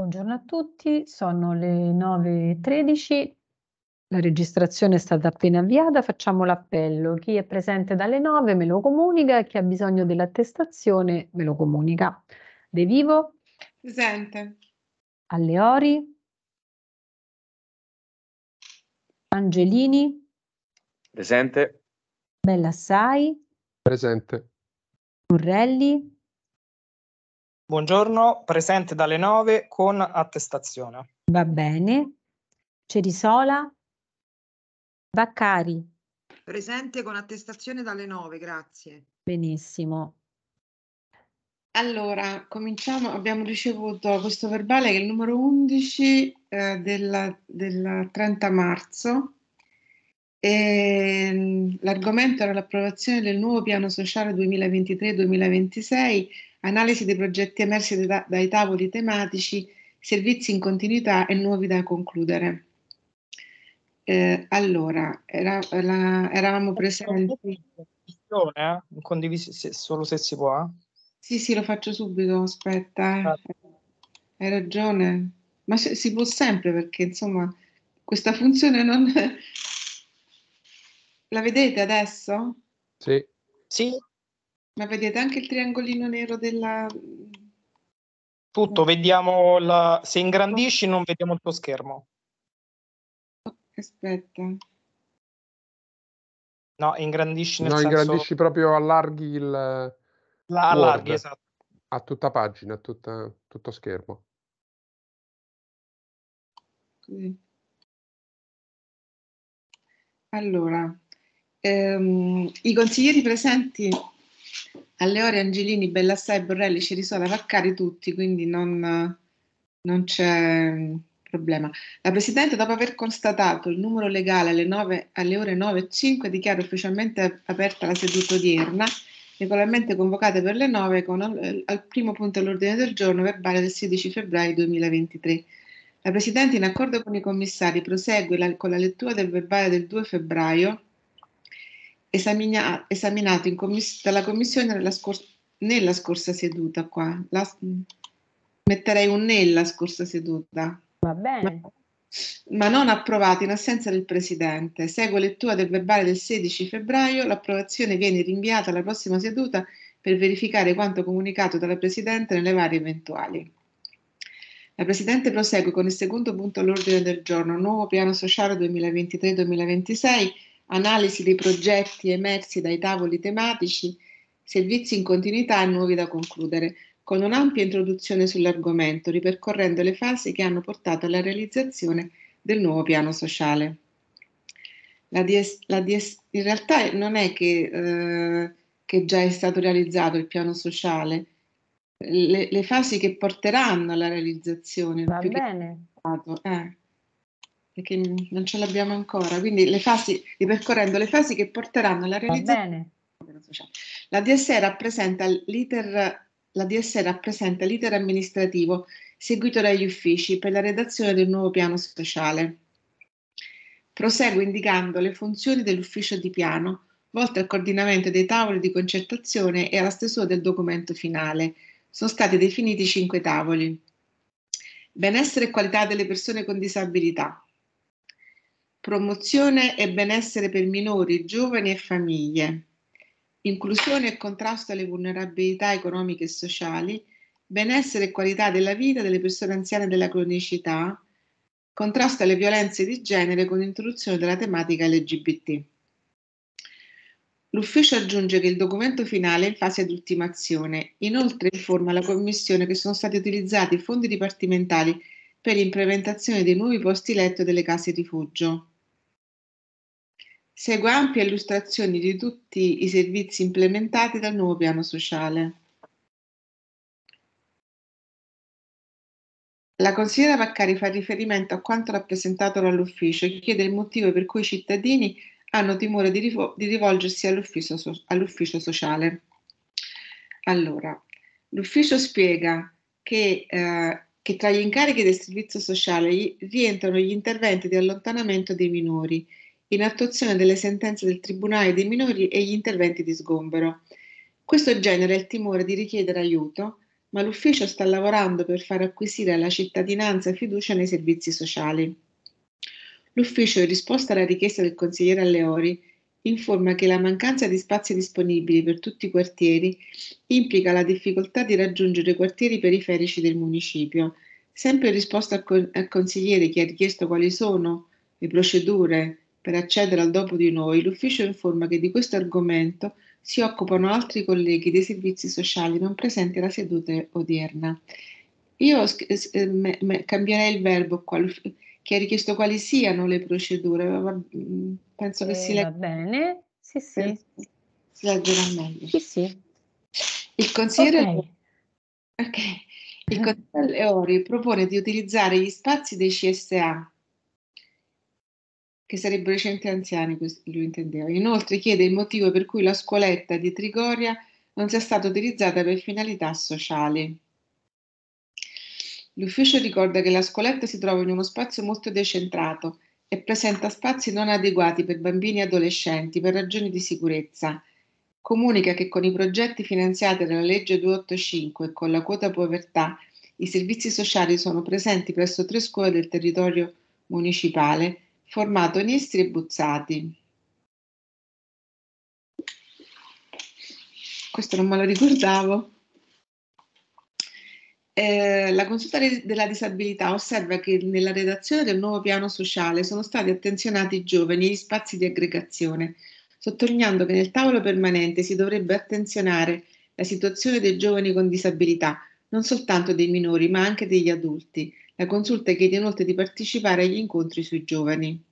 Buongiorno a tutti, sono le 9.13, la registrazione è stata appena avviata, facciamo l'appello. Chi è presente dalle 9 me lo comunica, chi ha bisogno dell'attestazione me lo comunica. De Vivo? Presente. Alle Ori? Angelini? Presente. Bella Sai? Presente. Presente. Buongiorno, presente dalle 9 con attestazione. Va bene. Cerisola. Baccari. Presente con attestazione dalle 9, grazie. Benissimo. Allora, cominciamo. Abbiamo ricevuto questo verbale che è il numero 11 eh, del, del 30 marzo. E, ehm, l'argomento era l'approvazione del nuovo piano sociale 2023-2026 analisi dei progetti emersi da, dai tavoli tematici, servizi in continuità e nuovi da concludere. Eh, allora, era, la, eravamo presenti. Eh? Condivis- se, solo se si può. Eh? Sì, sì, lo faccio subito. Aspetta, eh. Ah. hai ragione. Ma se, si può sempre perché insomma questa funzione non. La vedete adesso? Sì. Sì. Ma vedete anche il triangolino nero della... Tutto, vediamo la... se ingrandisci non vediamo il tuo schermo. Oh, aspetta. No, ingrandisci nel No, senso... ingrandisci proprio, allarghi il... La allarghi, esatto. A tutta pagina, a tutta, tutto schermo. Allora, ehm, i consiglieri presenti alle ore Angelini, Bellassai, Borrelli, Cerisola, Vaccari, tutti, quindi non, non c'è mm, problema. La Presidente, dopo aver constatato il numero legale alle, 9, alle ore 9.05, dichiara ufficialmente aperta la seduta odierna, regolarmente convocata per le 9 con al, al primo punto all'ordine del giorno verbale del 16 febbraio 2023. La Presidente, in accordo con i commissari, prosegue la, con la lettura del verbale del 2 febbraio esamina, esaminato commiss dalla Commissione nella, scor nella, scorsa seduta qua. La, metterei un nella scorsa seduta. Va bene. Ma, ma non approvato in assenza del Presidente. Seguo lettura del verbale del 16 febbraio, l'approvazione viene rinviata alla prossima seduta per verificare quanto comunicato dalla Presidente nelle varie eventuali. La Presidente prosegue con il secondo punto all'ordine del giorno, nuovo piano sociale 2023-2026 analisi dei progetti emersi dai tavoli tematici, servizi in continuità e nuovi da concludere, con un'ampia introduzione sull'argomento, ripercorrendo le fasi che hanno portato alla realizzazione del nuovo piano sociale. La DS, la DS, in realtà non è che, eh, che, già è stato realizzato il piano sociale, le, le fasi che porteranno alla realizzazione. Va bene. Che... Eh perché non ce l'abbiamo ancora. Quindi le fasi, ripercorrendo le fasi che porteranno alla realizzazione sociale. La DSE rappresenta l'iter, la DSE rappresenta l'iter amministrativo seguito dagli uffici per la redazione del nuovo piano sociale. Prosegue indicando le funzioni dell'ufficio di piano, volte al coordinamento dei tavoli di concertazione e alla stesura del documento finale. Sono stati definiti cinque tavoli. Benessere e qualità delle persone con disabilità, promozione e benessere per minori, giovani e famiglie, inclusione e contrasto alle vulnerabilità economiche e sociali, benessere e qualità della vita delle persone anziane e della cronicità, contrasto alle violenze di genere con l'introduzione della tematica LGBT. L'ufficio aggiunge che il documento finale è in fase di ultimazione. Inoltre informa la Commissione che sono stati utilizzati fondi dipartimentali per l'implementazione dei nuovi posti letto delle case rifugio. Segue ampie illustrazioni di tutti i servizi implementati dal nuovo piano sociale. La consigliera Vaccari fa riferimento a quanto rappresentato dall'ufficio e chiede il motivo per cui i cittadini hanno timore di, rivolgersi all'ufficio, so all'ufficio sociale. Allora, l'ufficio spiega che eh, che tra gli incarichi del servizio sociale rientrano gli interventi di allontanamento dei minori, in attuazione delle sentenze del Tribunale dei minori e gli interventi di sgombero. Questo genera il timore di richiedere aiuto, ma l'ufficio sta lavorando per far acquisire alla cittadinanza fiducia nei servizi sociali. L'ufficio, in risposta alla richiesta del consigliere Alleori, informa che la mancanza di spazi disponibili per tutti i quartieri implica la difficoltà di raggiungere i quartieri periferici del municipio. Sempre in risposta al, con- al consigliere che ha richiesto quali sono le procedure per accedere al dopo di noi, l'ufficio informa che di questo argomento si occupano altri colleghi dei servizi sociali non presenti alla seduta odierna. Io eh, me, me, cambierei il verbo qua. L'uff- che ha richiesto quali siano le procedure. Mm, penso che eh, si legga. Va bene, sì, sì. Si leggerà meglio. Sì, sì. Il consigliere, okay. Okay. Il consigliere Leori propone di utilizzare gli spazi dei CSA, che sarebbero i centri anziani, lui intendeva. Inoltre chiede il motivo per cui la scuoletta di Trigoria non sia stata utilizzata per finalità sociali. L'ufficio ricorda che la scoletta si trova in uno spazio molto decentrato e presenta spazi non adeguati per bambini e adolescenti per ragioni di sicurezza. Comunica che con i progetti finanziati dalla legge 285 e con la quota povertà i servizi sociali sono presenti presso tre scuole del territorio municipale, Formato, Nistri e Buzzati. Questo non me lo ricordavo. Eh, la consulta della disabilità osserva che nella redazione del nuovo piano sociale sono stati attenzionati i giovani e gli spazi di aggregazione, sottolineando che nel tavolo permanente si dovrebbe attenzionare la situazione dei giovani con disabilità, non soltanto dei minori ma anche degli adulti. La consulta chiede inoltre di partecipare agli incontri sui giovani.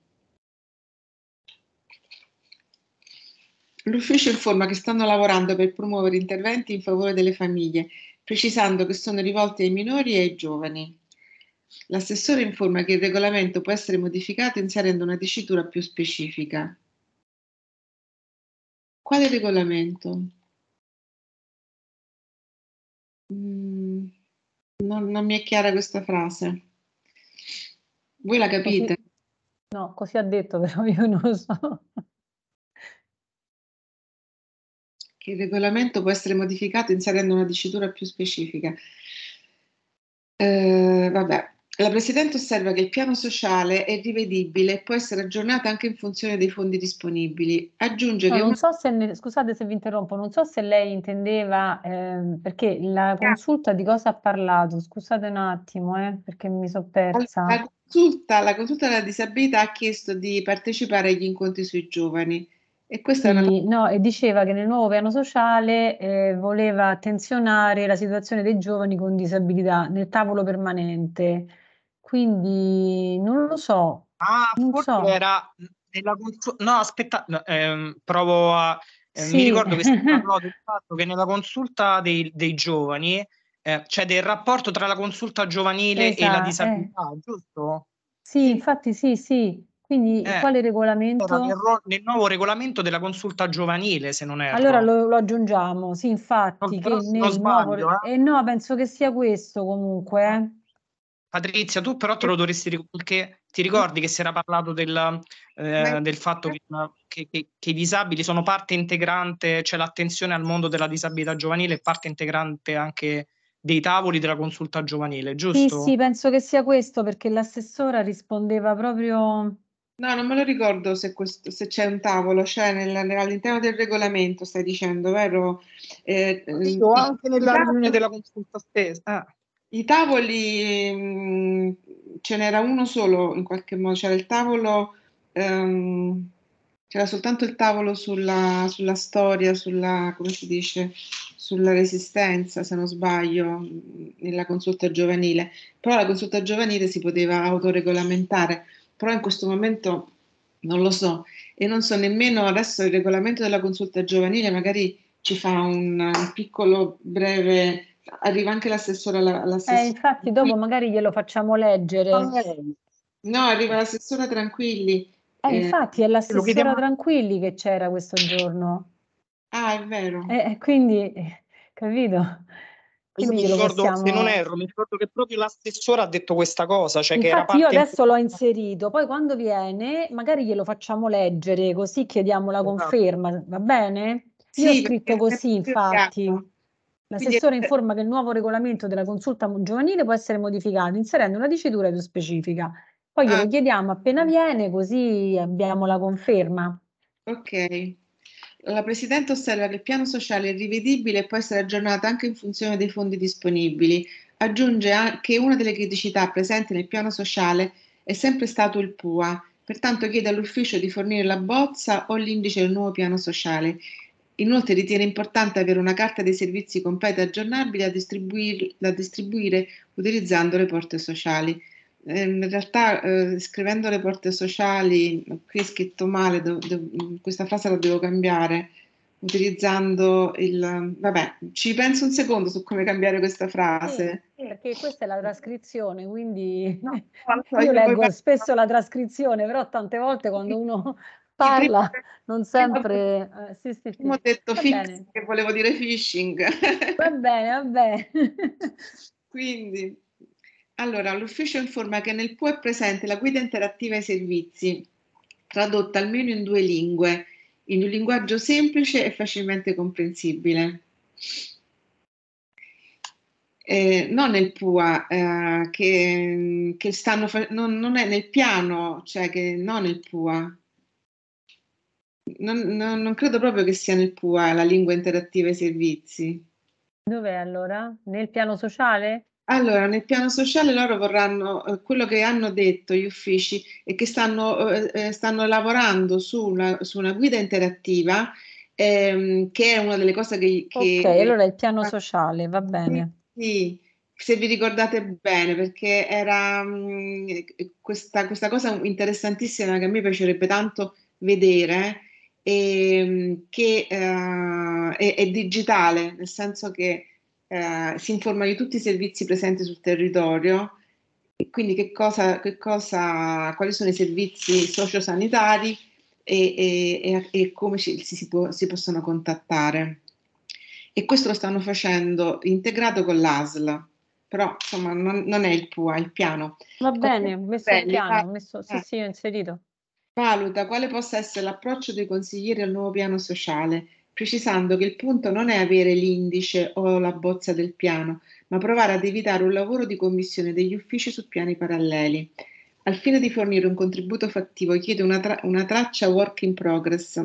L'ufficio informa che stanno lavorando per promuovere interventi in favore delle famiglie precisando che sono rivolte ai minori e ai giovani. L'assessore informa che il regolamento può essere modificato inserendo una dicitura più specifica. Quale regolamento? Mm, non, non, mi è chiara questa frase. Voi la capite? Così, no, così ha detto, però io non lo so. che il regolamento può essere modificato inserendo una dicitura più specifica. Eh, vabbè. La Presidente osserva che il piano sociale è rivedibile e può essere aggiornato anche in funzione dei fondi disponibili. Aggiunge no, Non so se ne, scusate se vi interrompo, non so se lei intendeva, eh, perché la ah. consulta di cosa ha parlato, scusate un attimo eh, perché mi sono persa. la, consulta, la consulta della disabilità ha chiesto di partecipare agli incontri sui giovani. E questa sì, è una... no, e diceva che nel nuovo piano sociale eh, voleva attenzionare la situazione dei giovani con disabilità nel tavolo permanente. Quindi non lo so. Ah, non forse so. era nella consulta. No, aspetta, no, ehm, provo a. Eh, sì. Mi ricordo che si parlò del fatto che nella consulta dei, dei giovani eh, c'è del rapporto tra la consulta giovanile esatto, e la eh. disabilità, giusto? Sì, infatti, sì, sì. Quindi eh, quale regolamento? nel, nel, nuovo regolamento della consulta giovanile, se non erro. Allora lo, lo aggiungiamo, sì, infatti. Non, che nel sbaglio, nuovo... eh? eh? no, penso che sia questo comunque. Eh. Patrizia, tu però te lo dovresti ricordare, ti ricordi che si era parlato del, eh, del fatto eh. che, che, che, i disabili sono parte integrante, cioè l'attenzione al mondo della disabilità giovanile è parte integrante anche dei tavoli della consulta giovanile, giusto? Sì, sì, penso che sia questo perché l'assessora rispondeva proprio No, non me lo ricordo se, questo, se c'è un tavolo, c'è cioè all'interno del regolamento, stai dicendo, vero? Eh, Dico, mm, anche nella riunione della consulta stessa. Ah. I tavoli, mh, mm, ce n'era uno solo in qualche modo, c'era il tavolo, um, c'era soltanto il tavolo sulla, sulla, storia, sulla, come si dice, sulla resistenza, se non sbaglio, mm, nella consulta giovanile. Però la consulta giovanile si poteva autoregolamentare però in questo momento non lo so e non so nemmeno adesso il regolamento della consulta giovanile magari ci fa un, piccolo breve arriva anche l'assessore Eh, infatti dopo magari glielo facciamo leggere oh, eh. no arriva l'assessore Tranquilli eh, eh, infatti è l'assessore chiediamo... Tranquilli che c'era questo giorno ah è vero eh, eh quindi capito io mi ricordo, possiamo... se non erro, mi ricordo che proprio l'assessore ha detto questa cosa. Cioè Infatti, io adesso in... l'ho inserito, poi quando viene, magari glielo facciamo leggere, così chiediamo la esatto. conferma, va bene? Sì, io ho scritto così, infatti. Certo. L'assessore informa che il nuovo regolamento della consulta giovanile può essere modificato inserendo una dicitura più specifica. Poi glielo ah. chiediamo appena viene, così abbiamo la conferma. Ok la Presidente osserva che il piano sociale è rivedibile e può essere aggiornato anche in funzione dei fondi disponibili. Aggiunge che una delle criticità presenti nel piano sociale è sempre stato il PUA, pertanto chiede all'ufficio di fornire la bozza o l'indice del nuovo piano sociale. Inoltre ritiene importante avere una carta dei servizi completa e aggiornabile da distribuire, distribuire utilizzando le porte sociali. Ehm, in realtà eh, scrivendo le porte sociali, qui è scritto male, do, do, questa frase la devo cambiare, utilizzando il... Vabbè, ci penso un secondo su come cambiare questa frase. Sì, perché questa è la trascrizione, quindi no, io leggo poi... spesso la trascrizione, però tante volte quando uno parla, non sempre... Eh, sì, sì, sì. Ho detto fix, che volevo dire phishing. Va bene, va bene. quindi... Allora, l'ufficio informa che nel PU è presente la guida interattiva ai servizi, tradotta almeno in due lingue, in un linguaggio semplice e facilmente comprensibile. Eh, non nel PUA, eh, che, che, stanno fa- non, non, è nel piano, cioè che non nel PUA. Non, non, non credo proprio che sia nel PUA la lingua interattiva ai servizi. Dov'è allora? Nel piano sociale? Allora, nel piano sociale loro vorranno, eh, quello che hanno detto gli uffici è che stanno, eh, eh, stanno lavorando su una, su una, guida interattiva ehm, che è una delle cose che... che ok, allora il piano sociale, va bene. Sì, se vi ricordate bene, perché era mh, mm, questa, questa, cosa interessantissima che a me piacerebbe tanto vedere, ehm, eh, e, che è, è digitale, nel senso che eh, si informa di tutti i servizi presenti sul territorio e quindi che cosa, che cosa, quali sono i servizi sociosanitari e, e, e come ci, si, può, si possono contattare. E questo lo stanno facendo integrato con l'ASL però insomma non, non, è il PUA, è il piano. Va bene, ho messo il piano, ho messo, sì, eh. sì, ho inserito. Valuta quale possa essere l'approccio dei consiglieri al nuovo piano sociale precisando che il punto non è avere l'indice o la bozza del piano, ma provare ad evitare un lavoro di commissione degli uffici su piani paralleli. Al fine di fornire un contributo fattivo chiede una, tra- una traccia work in progress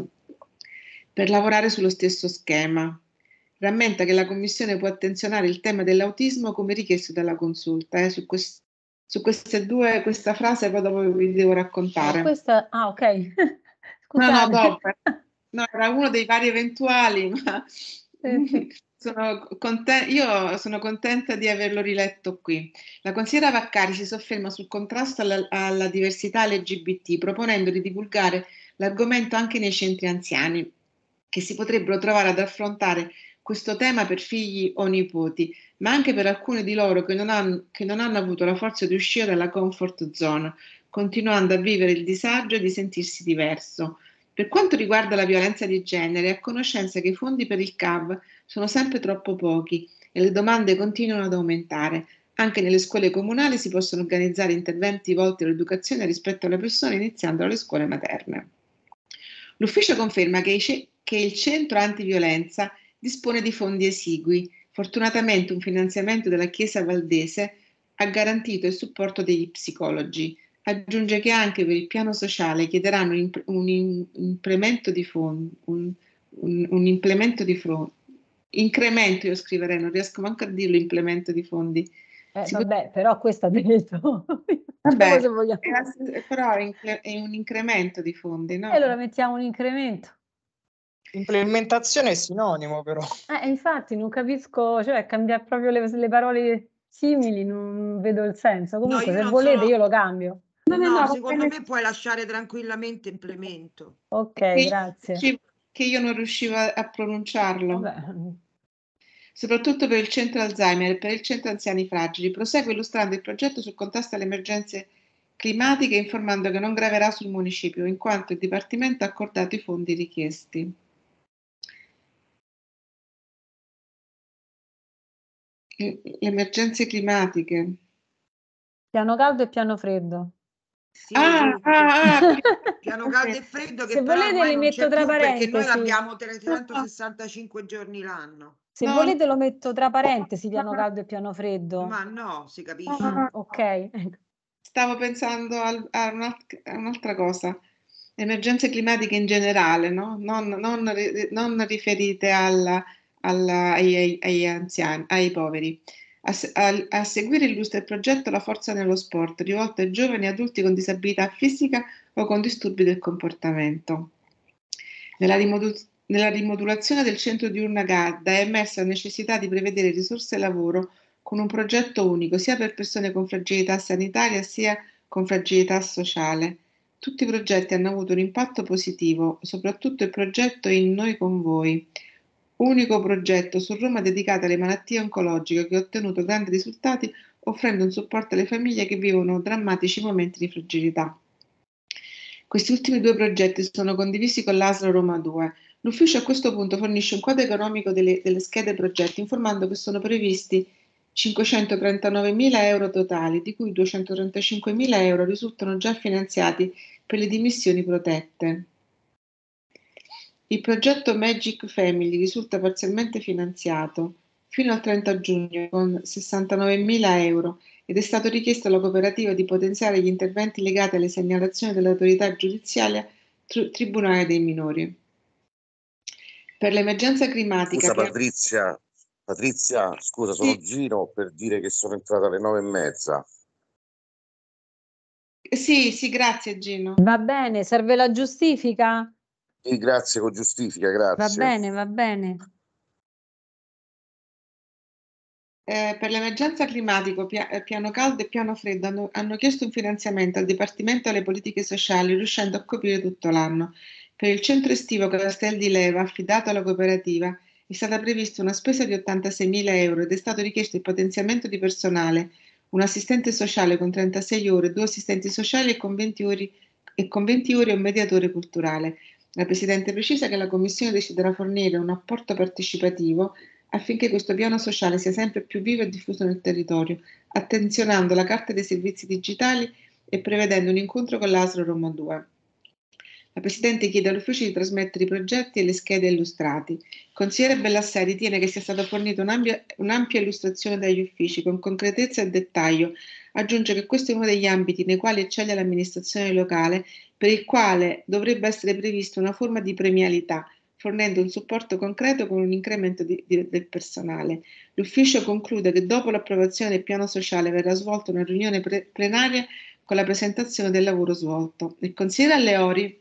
per lavorare sullo stesso schema. Rammenta che la Commissione può attenzionare il tema dell'autismo come richiesto dalla consulta. Eh, su, quest- su, queste due, questa frase poi dopo vi devo raccontare. Oh, questa... Ah, ok. Scusate. No, no, dopo. No, era uno dei vari eventuali, ma sono contenta, io sono contenta di averlo riletto qui. La consigliera Vaccari si sofferma sul contrasto alla, alla diversità LGBT, proponendo di divulgare l'argomento anche nei centri anziani, che si potrebbero trovare ad affrontare questo tema per figli o nipoti, ma anche per alcuni di loro che non, hanno, che non hanno avuto la forza di uscire dalla comfort zone, continuando a vivere il disagio e di sentirsi diverso. Per quanto riguarda la violenza di genere, è a conoscenza che i fondi per il CAV sono sempre troppo pochi e le domande continuano ad aumentare. Anche nelle scuole comunali si possono organizzare interventi volti all'educazione rispetto alle persone iniziando dalle scuole materne. L'ufficio conferma che, ce- che il centro antiviolenza dispone di fondi esigui. Fortunatamente un finanziamento della Chiesa Valdese ha garantito il supporto degli psicologi. Aggiunge che anche per il piano sociale chiederanno un, un, implemento di fondi, un, un, un implemento di fondi, incremento io scriverei, non riesco manco a dirlo implemento di fondi. Eh, Sicur- vabbè, però questo ha detto. Vabbè, è, però è un incremento di fondi, no? E allora mettiamo un incremento. Implementazione è sinonimo, però. Eh, infatti, non capisco, cioè, cambiare proprio le, le parole simili, non vedo il senso. Comunque, no, se volete, sono... io lo cambio. No, no, no secondo me puoi lasciare tranquillamente implemento. Ok, che, grazie. Che, che, io non riuscivo a, a pronunciarlo. Vabbè. Soprattutto per il centro Alzheimer e per il centro anziani fragili, prosegue illustrando il progetto sul contrasto alle emergenze climatiche informando che non graverà sul municipio in quanto il Dipartimento ha accordato i fondi richiesti. Le emergenze climatiche. Piano caldo e piano freddo. Ah, sì, ah, ah, piano caldo e freddo che Se volete li metto tra parentesi. Perché noi abbiamo 365 giorni l'anno. Se no. volete lo metto tra parentesi, piano caldo e piano freddo. Ma no, si capisce. Ah, ok. Stavo pensando al, a, un'alt- a, un'altra cosa. Emergenze climatiche in generale, no? non, non, non riferite alla, alla, ai, ai, ai, anziani, ai poveri a, a, a seguire illustra il progetto La forza nello sport, rivolto ai giovani e adulti con disabilità fisica o con disturbi del comportamento. Nella, rimodul- nella rimodulazione del centro di Urna Garda è emersa la necessità di prevedere risorse e lavoro con un progetto unico sia per persone con fragilità sanitaria sia con fragilità sociale. Tutti i progetti hanno avuto un impatto positivo, soprattutto il progetto In Noi con Voi, unico progetto su Roma dedicato alle malattie oncologiche che ha ottenuto grandi risultati offrendo un supporto alle famiglie che vivono drammatici momenti di fragilità. Questi ultimi due progetti sono condivisi con l'ASL Roma 2. L'ufficio a questo punto fornisce un quadro economico delle, delle schede progetti informando che sono previsti 539.000 euro totali, di cui 235.000 euro risultano già finanziati per le dimissioni protette. Il progetto Magic Family risulta parzialmente finanziato fino al 30 giugno con 69.000 euro ed è stato richiesto alla cooperativa di potenziare gli interventi legati alle segnalazioni dell'autorità giudiziaria tr- Tribunale dei Minori. Per l'emergenza climatica... Scusa, Patrizia, Patrizia, scusa, sono sì. giro per dire che sono entrata alle nove e mezza. Sì, sì, grazie Gino. Va bene, serve la giustifica? Sì, grazie, con giustifica, grazie. Va bene, va bene. Eh, per l'emergenza climatico, pia- eh, piano caldo e piano freddo hanno, hanno, chiesto un finanziamento al Dipartimento delle Politiche Sociali, riuscendo a coprire tutto l'anno. Per il centro estivo Castel di Leva, affidato alla cooperativa, è stata prevista una spesa di 86.000 euro ed è stato richiesto il potenziamento di personale, un assistente sociale con 36 ore, due assistenti sociali e con 20 ore, e con 20 ore un mediatore culturale. La Presidente precisa che la Commissione deciderà fornire un apporto partecipativo affinché questo piano sociale sia sempre più vivo e diffuso nel territorio, attenzionando la Carta dei servizi digitali e prevedendo un incontro con l'ASRO Roma 2. La Presidente chiede all'ufficio di trasmettere i progetti e le schede illustrati. Consigliere Bellasseri ritiene che sia stata fornita un'ampia, un'ampia illustrazione dagli uffici con concretezza e dettaglio. Aggiunge che questo è uno degli ambiti nei quali eccelle l'amministrazione locale per il quale dovrebbe essere prevista una forma di premialità, fornendo un supporto concreto con un incremento di, di, del personale. L'ufficio conclude che dopo l'approvazione del piano sociale verrà svolta una riunione pre- plenaria con la presentazione del lavoro svolto. Il consigliere Alleori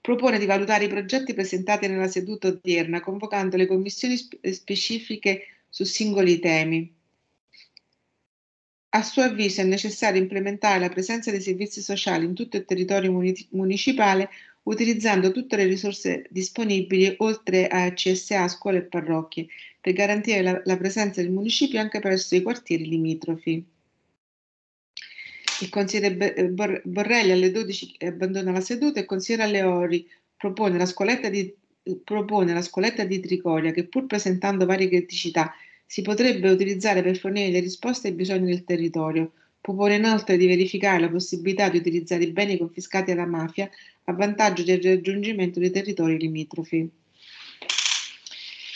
propone di valutare i progetti presentati nella seduta odierna, convocando le commissioni spe- specifiche su singoli temi. A suo avviso è necessario implementare la presenza dei servizi sociali in tutto il territorio municipale utilizzando tutte le risorse disponibili oltre a CSA, scuole e parrocchie per garantire la, la presenza del municipio anche presso i quartieri limitrofi. Il consigliere eh, Borrelli alle 12 eh, abbandona la seduta e il consigliere Alleori propone la scoletta di, propone la scoletta di Trigoria che pur presentando varie criticità si potrebbe utilizzare per fornire le risposte ai bisogni del territorio. Propone inoltre di verificare la possibilità di utilizzare i beni confiscati alla mafia a vantaggio del raggiungimento dei territori limitrofi.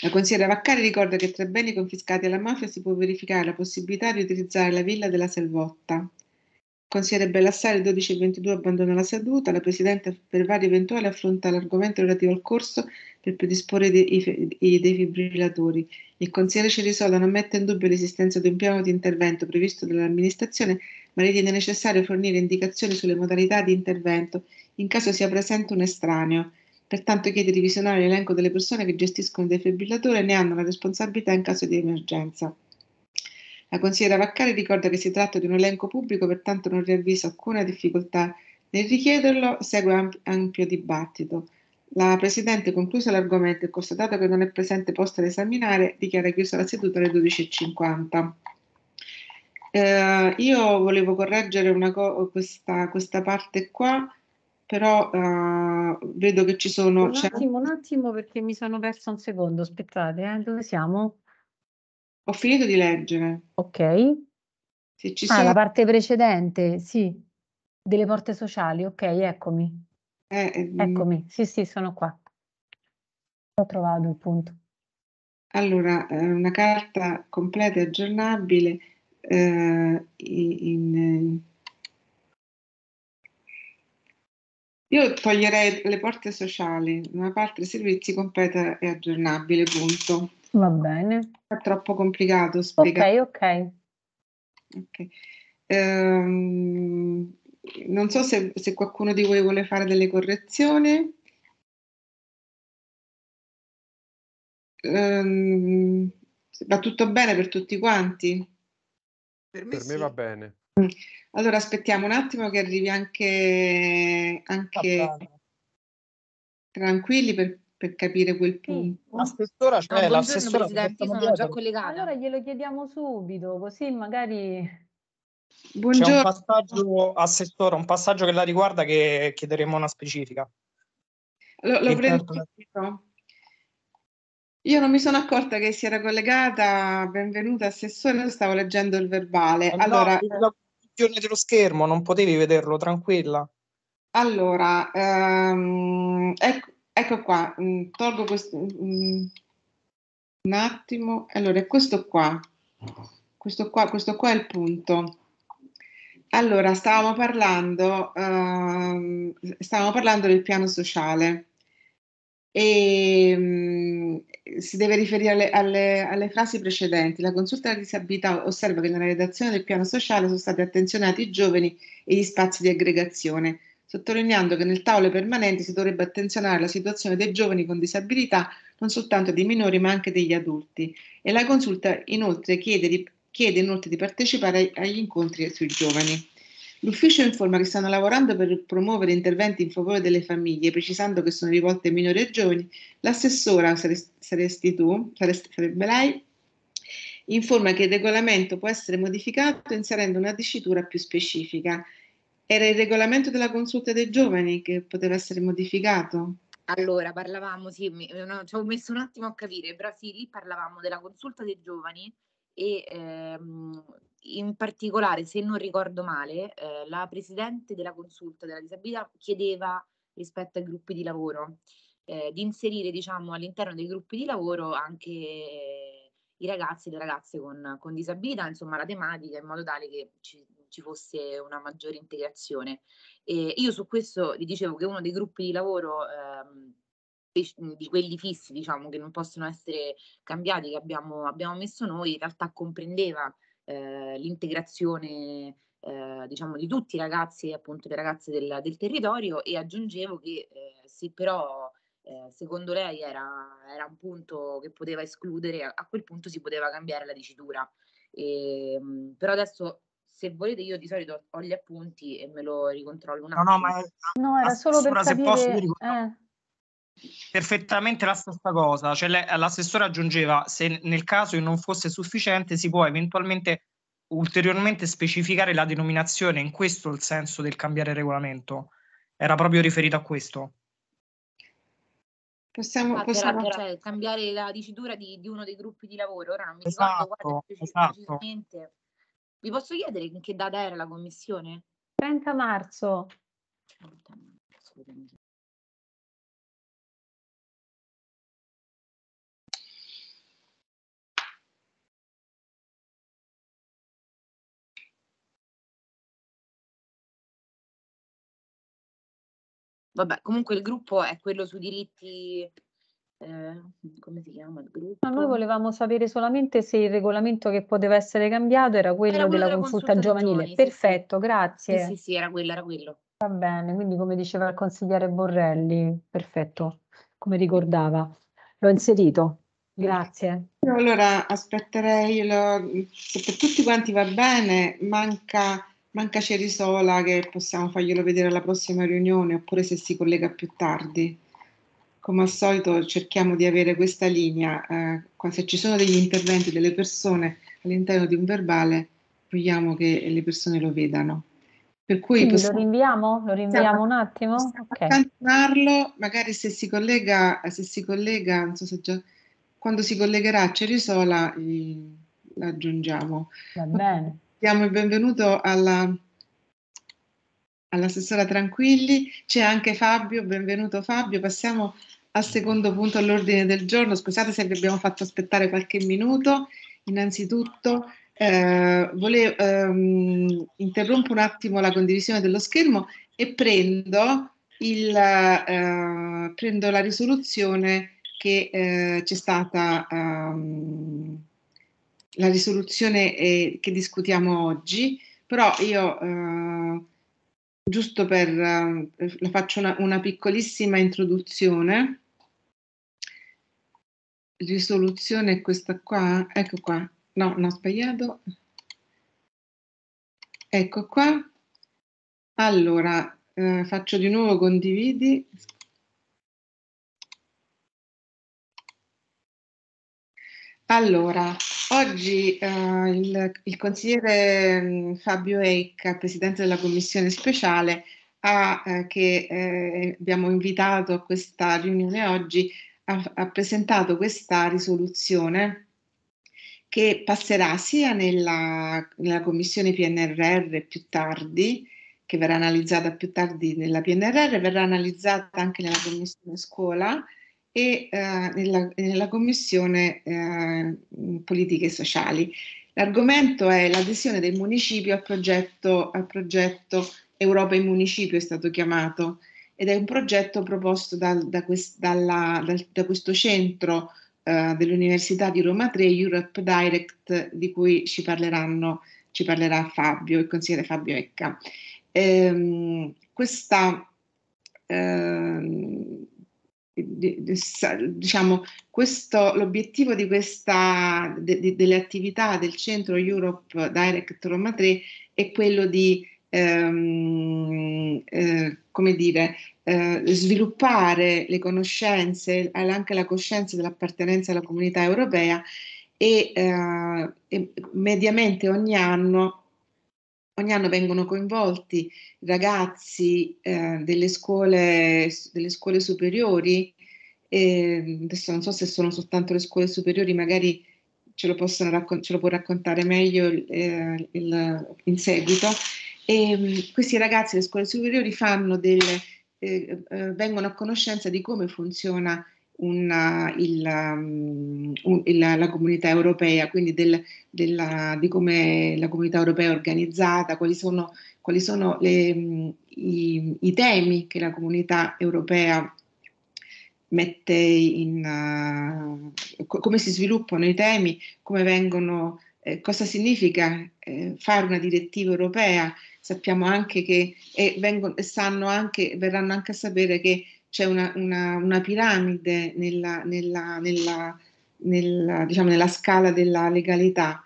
La consigliera Vaccari ricorda che tra i beni confiscati alla mafia si può verificare la possibilità di utilizzare la villa della Selvotta, Consigliere Bellassari 12 e 22 abbandona la seduta, la Presidente per vari eventuali affronta l'argomento relativo al corso per predisporre dei i defibrillatori. Il consigliere Cerisola non mette in dubbio l'esistenza di un piano di intervento previsto dall'amministrazione, ma ritiene necessario fornire indicazioni sulle modalità di intervento in caso sia presente un estraneo. Pertanto chiede di visionare l'elenco delle persone che gestiscono il defibrillatore e ne hanno la responsabilità in caso di emergenza. La consigliera Vaccari ricorda che si tratta di un elenco pubblico, pertanto non riavviso alcuna difficoltà nel richiederlo, segue ampio dibattito. La Presidente, concluso l'argomento e constatato che non è presente posto da esaminare, dichiara chiusa la seduta alle 12.50. Eh, io volevo correggere co- questa, questa, parte qua, però eh, vedo che ci sono... Un attimo, un attimo perché mi sono persa un secondo, aspettate, eh, dove siamo? Ho finito di leggere. Ok. Se ci ah, sono... la parte precedente, sì. Delle porte sociali, ok, eccomi. Eh, ehm... Eccomi, sì, sì, sono qua. Ho trovato il punto. Allora, eh, una carta completa e aggiornabile eh, in... Eh, io toglierei le porte sociali, una parte servizi completa e aggiornabile, punto. Va bene. È troppo complicato spiegare. Ok, ok. okay. Ehm, non so se, se qualcuno di voi vuole fare delle correzioni. Um, va tutto bene per tutti quanti? Per me, per me va bene. Mm. Allora aspettiamo un attimo che arrivi anche, anche tranquilli per, per capire quel punto. Sì. L'assessora, cioè, no, l'assessora Presidente, sono già collegata. Allora glielo chiediamo subito, così magari... Buongiorno. C'è un passaggio, assessora, un passaggio che la riguarda che chiederemo una specifica. Lo, lo prendo subito. Io non mi sono accorta che si era collegata, benvenuta assessore, stavo leggendo il verbale. Eh no, allora, la posizione eh, dello schermo, non potevi vederlo, tranquilla. Allora, ehm, ecco, ecco qua, mm, tolgo questo mm, mm, un attimo. Allora, questo qua, questo qua, questo qua è il punto. Allora, stavamo parlando, uh, stavamo parlando del piano sociale e mh, si deve riferire alle, alle, alle, frasi precedenti. La consulta della disabilità osserva che nella redazione del piano sociale sono stati attenzionati i giovani e gli spazi di aggregazione, sottolineando che nel tavolo permanente si dovrebbe attenzionare alla situazione dei giovani con disabilità, non soltanto dei minori ma anche degli adulti. E la consulta inoltre chiede, di, chiede inoltre di partecipare agli incontri sui giovani. L'ufficio informa che stanno lavorando per promuovere interventi in favore delle famiglie, precisando che sono rivolte ai minori e giovani. L'assessora, saresti tu, saresti, sarebbe lei, informa che il regolamento può essere modificato inserendo una dicitura più specifica era il regolamento della consulta dei giovani che poteva essere modificato? Allora, parlavamo, sì, mi, no, ci ho messo un attimo a capire, però sì, lì parlavamo della consulta dei giovani e ehm, in particolare, se non ricordo male, eh, la presidente della consulta della disabilità chiedeva rispetto ai gruppi di lavoro eh, di inserire diciamo, all'interno dei gruppi di lavoro anche i ragazzi e le ragazze con, con, disabilità, insomma la tematica in modo tale che ci ci fosse una maggiore integrazione. E io su questo vi dicevo che uno dei gruppi di lavoro ehm, di quelli fissi, diciamo, che non possono essere cambiati, che abbiamo, abbiamo messo noi, in realtà comprendeva eh, l'integrazione eh, diciamo di tutti i ragazzi appunto le ragazze del, del, territorio e aggiungevo che eh, sì però eh, secondo lei era, era, un punto che poteva escludere, a, a, quel punto si poteva cambiare la dicitura. E, ehm, però adesso se volete io di solito ho gli appunti e me lo ricontrollo no, no, ma è, no, era solo per capire... Posso, eh. Perfettamente la stessa cosa, cioè l'assessore aggiungeva se nel caso non fosse sufficiente si può eventualmente ulteriormente specificare la denominazione, in questo il senso del cambiare regolamento, era proprio riferito a questo. Possiamo, ah, possiamo... Era, cambiare la dicitura di, di, uno dei gruppi di lavoro, ora non mi esatto, ricordo esatto. Vi posso chiedere in che data era la commissione? 30 marzo. marzo. Vabbè, comunque il gruppo è quello sui diritti eh, come si chiama il gruppo? No, noi volevamo sapere solamente se il regolamento che poteva essere cambiato era quello, era quello della, della consulta, consulta giovanile. Sì, Perfetto, sì. grazie. Sì, sì, sì, era quello, era quello. Va bene, quindi come diceva il consigliere Borrelli, perfetto, come ricordava, l'ho inserito. Grazie. Allora aspetterei, lo, se per tutti quanti va bene, manca, manca Cerisola che possiamo farglielo vedere alla prossima riunione oppure se si collega più tardi come al solito cerchiamo di avere questa linea, eh, se ci sono degli interventi delle persone all'interno di un verbale, vogliamo che le persone lo vedano. Per cui Quindi possiamo, lo rinviamo? Lo rinviamo un attimo? Okay. Accantonarlo, magari se si collega, se si collega, non so se già, quando si collegherà a Cerisola l'aggiungiamo. Va bene. Diamo il benvenuto alla, all'assessora Tranquilli, c'è anche Fabio, benvenuto Fabio, passiamo al secondo punto all'ordine del giorno. Scusate se vi abbiamo fatto aspettare qualche minuto. Innanzitutto eh, volevo, ehm, interrompo un attimo la condivisione dello schermo e prendo, il, eh, prendo la risoluzione che eh, c'è stata, ehm, la risoluzione eh, che discutiamo oggi, però io eh, giusto per, eh, la faccio una, una piccolissima introduzione risoluzione è questa qua, ecco qua, no, no, sbagliato, ecco qua, allora eh, faccio di nuovo condividi, Allora, oggi eh, il, il, consigliere mm, Fabio Eicca, presidente della commissione speciale, ha, eh, che eh, abbiamo invitato a questa riunione oggi, ha, ha presentato questa risoluzione che passerà sia nella, nella commissione PNRR più tardi, che verrà analizzata più tardi nella PNRR, verrà analizzata anche nella commissione scuola e eh, nella, nella, commissione eh, politiche sociali. L'argomento è l'adesione del municipio al progetto, al progetto Europa in municipio, è stato chiamato, ed è un progetto proposto dal, da, quest, dalla, dal, da, questo centro eh, dell'Università di Roma 3, Europe Direct, di cui ci, ci parlerà Fabio, il consigliere Fabio Ecca. Ehm, questa, ehm, diciamo, questo, l'obiettivo di questa, de, de, delle attività del centro Europe Direct Roma 3 è quello di ehm, eh, come dire, eh, sviluppare le conoscenze e anche la coscienza dell'appartenenza alla comunità europea e, eh, e mediamente ogni anno ogni anno vengono coinvolti ragazzi eh, delle, scuole, delle, scuole, superiori, eh, adesso non so se sono soltanto le scuole superiori, magari ce lo, possono raccon- ce lo può raccontare meglio eh, il, in seguito, e ehm, questi ragazzi delle scuole superiori delle, eh, eh, vengono a conoscenza di come funziona una, il, um, il, la comunità europea, quindi del, della, di come la comunità europea è organizzata, quali sono, quali sono le, mm, i, i, temi che la comunità europea mette in, uh, come si sviluppano i temi, come vengono, eh, cosa significa eh, fare una direttiva europea, sappiamo anche che e vengono, sanno anche, verranno anche a sapere che c'è una, una, una piramide nella, nella, nella, nella, diciamo, nella scala della legalità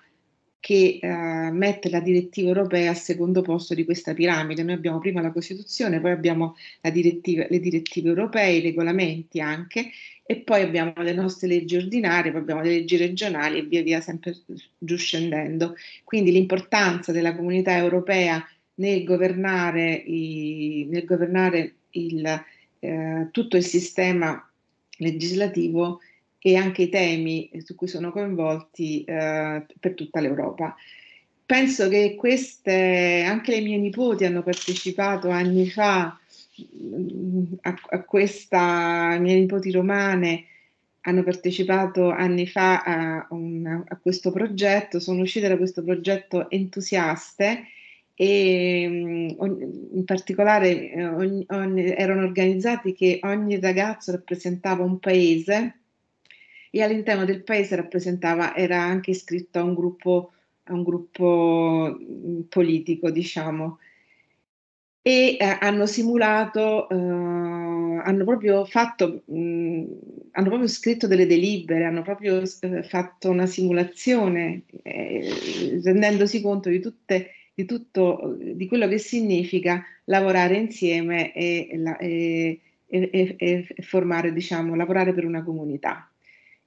che eh, mette la direttiva europea al secondo posto di questa piramide. Noi abbiamo prima la Costituzione, poi abbiamo direttiva, le direttive europee, i regolamenti anche, e poi abbiamo le nostre leggi ordinarie, poi abbiamo le leggi regionali e via via sempre giù scendendo. Quindi l'importanza della comunità europea nel governare, i, nel governare il, eh, tutto il sistema legislativo e anche i temi su cui sono coinvolti eh, per tutta l'Europa. Penso che queste, anche le mie nipoti hanno partecipato anni fa mm, a, a questa, mie nipoti romane hanno partecipato anni fa a, un, a questo progetto, sono uscite da questo progetto entusiaste e mm, in particolare ogni, eh, ogni, erano organizzati che ogni ragazzo rappresentava un paese e all'interno del paese rappresentava, era anche iscritto a un gruppo, a un gruppo mm, politico, diciamo. E eh, hanno simulato, eh, hanno proprio fatto, mh, mm, hanno proprio scritto delle delibere, hanno proprio eh, fatto una simulazione, eh, rendendosi conto di tutte le di tutto, eh, di quello che significa lavorare insieme e, e, e, e formare, diciamo, lavorare per una comunità.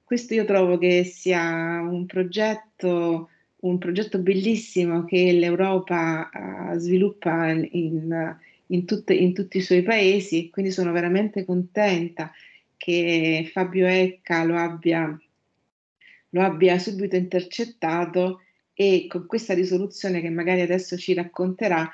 Questo io trovo che sia un progetto, un progetto bellissimo che l'Europa eh, sviluppa in, in, tutte, in tutti i suoi paesi, quindi sono veramente contenta che Fabio Ecca lo abbia, lo abbia subito intercettato e con questa risoluzione che magari adesso ci racconterà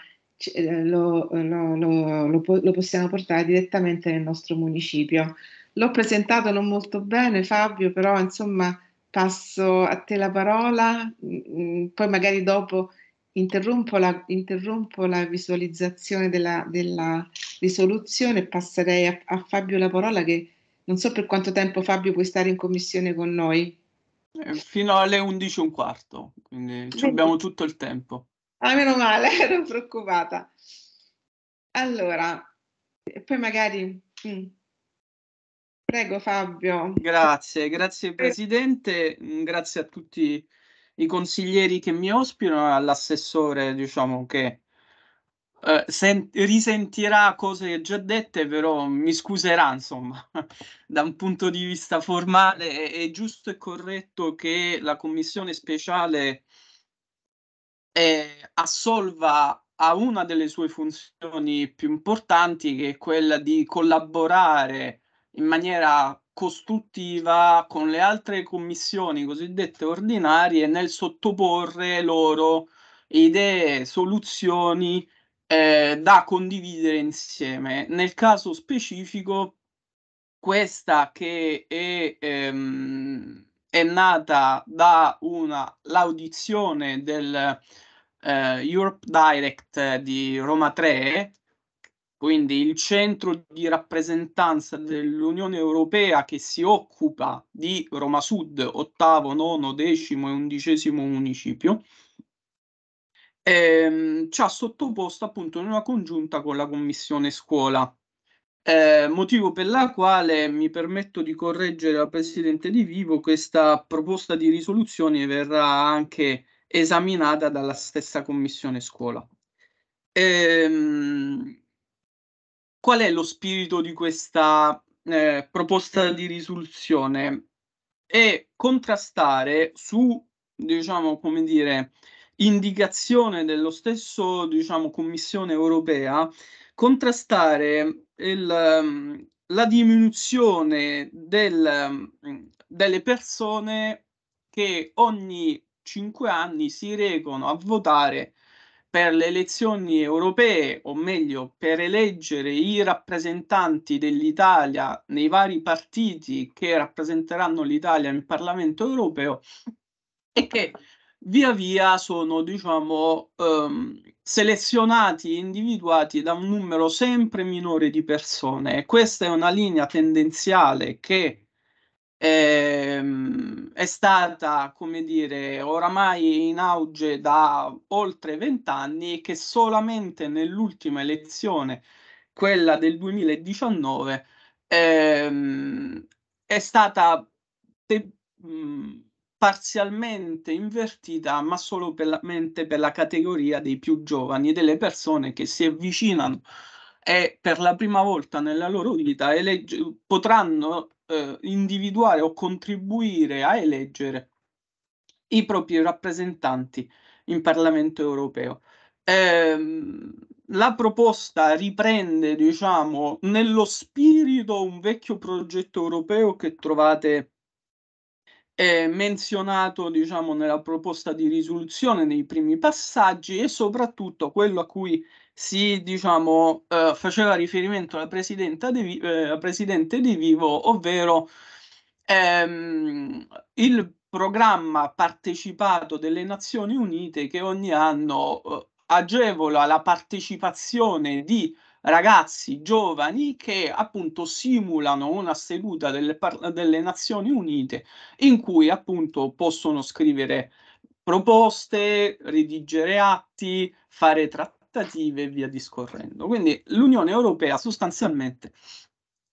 eh, lo, lo, lo, lo, possiamo portare direttamente nel nostro municipio. L'ho presentato non molto bene Fabio, però insomma passo a te la parola, mm, mm, poi magari dopo interrompo la, interrompo la visualizzazione della, della, risoluzione e passerei a, a Fabio la parola che non so per quanto tempo Fabio puoi stare in commissione con noi. Eh, fino alle 11 e un quarto, quindi abbiamo tutto il tempo. Ah, meno male, ero preoccupata. Allora, poi magari... Mm. Prego Fabio. Grazie, grazie Presidente, grazie a tutti i consiglieri che mi ospitano, all'assessore diciamo che eh, sen- risentirà cose già dette, però mi scuserà, insomma, da un punto di vista formale è, è giusto e corretto che la commissione speciale eh, assolva a una delle sue funzioni più importanti, che è quella di collaborare in maniera costruttiva con le altre commissioni cosiddette ordinarie nel sottoporre loro idee, soluzioni eh, da condividere insieme. Nel caso specifico, questa che è, ehm, è nata da una, l'audizione del eh, Europe Direct di Roma 3, quindi il centro di rappresentanza dell'Unione Europea che si occupa di Roma Sud, ottavo, nono, decimo e undicesimo municipio, ehm, ci ha sottoposto appunto in una congiunta con la commissione scuola. Eh, motivo per la quale mi permetto di correggere al presidente Di Vivo, questa proposta di risoluzione verrà anche esaminata dalla stessa commissione scuola. Ehm, qual è lo spirito di questa eh, proposta di risoluzione? È contrastare su, diciamo, come dire, indicazione dello stesso, diciamo, Commissione europea, contrastare il, ehm, la diminuzione del, delle persone che ogni cinque anni si recono a votare per le elezioni europee, o meglio, per eleggere i rappresentanti dell'Italia nei vari partiti che rappresenteranno l'Italia in Parlamento europeo e che via via sono diciamo ehm, selezionati e individuati da un numero sempre minore di persone. Questa è una linea tendenziale che ehm, è stata, come dire, oramai in auge da oltre vent'anni e che solamente nell'ultima elezione, quella del 2019, ehm, è stata te- mh, mm, parzialmente invertita, ma solo per la, mente, per la categoria dei più giovani, delle persone che si avvicinano e per la prima volta nella loro vita elegge, potranno eh, individuare o contribuire a eleggere i propri rappresentanti in Parlamento europeo. Eh, la proposta riprende, diciamo, nello spirito un vecchio progetto europeo che trovate eh, menzionato diciamo, nella proposta di risoluzione nei primi passaggi e soprattutto quello a cui si diciamo, eh, faceva riferimento la, De eh, la Presidente di Vivo, ovvero ehm, il programma partecipato delle Nazioni Unite che ogni anno eh, agevola la partecipazione di ragazzi giovani che appunto simulano una seduta delle, par- delle Nazioni Unite in cui appunto possono scrivere proposte, redigere atti, fare trattative e via discorrendo. Quindi l'Unione Europea sostanzialmente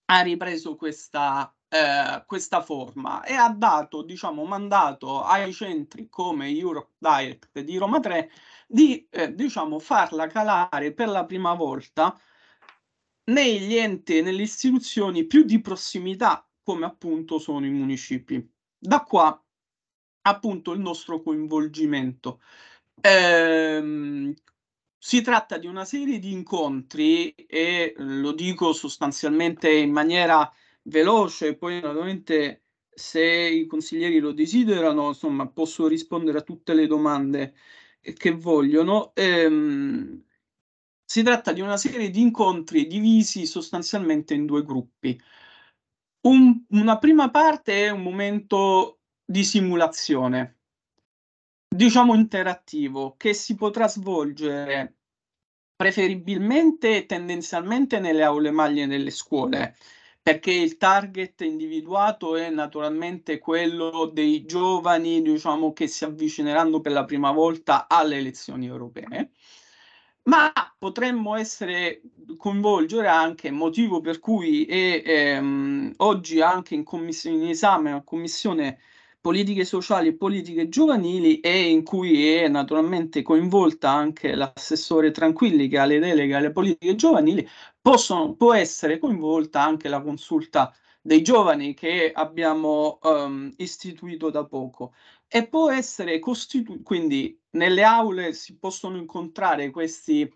ha ripreso questa eh, questa forma e ha dato diciamo mandato ai centri come Europe Direct di Roma 3 di eh, diciamo farla calare per la prima volta negli enti e nelle istituzioni più di prossimità, come appunto sono i municipi. Da qua appunto il nostro coinvolgimento. Ehm, si tratta di una serie di incontri e lo dico sostanzialmente in maniera veloce, poi naturalmente se i consiglieri lo desiderano, insomma, posso rispondere a tutte le domande che vogliono. Ehm, si tratta di una serie di incontri divisi sostanzialmente in due gruppi. Un, una prima parte è un momento di simulazione, diciamo interattivo, che si potrà svolgere preferibilmente e tendenzialmente nelle aule maglie delle scuole, perché il target individuato è naturalmente quello dei giovani, diciamo, che si avvicineranno per la prima volta alle elezioni europee ma potremmo essere, coinvolgere anche, motivo per cui e, ehm, oggi anche in, commissione, in esame la Commissione Politiche Sociali e Politiche Giovanili e in cui è naturalmente coinvolta anche l'assessore Tranquilli che ha le deleghe alle politiche giovanili, possono, può essere coinvolta anche la consulta dei giovani che abbiamo um, istituito da poco. E può essere costituito, quindi nelle aule si possono incontrare questi,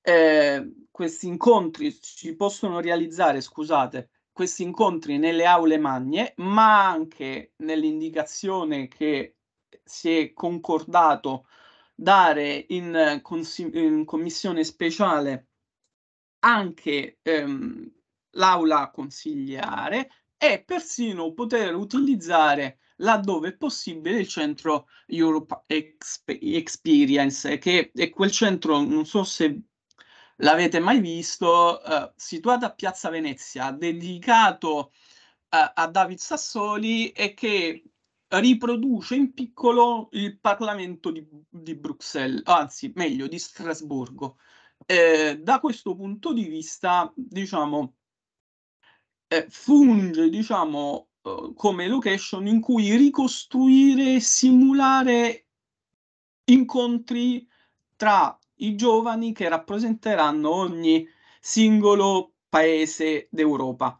eh, questi incontri, si possono realizzare, scusate, questi incontri nelle aule magne, ma anche nell'indicazione che si è concordato dare in, consi- in commissione speciale anche ehm, l'aula consigliare e persino poter utilizzare laddove è possibile il centro Europe Exp- Experience, che è quel centro, non so se l'avete mai visto, eh, situato a Piazza Venezia, dedicato eh, a David Sassoli e che riproduce in piccolo il Parlamento di, di Bruxelles, anzi meglio di Strasburgo. Eh, da questo punto di vista, diciamo, eh, funge diciamo, eh, come location in cui ricostruire, e simulare incontri tra i giovani che rappresenteranno ogni singolo paese d'Europa.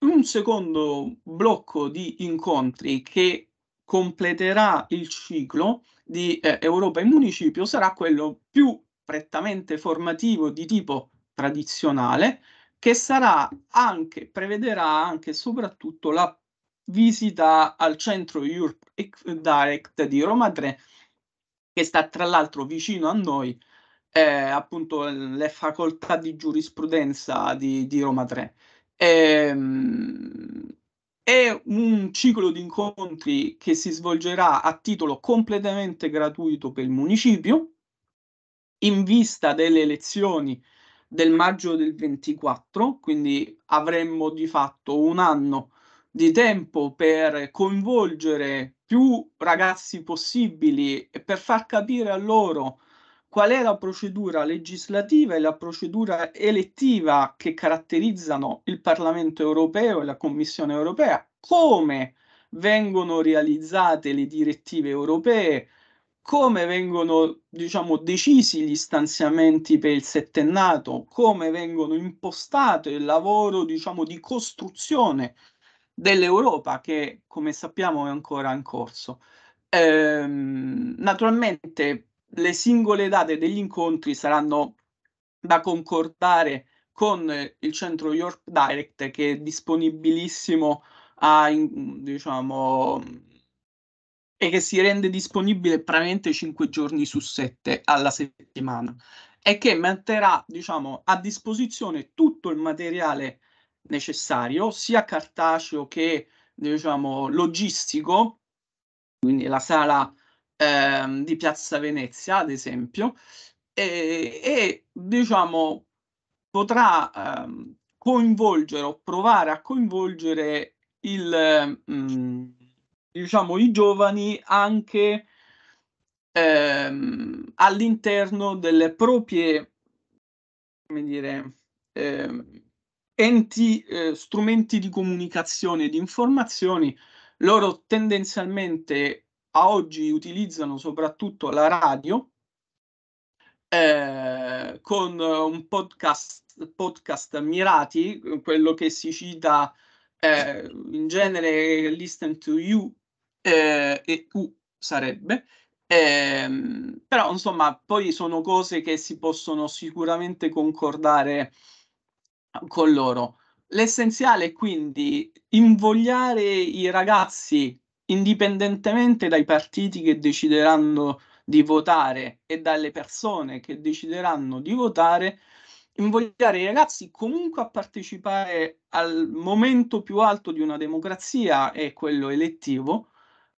Un secondo blocco di incontri che completerà il ciclo di eh, Europa in municipio sarà quello più prettamente formativo di tipo tradizionale, che sarà anche, prevederà anche e soprattutto la visita al centro Europe Direct di Roma 3, che sta tra l'altro vicino a noi, eh, appunto le facoltà di giurisprudenza di, di Roma 3. Ehm, è un ciclo di incontri che si svolgerà a titolo completamente gratuito per il municipio, in vista delle elezioni del maggio del 24, quindi avremmo di fatto un anno di tempo per coinvolgere più ragazzi possibili e per far capire a loro qual è la procedura legislativa e la procedura elettiva che caratterizzano il Parlamento europeo e la Commissione europea, come vengono realizzate le direttive europee, come vengono diciamo, decisi gli stanziamenti per il settennato, come vengono impostato il lavoro diciamo, di costruzione dell'Europa che come sappiamo è ancora in corso. Ehm, naturalmente le singole date degli incontri saranno da concordare con il centro York Direct che è disponibilissimo a in, diciamo, e che si rende disponibile praticamente 5 giorni su 7 alla settimana e che metterà diciamo, a disposizione tutto il materiale necessario, sia cartaceo che diciamo, logistico, quindi la sala eh, di Piazza Venezia, ad esempio, e, e diciamo, potrà eh, coinvolgere o provare a coinvolgere il... Mh, mm, diciamo, i giovani anche ehm, all'interno delle proprie, come dire, ehm, enti, eh, strumenti di comunicazione e di informazioni, loro tendenzialmente a oggi utilizzano soprattutto la radio eh, con un podcast, podcast mirati, quello che si cita eh, in genere Listen to You eh, e U sarebbe. Eh, però insomma, poi sono cose che si possono sicuramente concordare con loro. L'essenziale è quindi invogliare i ragazzi, indipendentemente dai partiti che decideranno di votare e dalle persone che decideranno di votare, invogliare i ragazzi comunque a partecipare al momento più alto di una democrazia, è quello elettivo,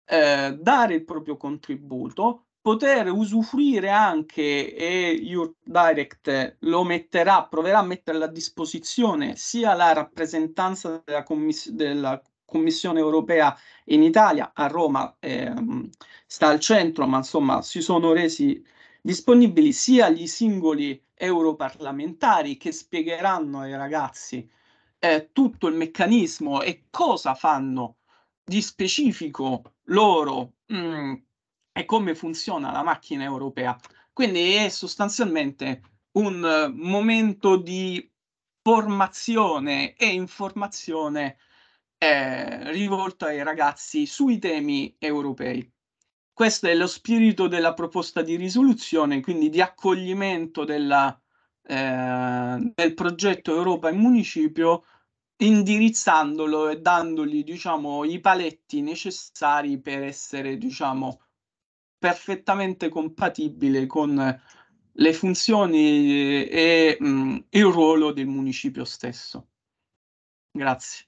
eh, dare il proprio contributo, poter usufruire anche e Your Direct lo metterà, proverà a metterla a disposizione sia la rappresentanza della, commis- della Commissione europea in Italia, a Roma ehm, sta al centro, ma insomma si sono resi disponibili sia gli singoli europarlamentari che spiegheranno ai ragazzi eh, tutto il meccanismo e cosa fanno di specifico loro mh, mm, e come funziona la macchina europea. Quindi è sostanzialmente un eh, momento di formazione e informazione eh, rivolto ai ragazzi sui temi europei. Questo è lo spirito della proposta di risoluzione, quindi di accoglimento della, eh, del progetto Europa in Municipio indirizzandolo e dandogli, diciamo, i paletti necessari per essere, diciamo, perfettamente compatibile con le funzioni e, e mm, mh, il ruolo del municipio stesso. Grazie.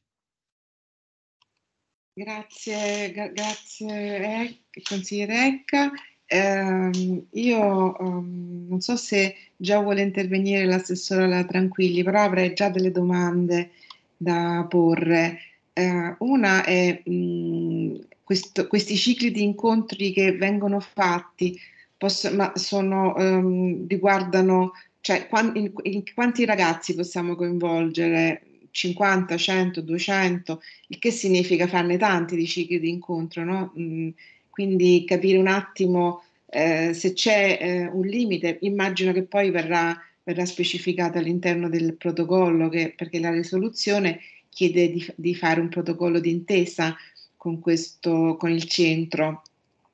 Grazie, gra grazie consigliere Ecca. Eh, io um, non so se già vuole intervenire l'assessore La Tranquilli, però avrei già delle domande da porre. Eh, una è mh, mm, questo, questi cicli di incontri che vengono fatti, posso, ma sono, um, riguardano cioè, quanti, in, in quanti ragazzi possiamo coinvolgere 50, 100, 200, il che significa farne tanti di cicli di incontro, no? Mm, quindi capire un attimo eh, se c'è eh, un limite, immagino che poi verrà verrà specificata all'interno del protocollo, che, perché la risoluzione chiede di, di fare un protocollo d'intesa con, questo, con il centro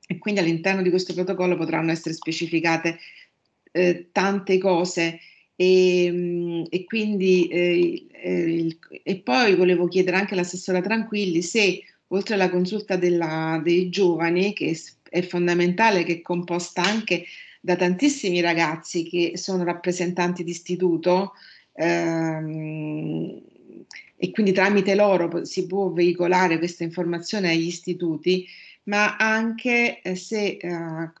e quindi all'interno di questo protocollo potranno essere specificate eh, tante cose. E, mm, e, quindi eh, eh e poi volevo chiedere anche all'assessora Tranquilli se oltre alla consulta della, dei giovani che è fondamentale che è composta anche da tantissimi ragazzi che sono rappresentanti di istituto ehm, e quindi tramite loro si può veicolare questa informazione agli istituti, ma anche eh, se eh,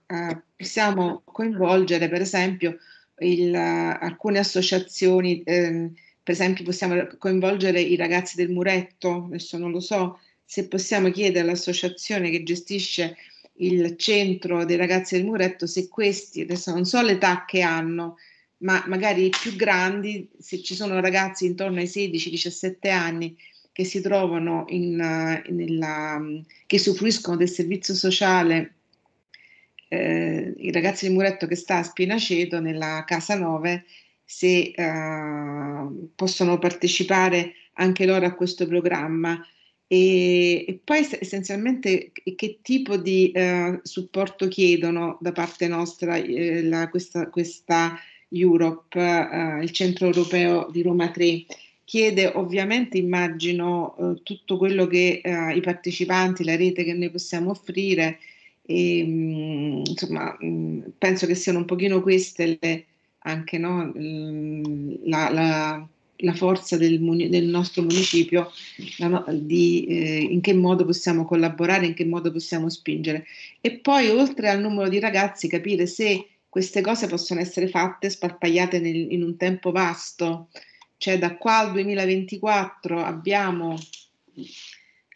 eh, possiamo coinvolgere per esempio il, alcune associazioni, eh, per esempio possiamo coinvolgere i ragazzi del muretto, adesso non lo so, se possiamo chiedere all'associazione che gestisce il centro dei ragazzi del muretto, se questi, adesso non so l'età che hanno, ma magari i più grandi, se ci sono ragazzi intorno ai 16-17 anni che si trovano in, in eh, nella, mm, che usufruiscono del servizio sociale, eh, i ragazzi del muretto che sta a Spinaceto nella casa 9, se eh, possono partecipare anche loro a questo programma e, e poi essenzialmente che tipo di eh, supporto chiedono da parte nostra eh, la, questa, questa, Europe, eh, il centro europeo di Roma 3? Chiede ovviamente, immagino, eh, tutto quello che eh, i partecipanti, la rete che noi possiamo offrire, e, mh, mm, insomma, mh, mm, penso che siano un pochino queste le, anche no, la, la la forza del, del nostro municipio, no, di, eh, in che modo possiamo collaborare, in che modo possiamo spingere. E poi, oltre al numero di ragazzi, capire se queste cose possono essere fatte sparpagliate nel, in un tempo vasto. Cioè, da qua al 2024 abbiamo,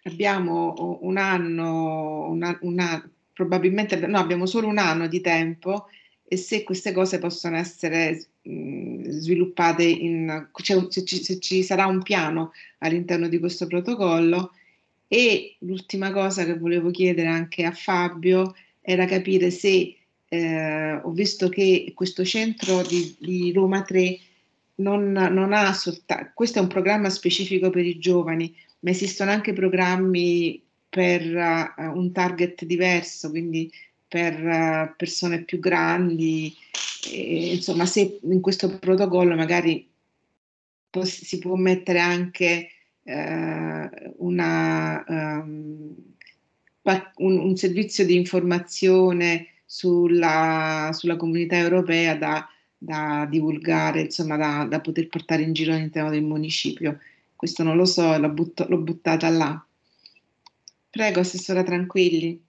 abbiamo un anno, una, una, probabilmente no, abbiamo solo un anno di tempo e se queste cose possono essere sviluppate in, cioè, se, ci, se ci sarà un piano all'interno di questo protocollo. E l'ultima cosa che volevo chiedere anche a Fabio era capire se eh, ho visto che questo centro di, di Roma 3 non, non ha soltanto, questo è un programma specifico per i giovani, ma esistono anche programmi per uh, un target diverso, quindi per eh, persone più grandi, e, insomma se in questo protocollo magari poss- si può mettere anche eh, una, um, un, un, servizio di informazione sulla, sulla comunità europea da, da divulgare, insomma da, da, poter portare in giro all'interno del municipio. Questo non lo so, l'ho, butto, l'ho buttata là. Prego, assessora Tranquilli.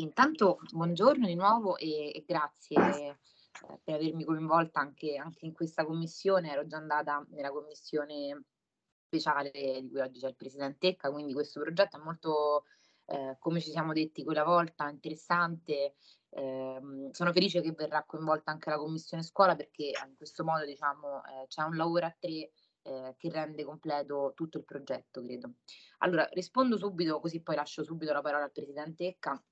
Intanto buongiorno di nuovo e, e grazie eh, per avermi coinvolta anche, anche, in questa commissione. Ero già andata nella commissione speciale di cui oggi c'è il Presidente Ecca, quindi questo progetto è molto, eh, come ci siamo detti quella volta, interessante. Eh, sono felice che verrà coinvolta anche la commissione scuola perché eh, in questo modo diciamo, eh, c'è un lavoro a tre eh, che rende completo tutto il progetto, credo. Allora, rispondo subito, così poi lascio subito la parola al Presidente Ecca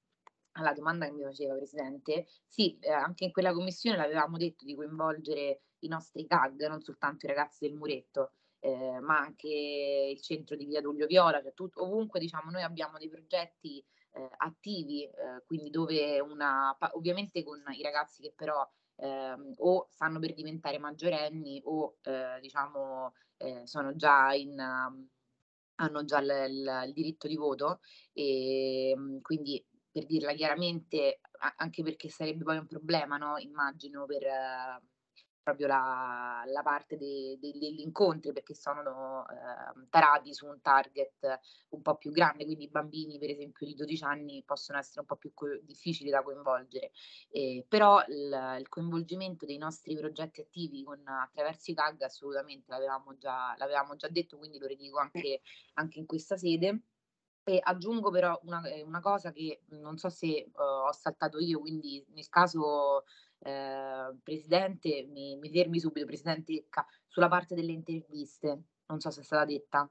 alla domanda che mi faceva Presidente, sì, eh, anche in quella commissione l'avevamo detto di coinvolgere i nostri CAG, non soltanto i ragazzi del muretto, eh, ma anche il centro di Via Duglio Viola, cioè tut- ovunque diciamo, noi abbiamo dei progetti eh, attivi, eh, quindi dove una, pa- ovviamente con i ragazzi che però ehm, o stanno per diventare maggiorenni o eh, diciamo eh, sono già in... Um, hanno già l- l- il diritto di voto e ehm, quindi per dirla chiaramente, anche perché sarebbe poi un problema, no? immagino, per eh, proprio la, la parte de, de, degli incontri, perché sono eh, tarati su un target un po' più grande, quindi i bambini per esempio di 12 anni possono essere un po' più co- difficili da coinvolgere, eh, però il, il, coinvolgimento dei nostri progetti attivi con, attraverso i tag assolutamente l'avevamo già, l'avevamo già detto, quindi lo ridico anche, anche in questa sede e aggiungo però una, eh, una cosa che non so se uh, ho saltato io, quindi nel caso eh, Presidente, mi, mi, fermi subito, Presidente Ecca, sulla parte delle interviste, non so se è stata detta.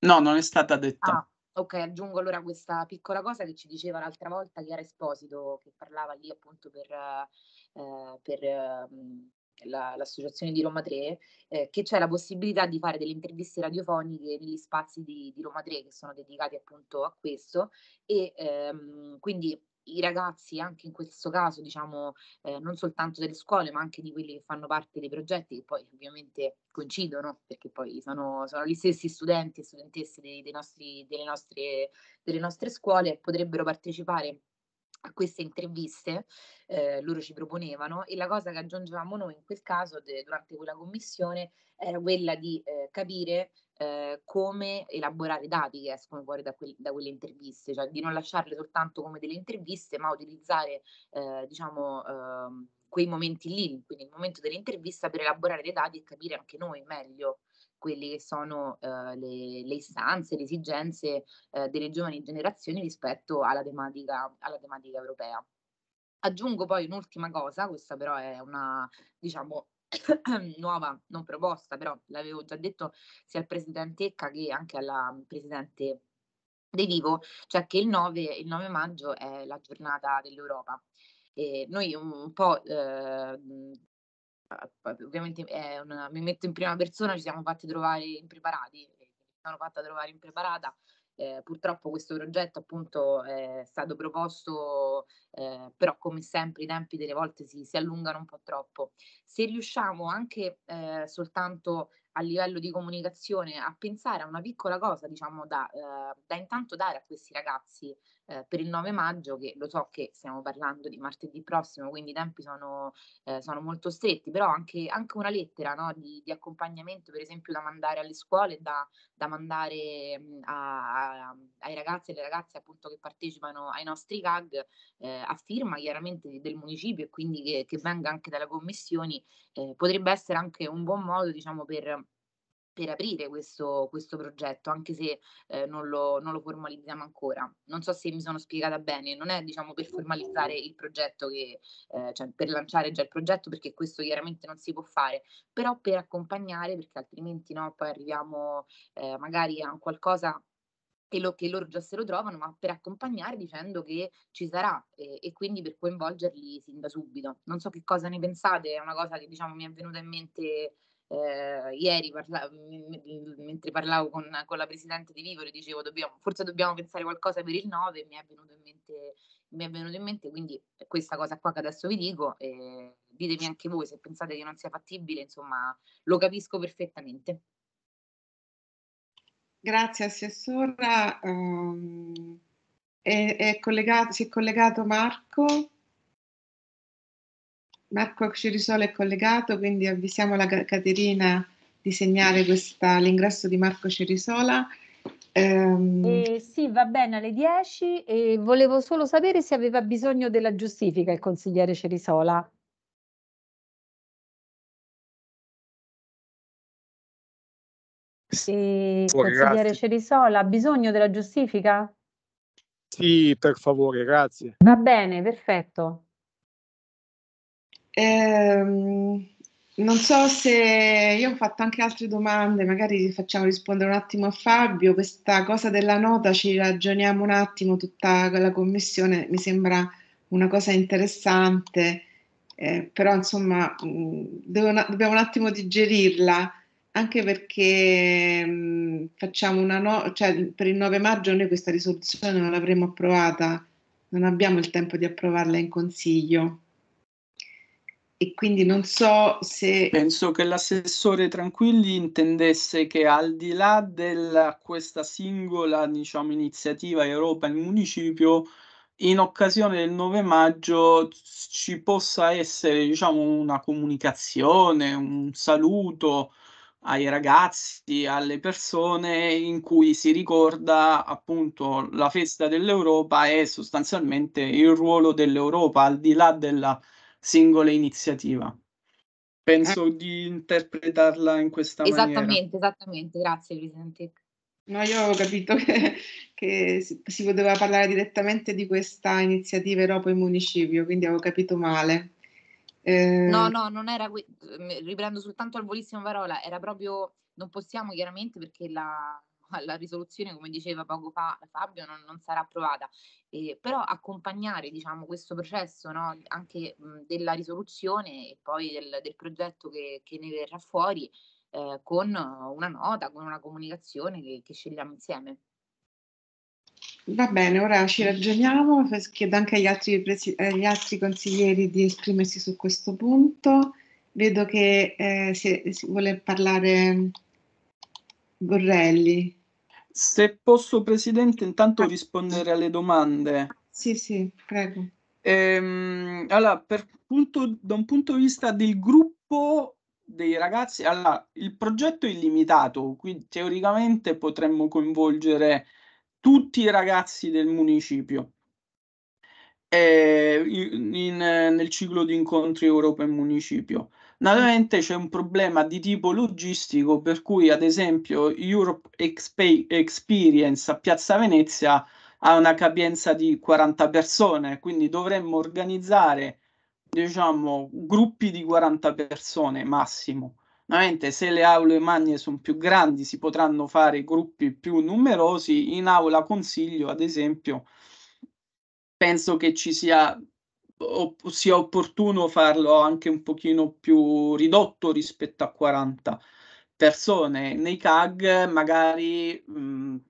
No, non è stata detta. Ah, ok, aggiungo allora questa piccola cosa che ci diceva l'altra volta Chiara Esposito, che parlava lì appunto per, eh, per ehm, la, l'associazione di Roma 3, eh, che c'è la possibilità di fare delle interviste radiofoniche negli spazi di, di Roma 3 che sono dedicati appunto a questo e ehm, quindi i ragazzi, anche in questo caso, diciamo, eh, non soltanto delle scuole, ma anche di quelli che fanno parte dei progetti, che poi ovviamente coincidono, perché poi sono, sono gli stessi studenti e studentesse dei, dei nostri, delle, nostre, delle nostre scuole, potrebbero partecipare a queste interviste eh, loro ci proponevano e la cosa che aggiungevamo noi in quel caso de, durante quella commissione era quella di eh, capire eh, come elaborare i dati che escono fuori da, quel, da, quelle interviste, cioè di non lasciarle soltanto come delle interviste ma utilizzare eh, diciamo ehm, quei momenti lì, quindi il momento dell'intervista per elaborare dei dati e capire anche noi meglio quelle che sono eh, le, le, istanze, le esigenze eh, delle giovani generazioni rispetto alla tematica, alla tematica europea. Aggiungo poi un'ultima cosa, questa però è una, diciamo, nuova non proposta, però l'avevo già detto sia al presidente Ecca che anche alla presidente De Vivo, cioè che il 9, il 9 maggio è la giornata dell'Europa. E noi un po' eh, ovviamente una, mi metto in prima persona, ci siamo fatti trovare impreparati, mi sono fatta trovare impreparata. Eh, purtroppo questo progetto appunto è stato proposto, eh, però come sempre i tempi delle volte si, si allungano un po' troppo. Se riusciamo anche eh, soltanto a livello di comunicazione a pensare a una piccola cosa, diciamo, da, eh, da intanto dare a questi ragazzi eh, per il 9 maggio, che lo so che stiamo parlando di martedì prossimo, quindi i tempi sono, eh, sono molto stretti, però anche, anche una lettera no, di, di, accompagnamento, per esempio, da mandare alle scuole, da, da mandare mm, a, a, ai ragazzi e alle ragazze appunto che partecipano ai nostri CAG, eh, a firma chiaramente del municipio e quindi che, che venga anche dalle commissioni, eh, potrebbe essere anche un buon modo diciamo, per per aprire questo, questo progetto, anche se eh, non, lo, non, lo, formalizziamo ancora. Non so se mi sono spiegata bene, non è diciamo per formalizzare il progetto, che, eh, cioè per lanciare già il progetto, perché questo chiaramente non si può fare, però per accompagnare, perché altrimenti no, poi arriviamo eh, magari a qualcosa che, lo, che, loro già se lo trovano, ma per accompagnare dicendo che ci sarà eh, e quindi per coinvolgerli sin da subito. Non so che cosa ne pensate, è una cosa che diciamo mi è venuta in mente eh, ieri parla- mentre parlavo con, con, la presidente di Vivori dicevo dobbiamo, forse dobbiamo pensare qualcosa per il 9 mi è venuto in mente, mi è venuto in mente quindi eh, questa cosa qua che adesso vi dico eh, ditemi anche voi se pensate che non sia fattibile insomma lo capisco perfettamente Grazie Assessora um, è, è collegato, si è collegato Marco Marco Acciarisolo è collegato, quindi avvisiamo la Caterina di segnare questa, l'ingresso di Marco Cirisola. Um, eh, sì, va bene alle 10 e volevo solo sapere se aveva bisogno della giustifica il consigliere Cerisola. Sì, il consigliere grazie. Cerisola, ha bisogno della giustifica? Sì, per favore, grazie. Va bene, perfetto. Ehm, non so se io ho fatto anche altre domande, magari facciamo rispondere un attimo a Fabio. Questa cosa della nota ci ragioniamo un attimo, tutta la commissione mi sembra una cosa interessante, eh, però insomma mm, una, dobbiamo un attimo digerirla, anche perché mh, mm, facciamo una no- cioè, per il 9 maggio noi questa risoluzione non l'avremo approvata, non abbiamo il tempo di approvarla in consiglio e quindi non so se... Penso che l'assessore Tranquilli intendesse che al di là di questa singola diciamo, iniziativa Europa in municipio, in occasione del 9 maggio ci possa essere diciamo, una comunicazione, un saluto ai ragazzi, alle persone in cui si ricorda appunto la festa dell'Europa e sostanzialmente il ruolo dell'Europa al di là della singola iniziativa. Penso eh. di interpretarla in questa esattamente, maniera. Esattamente, esattamente. Grazie, Vicente. No, io avevo capito che, che si, si, poteva parlare direttamente di questa iniziativa Europa in municipio, quindi avevo capito male. Eh... No, no, non era, riprendo soltanto al volissimo parola, era proprio, non possiamo chiaramente perché la, la risoluzione, come diceva poco fa Fabio, non, non sarà approvata, eh, però accompagnare diciamo, questo processo no, anche mh, della risoluzione e poi del, del progetto che, che, ne verrà fuori eh, con una nota, con una comunicazione che, che scegliamo insieme. Va bene, ora ci ragioniamo, chiedo anche agli altri, presi- agli altri consiglieri di esprimersi su questo punto. Vedo che eh, si, si vuole parlare Borrelli. Se posso, Presidente, intanto ah, rispondere alle domande. Sì, sì, prego. Ehm, allora, per punto, da un punto di vista del gruppo dei ragazzi, allora, il progetto è illimitato, quindi teoricamente potremmo coinvolgere tutti i ragazzi del municipio eh, in, in, nel ciclo di incontri Europa e municipio. Naturalmente c'è un problema di tipo logistico, per cui ad esempio Europe Expe- Experience a Piazza Venezia ha una capienza di 40 persone, quindi dovremmo organizzare diciamo gruppi di 40 persone massimo. Ovviamente se le aule magne sono più grandi si potranno fare gruppi più numerosi, in aula consiglio ad esempio penso che ci sia op- sia opportuno farlo anche un pochino più ridotto rispetto a 40 persone. Nei CAG magari mh, mhmm,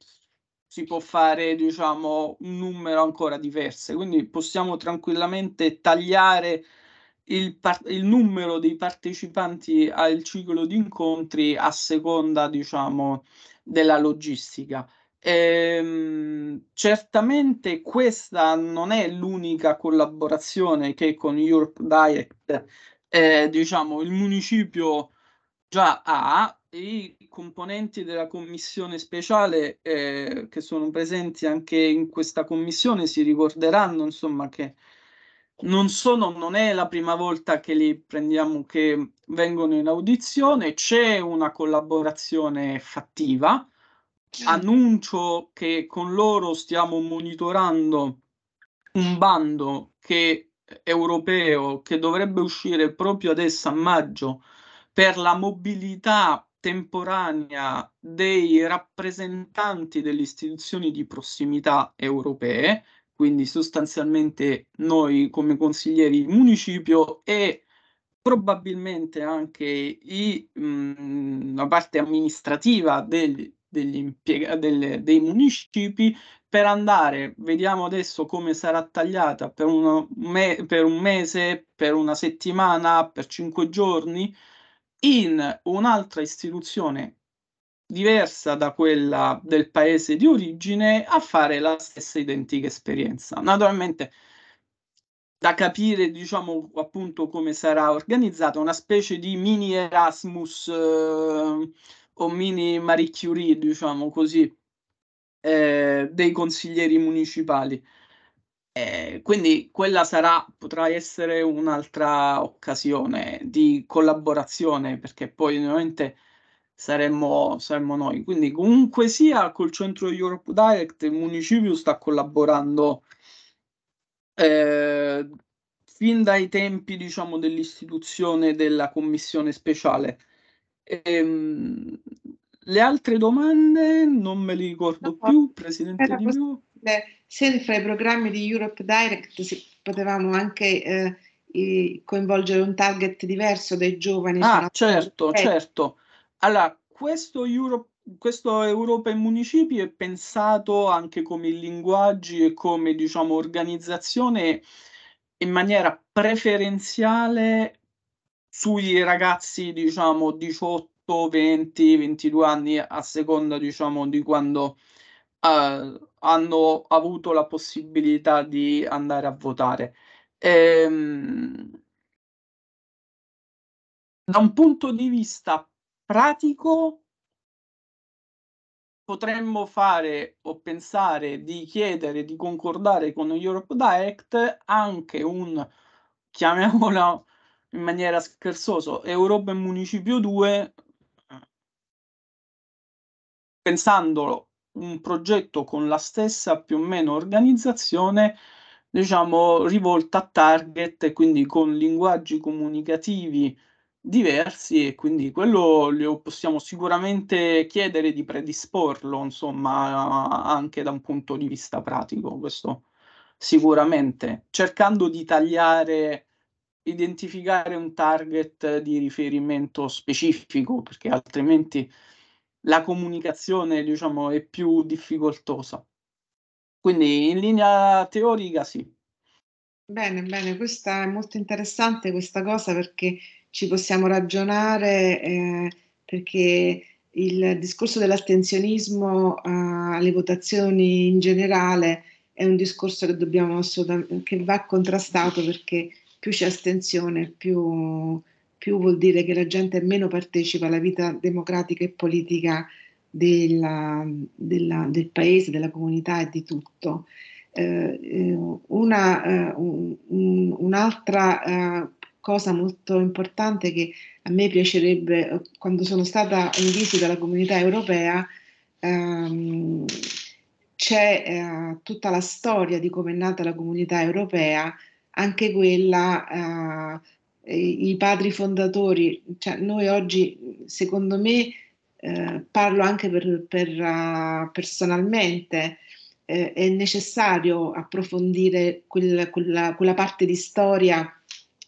si può fare diciamo un numero ancora diverso, quindi possiamo tranquillamente tagliare il, par- il, numero dei partecipanti al ciclo di incontri a seconda diciamo della logistica. Ehm, certamente questa non è l'unica collaborazione che con Europe Direct eh, diciamo, il municipio già ha. I componenti della commissione speciale eh, che sono presenti anche in questa commissione si ricorderanno insomma che non sono, non è la prima volta che li prendiamo, che vengono in audizione, c'è una collaborazione fattiva annuncio che con loro stiamo monitorando un bando che, eh, europeo che dovrebbe uscire proprio adesso a maggio per la mobilità temporanea dei rappresentanti delle istituzioni di prossimità europee, quindi sostanzialmente noi come consiglieri di municipio e probabilmente anche i, mh, mm, la parte amministrativa del, degli impiega- delle, dei municipi per andare, vediamo adesso come sarà tagliata per, uno, me- per un mese, per una settimana, per cinque giorni, in un'altra istituzione diversa da quella del paese di origine a fare la stessa identica esperienza. Naturalmente da capire, diciamo, appunto come sarà organizzata una specie di mini Erasmus eh, o mini Marie Curie, diciamo così, eh, dei consiglieri municipali. Eh, quindi quella sarà, potrà essere un'altra occasione di collaborazione, perché poi ovviamente saremmo, saremmo noi. Quindi comunque sia col centro Europe Direct il municipio sta collaborando eh, fin dai tempi diciamo, dell'istituzione della commissione speciale Ehm, le altre domande non me le ricordo no, più, Presidente Di Mio. Se fra i programmi di Europe Direct potevamo anche eh, coinvolgere un target diverso dei giovani. Ah, certo, altri. Eh. certo. Allora, questo, Euro, questo Europa in municipi è pensato anche come linguaggi e come diciamo, organizzazione in maniera preferenziale sui ragazzi, diciamo, 18, 20, 22 anni, a seconda, diciamo, di quando uh, hanno avuto la possibilità di andare a votare. Ehm, da un punto di vista pratico, potremmo fare o pensare di chiedere di concordare con Europe Direct anche un chiamiamola in maniera scherzosa Europa e Municipio 2 pensandolo un progetto con la stessa più o meno organizzazione diciamo rivolta a target e quindi con linguaggi comunicativi diversi e quindi quello lo possiamo sicuramente chiedere di predisporlo insomma anche da un punto di vista pratico questo sicuramente cercando di tagliare identificare un target di riferimento specifico, perché altrimenti la comunicazione diciamo, è più difficoltosa. Quindi in linea teorica sì. Bene, bene, questa è molto interessante questa cosa perché ci possiamo ragionare eh, perché il discorso dell'astensionismo eh, alle votazioni in generale è un discorso che, dobbiamo, assolutamente che va contrastato perché più c'è astensione, più, più vuol dire che la gente meno partecipa alla vita democratica e politica della, della, del paese, della comunità e di tutto. Eh, eh una, uh, un, un'altra uh, cosa molto importante che a me piacerebbe, quando sono stata in visita alla comunità europea, ehm, c'è eh, tutta la storia di come è nata la comunità europea anche quella, eh, i padri fondatori, cioè noi oggi, secondo me, eh, parlo anche per, per uh, personalmente, eh, è necessario approfondire quel, quella, quella parte di storia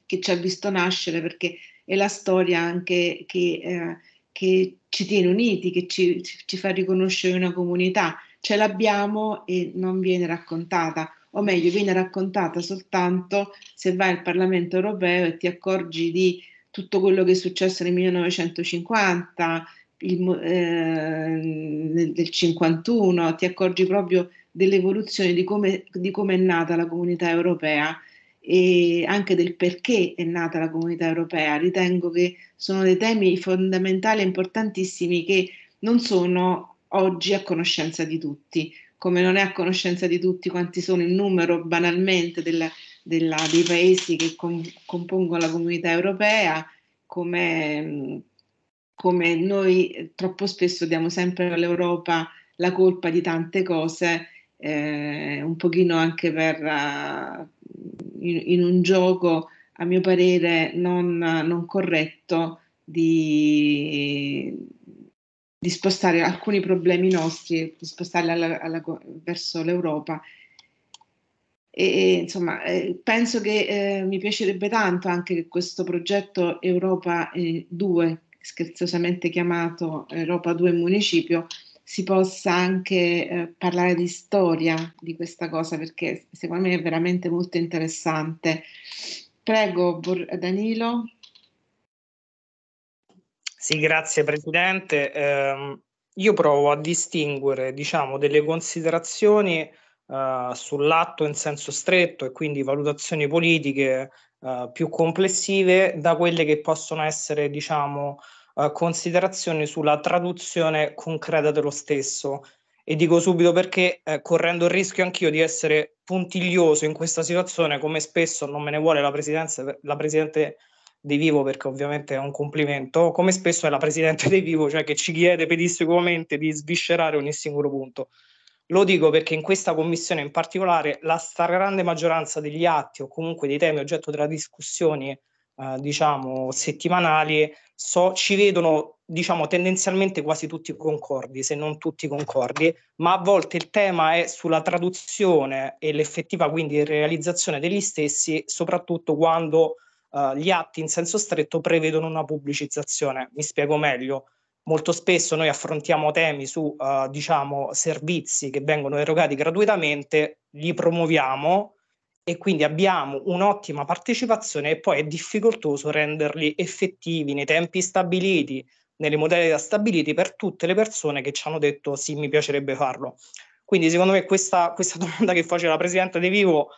che ci ha visto nascere, perché è la storia anche che, eh, che ci tiene uniti, che ci, ci, fa riconoscere una comunità. Ce l'abbiamo e non viene raccontata o meglio viene raccontata soltanto se vai al Parlamento europeo e ti accorgi di tutto quello che è successo nel 1950, il, eh, del 51, ti accorgi proprio dell'evoluzione di come, di come è nata la comunità europea e anche del perché è nata la comunità europea. Ritengo che sono dei temi fondamentali e importantissimi che non sono oggi a conoscenza di tutti come non è a conoscenza di tutti quanti sono il numero banalmente della, della, dei paesi che com, compongono la comunità europea, come, come noi troppo spesso diamo sempre all'Europa la colpa di tante cose, eh, un pochino anche per, eh, in, in, un gioco, a mio parere, non, non corretto di di spostare alcuni problemi nostri, di spostarli alla, alla, verso l'Europa. E, insomma, eh, penso che eh, mi piacerebbe tanto anche che questo progetto Europa 2, eh, scherzosamente chiamato Europa 2 Municipio, si possa anche eh, parlare di storia di questa cosa perché secondo me è veramente molto interessante. Prego Danilo. Sì, grazie Presidente. Eh, io provo a distinguere diciamo, delle considerazioni eh, sull'atto in senso stretto e quindi valutazioni politiche eh, più complessive da quelle che possono essere diciamo, eh, considerazioni sulla traduzione concreta dello stesso. E dico subito perché, eh, correndo il rischio anch'io di essere puntiglioso in questa situazione, come spesso non me ne vuole la, presidenza, la Presidente di Vivo perché ovviamente è un complimento, come spesso è la presidente di Vivo, cioè che ci chiede pedissequamente di sviscerare ogni singolo punto. Lo dico perché in questa commissione in particolare la stragrande maggioranza degli atti o comunque dei temi oggetto della discussione, eh, diciamo, settimanali, so, ci vedono, diciamo, tendenzialmente quasi tutti concordi, se non tutti concordi, ma a volte il tema è sulla traduzione e l'effettiva quindi realizzazione degli stessi, soprattutto quando eh, gli atti in senso stretto prevedono una pubblicizzazione. Mi spiego meglio. Molto spesso noi affrontiamo temi su, uh, diciamo, servizi che vengono erogati gratuitamente, li promuoviamo e quindi abbiamo un'ottima partecipazione e poi è difficoltoso renderli effettivi nei tempi stabiliti, nelle modalità stabiliti per tutte le persone che ci hanno detto sì, mi piacerebbe farlo. Quindi secondo me questa, questa domanda che faceva la Presidente De Vivo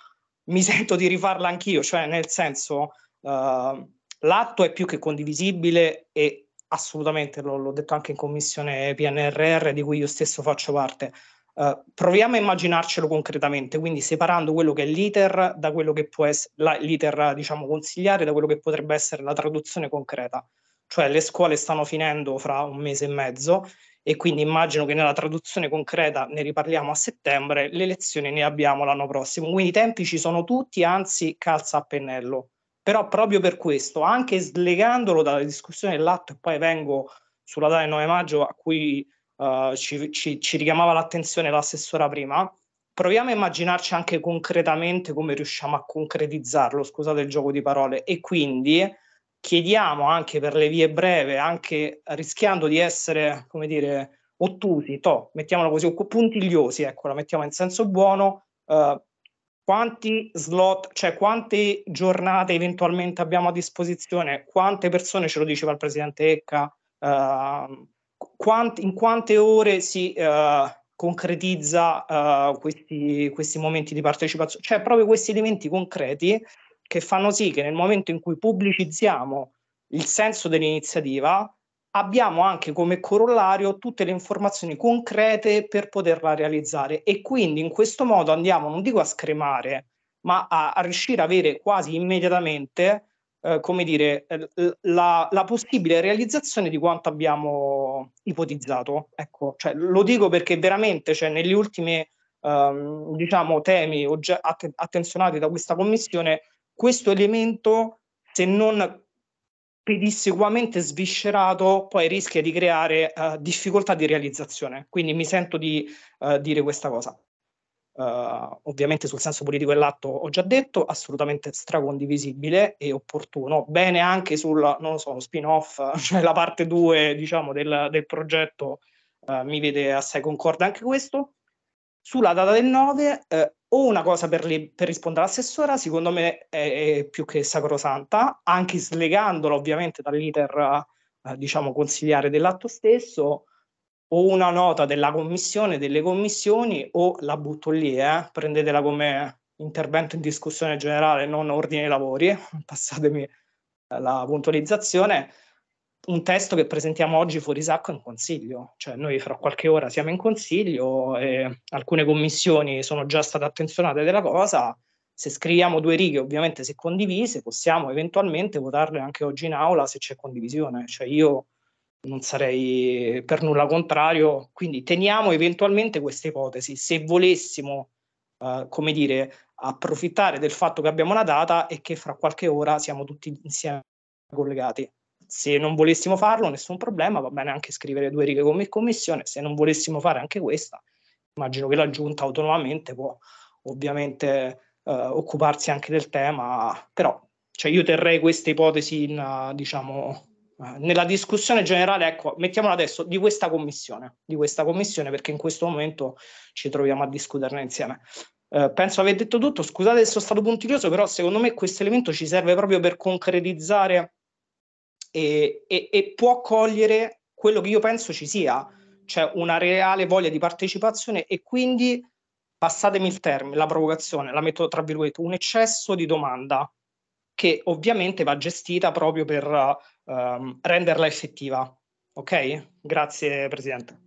mi sento di rifarla anch'io, cioè nel senso Ehm, l'atto è più che condivisibile e assolutamente l'ho, l'ho, detto anche in commissione PNRR di cui io stesso faccio parte. Uh, proviamo a immaginarcelo concretamente, quindi separando quello che è l'iter da quello che può essere la, l'iter diciamo consigliare da quello che potrebbe essere la traduzione concreta. Cioè le scuole stanno finendo fra un mese e mezzo e quindi immagino che nella traduzione concreta ne riparliamo a settembre, le lezioni ne abbiamo l'anno prossimo, quindi i tempi ci sono tutti, anzi calza a pennello però proprio per questo, anche slegandolo dalla discussione dell'atto, e poi vengo sulla data del 9 maggio a cui uh, ci, ci, ci richiamava l'attenzione l'assessora prima, proviamo a immaginarci anche concretamente come riusciamo a concretizzarlo, scusate il gioco di parole, e quindi chiediamo anche per le vie breve, anche rischiando di essere, come dire, ottusi, to, mettiamola così, puntigliosi, ecco, la mettiamo in senso buono, eh, quanti slot, cioè quante giornate eventualmente abbiamo a disposizione, quante persone, ce lo diceva il presidente Ecca, uh, quant- in quante ore si uh, concretizza uh, questi, questi, momenti di partecipazione, cioè proprio questi elementi concreti che fanno sì che nel momento in cui pubblicizziamo il senso dell'iniziativa, abbiamo anche come corollario tutte le informazioni concrete per poterla realizzare e quindi in questo modo andiamo, non dico a scremare, ma a, a riuscire ad avere quasi immediatamente, eh, come dire, la, la, possibile realizzazione di quanto abbiamo ipotizzato. Ecco, cioè, lo dico perché veramente cioè, negli ultimi ehm, diciamo, temi ogge- att- attenzionati da questa commissione, questo elemento, se non pedissequamente sviscerato poi rischia di creare uh, difficoltà di realizzazione. Quindi mi sento di uh, dire questa cosa. Uh, ovviamente sul senso politico dell'atto ho già detto, assolutamente stracondivisibile e opportuno. Bene anche sul, non lo so, spin-off, cioè la parte 2 diciamo, del, del progetto, mi vede assai concorda anche questo. Sulla data del 9, o una cosa per, le, per rispondere all'assessora, secondo me è, è, più che sacrosanta, anche slegandola ovviamente dall'iter eh, diciamo consigliare dell'atto stesso, o una nota della commissione, delle commissioni, o la butto lì, eh, prendetela come intervento in discussione generale, non ordine dei lavori, passatemi la puntualizzazione, un testo che presentiamo oggi fuori sacco è un consiglio, cioè noi fra qualche ora siamo in consiglio e alcune commissioni sono già state attenzionate della cosa, se scriviamo due righe, ovviamente se condivise, possiamo eventualmente votarle anche oggi in aula se c'è condivisione, cioè io non sarei per nulla contrario, quindi teniamo eventualmente questa ipotesi, se volessimo, eh, come dire, approfittare del fatto che abbiamo una data e che fra qualche ora siamo tutti insieme collegati se non volessimo farlo, nessun problema, va bene anche scrivere due righe come commissione, se non volessimo fare anche questa, immagino che la giunta autonomamente può ovviamente eh, occuparsi anche del tema, però cioè io terrei questa ipotesi in, diciamo, eh, nella discussione generale, ecco, mettiamola adesso di questa commissione, di questa commissione perché in questo momento ci troviamo a discuterne insieme. Eh, penso aver detto tutto, scusate se sono stato puntiglioso, però secondo me questo elemento ci serve proprio per concretizzare e, e, e può cogliere quello che io penso ci sia, cioè una reale voglia di partecipazione e quindi, passatemi il termine, la provocazione, la metto tra virgolette, un eccesso di domanda che ovviamente va gestita proprio per um, renderla effettiva. Ok? Grazie Presidente.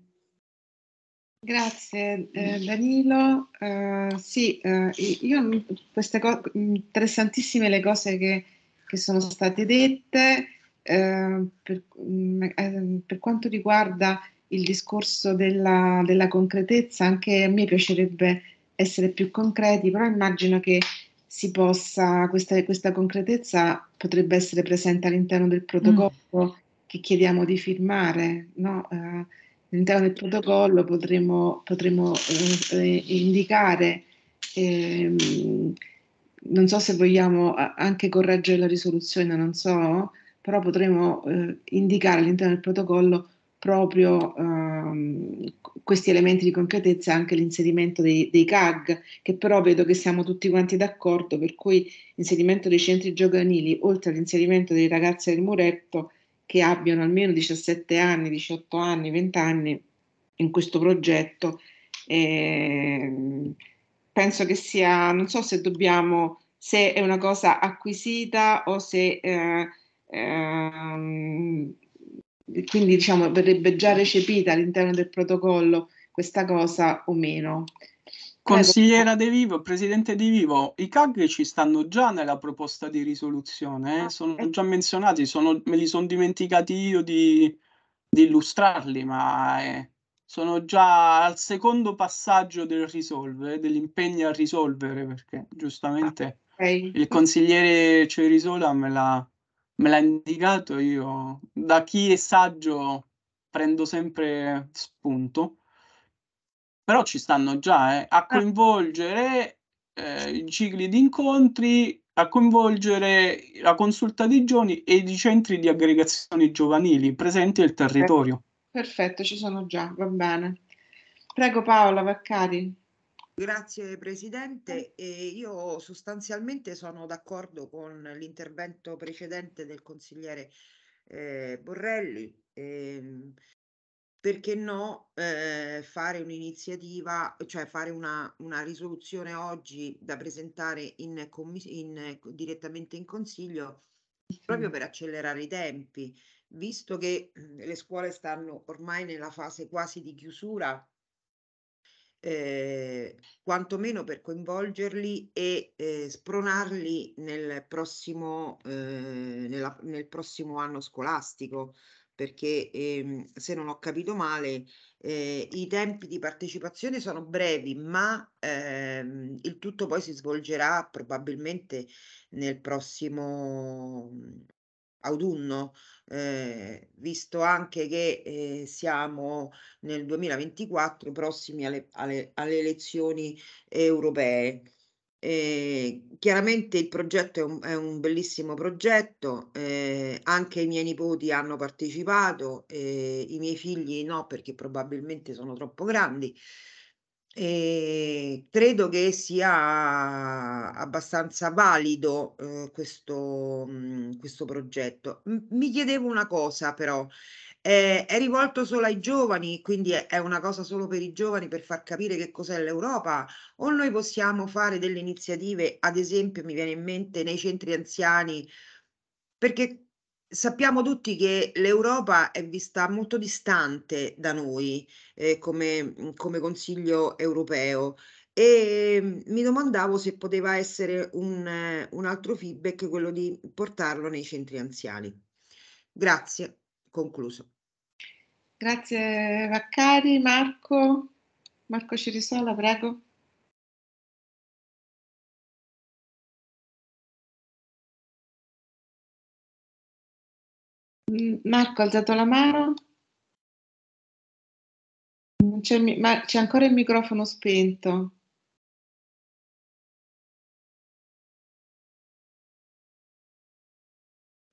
Grazie eh, Danilo. Uh, sì, uh, io mm, queste cose mm, interessantissime le cose che, che sono state dette. Ehm, per, mh, mm, eh, per, quanto riguarda il discorso della, della concretezza, anche a me piacerebbe essere più concreti, però immagino che si possa, questa, questa concretezza potrebbe essere presente all'interno del mm. protocollo mm. che chiediamo di firmare. No? Eh, all'interno del protocollo potremo, potremo eh, eh indicare, eh, non so se vogliamo anche correggere la risoluzione, non so, però potremo eh, indicare all'interno del protocollo proprio ehm, questi elementi di concretezza, anche l'inserimento dei, dei, CAG, che però vedo che siamo tutti quanti d'accordo, per cui l'inserimento dei centri giovanili, oltre all'inserimento dei ragazzi del muretto, che abbiano almeno 17 anni, 18 anni, 20 anni in questo progetto, ehm, penso che sia, non so se dobbiamo, se è una cosa acquisita o se... Eh, ehm, quindi diciamo verrebbe già recepita all'interno del protocollo questa cosa o meno. Consigliera De Vivo, Presidente De Vivo, i CAG ci stanno già nella proposta di risoluzione, eh? Ah, sono già menzionati, sono, me li sono dimenticati io di, di illustrarli, ma eh, sono già al secondo passaggio del risolvere, eh, dell'impegno a risolvere, perché giustamente ah, okay. il consigliere Cerisola me l'ha, me l'ha indicato, io da chi è saggio prendo sempre spunto, però ci stanno già, eh, a ah. coinvolgere eh, i cicli di incontri, a coinvolgere la consulta dei giovani e i centri di aggregazione giovanili presenti nel territorio. Perfetto, ci sono già, va bene. Prego Paola Vaccari. Grazie Presidente, e io sostanzialmente sono d'accordo con l'intervento precedente del consigliere eh, Borrelli. Eh, perché no eh, fare un'iniziativa, cioè fare una, una, risoluzione oggi da presentare in in, direttamente in Consiglio proprio per accelerare i tempi, visto che le scuole stanno ormai nella fase quasi di chiusura Ehm, quantomeno per coinvolgerli e eh, spronarli nel prossimo, eh, nella, nel prossimo anno scolastico, perché ehm, se non ho capito male eh, i tempi di partecipazione sono brevi, ma ehm, il tutto poi si svolgerà probabilmente nel prossimo, autunno, eh, visto anche che eh, siamo nel 2024 prossimi alle, alle, alle elezioni europee. Eh, chiaramente il progetto è un, è un bellissimo progetto, eh, anche i miei nipoti hanno partecipato, eh, i miei figli no perché probabilmente sono troppo grandi, e credo che sia abbastanza valido eh, questo, mh, mhmm, questo progetto. M- mi chiedevo una cosa però, eh, è rivolto solo ai giovani, quindi è, è una cosa solo per i giovani per far capire che cos'è l'Europa o noi possiamo fare delle iniziative, ad esempio mi viene in mente nei centri anziani, perché Sappiamo tutti che l'Europa è vista molto distante da noi eh, come, mm, come Consiglio europeo e mm, mi domandavo se poteva essere un, eh, un altro feedback quello di portarlo nei centri anziani. Grazie, concluso. Grazie Vaccari, Marco. Marco Cirisola, prego. Marco ha alzato la mano. C'è, ma c'è ancora il microfono spento.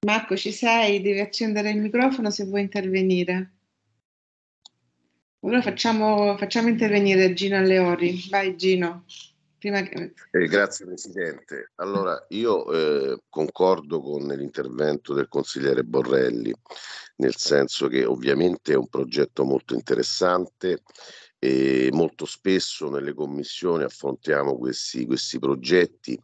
Marco, ci sei? Devi accendere il microfono se vuoi intervenire. Ora allora facciamo, facciamo intervenire Gino Alleori. Vai Gino. Che... Eh, grazie Presidente. Allora, io eh, concordo con l'intervento del consigliere Borrelli, nel senso che ovviamente è un progetto molto interessante e molto spesso nelle commissioni affrontiamo questi, questi progetti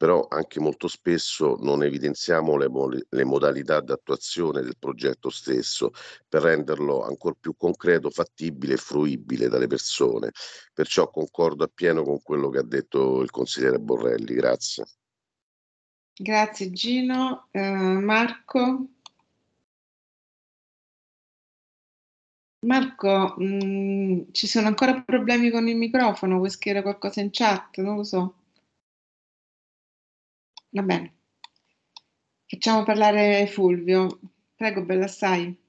però anche molto spesso non evidenziamo le, mo- le modalità d'attuazione del progetto stesso per renderlo ancora più concreto, fattibile e fruibile dalle persone. Perciò concordo appieno con quello che ha detto il consigliere Borrelli. Grazie. Grazie Gino. Eh, Marco? Marco, mh, mm, ci sono ancora problemi con il microfono? Vuoi scrivere qualcosa in chat? Non lo so. Va bene. Facciamo parlare Fulvio. Prego, Bellassai.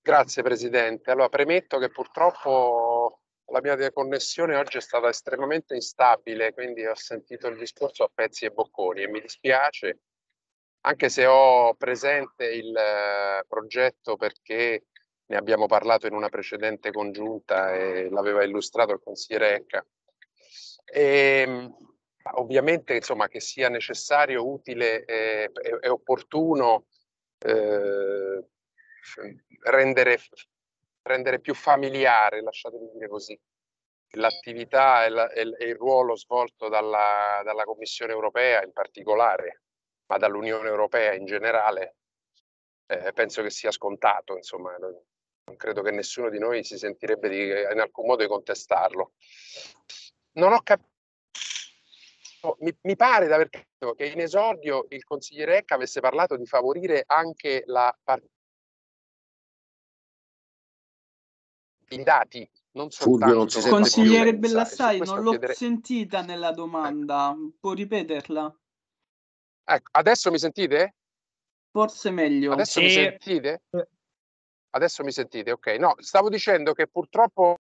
Grazie Presidente. Allora, premetto che purtroppo la mia connessione oggi è stata estremamente instabile, quindi ho sentito il discorso a pezzi e bocconi e mi dispiace, anche se ho presente il eh, progetto perché ne abbiamo parlato in una precedente congiunta e l'aveva illustrato il consigliere Ecca. E, ehm, Ovviamente insomma, che sia necessario, utile e, eh, e, opportuno eh, rendere, rendere, più familiare, lasciatemi dire così, l'attività e, la, e il ruolo svolto dalla, dalla Commissione europea in particolare, ma dall'Unione europea in generale, eh, penso che sia scontato, insomma, non, non, credo che nessuno di noi si sentirebbe di, in alcun modo di contestarlo. Non ho capito adesso mi, mi pare di aver capito che in esordio il consigliere Ecca avesse parlato di favorire anche la partita i dati non soltanto non si consigliere Bellassai non l'ho chiedere... sentita nella domanda ecco. può ripeterla ecco adesso mi sentite forse meglio adesso sì. mi sentite adesso mi sentite ok no stavo dicendo che purtroppo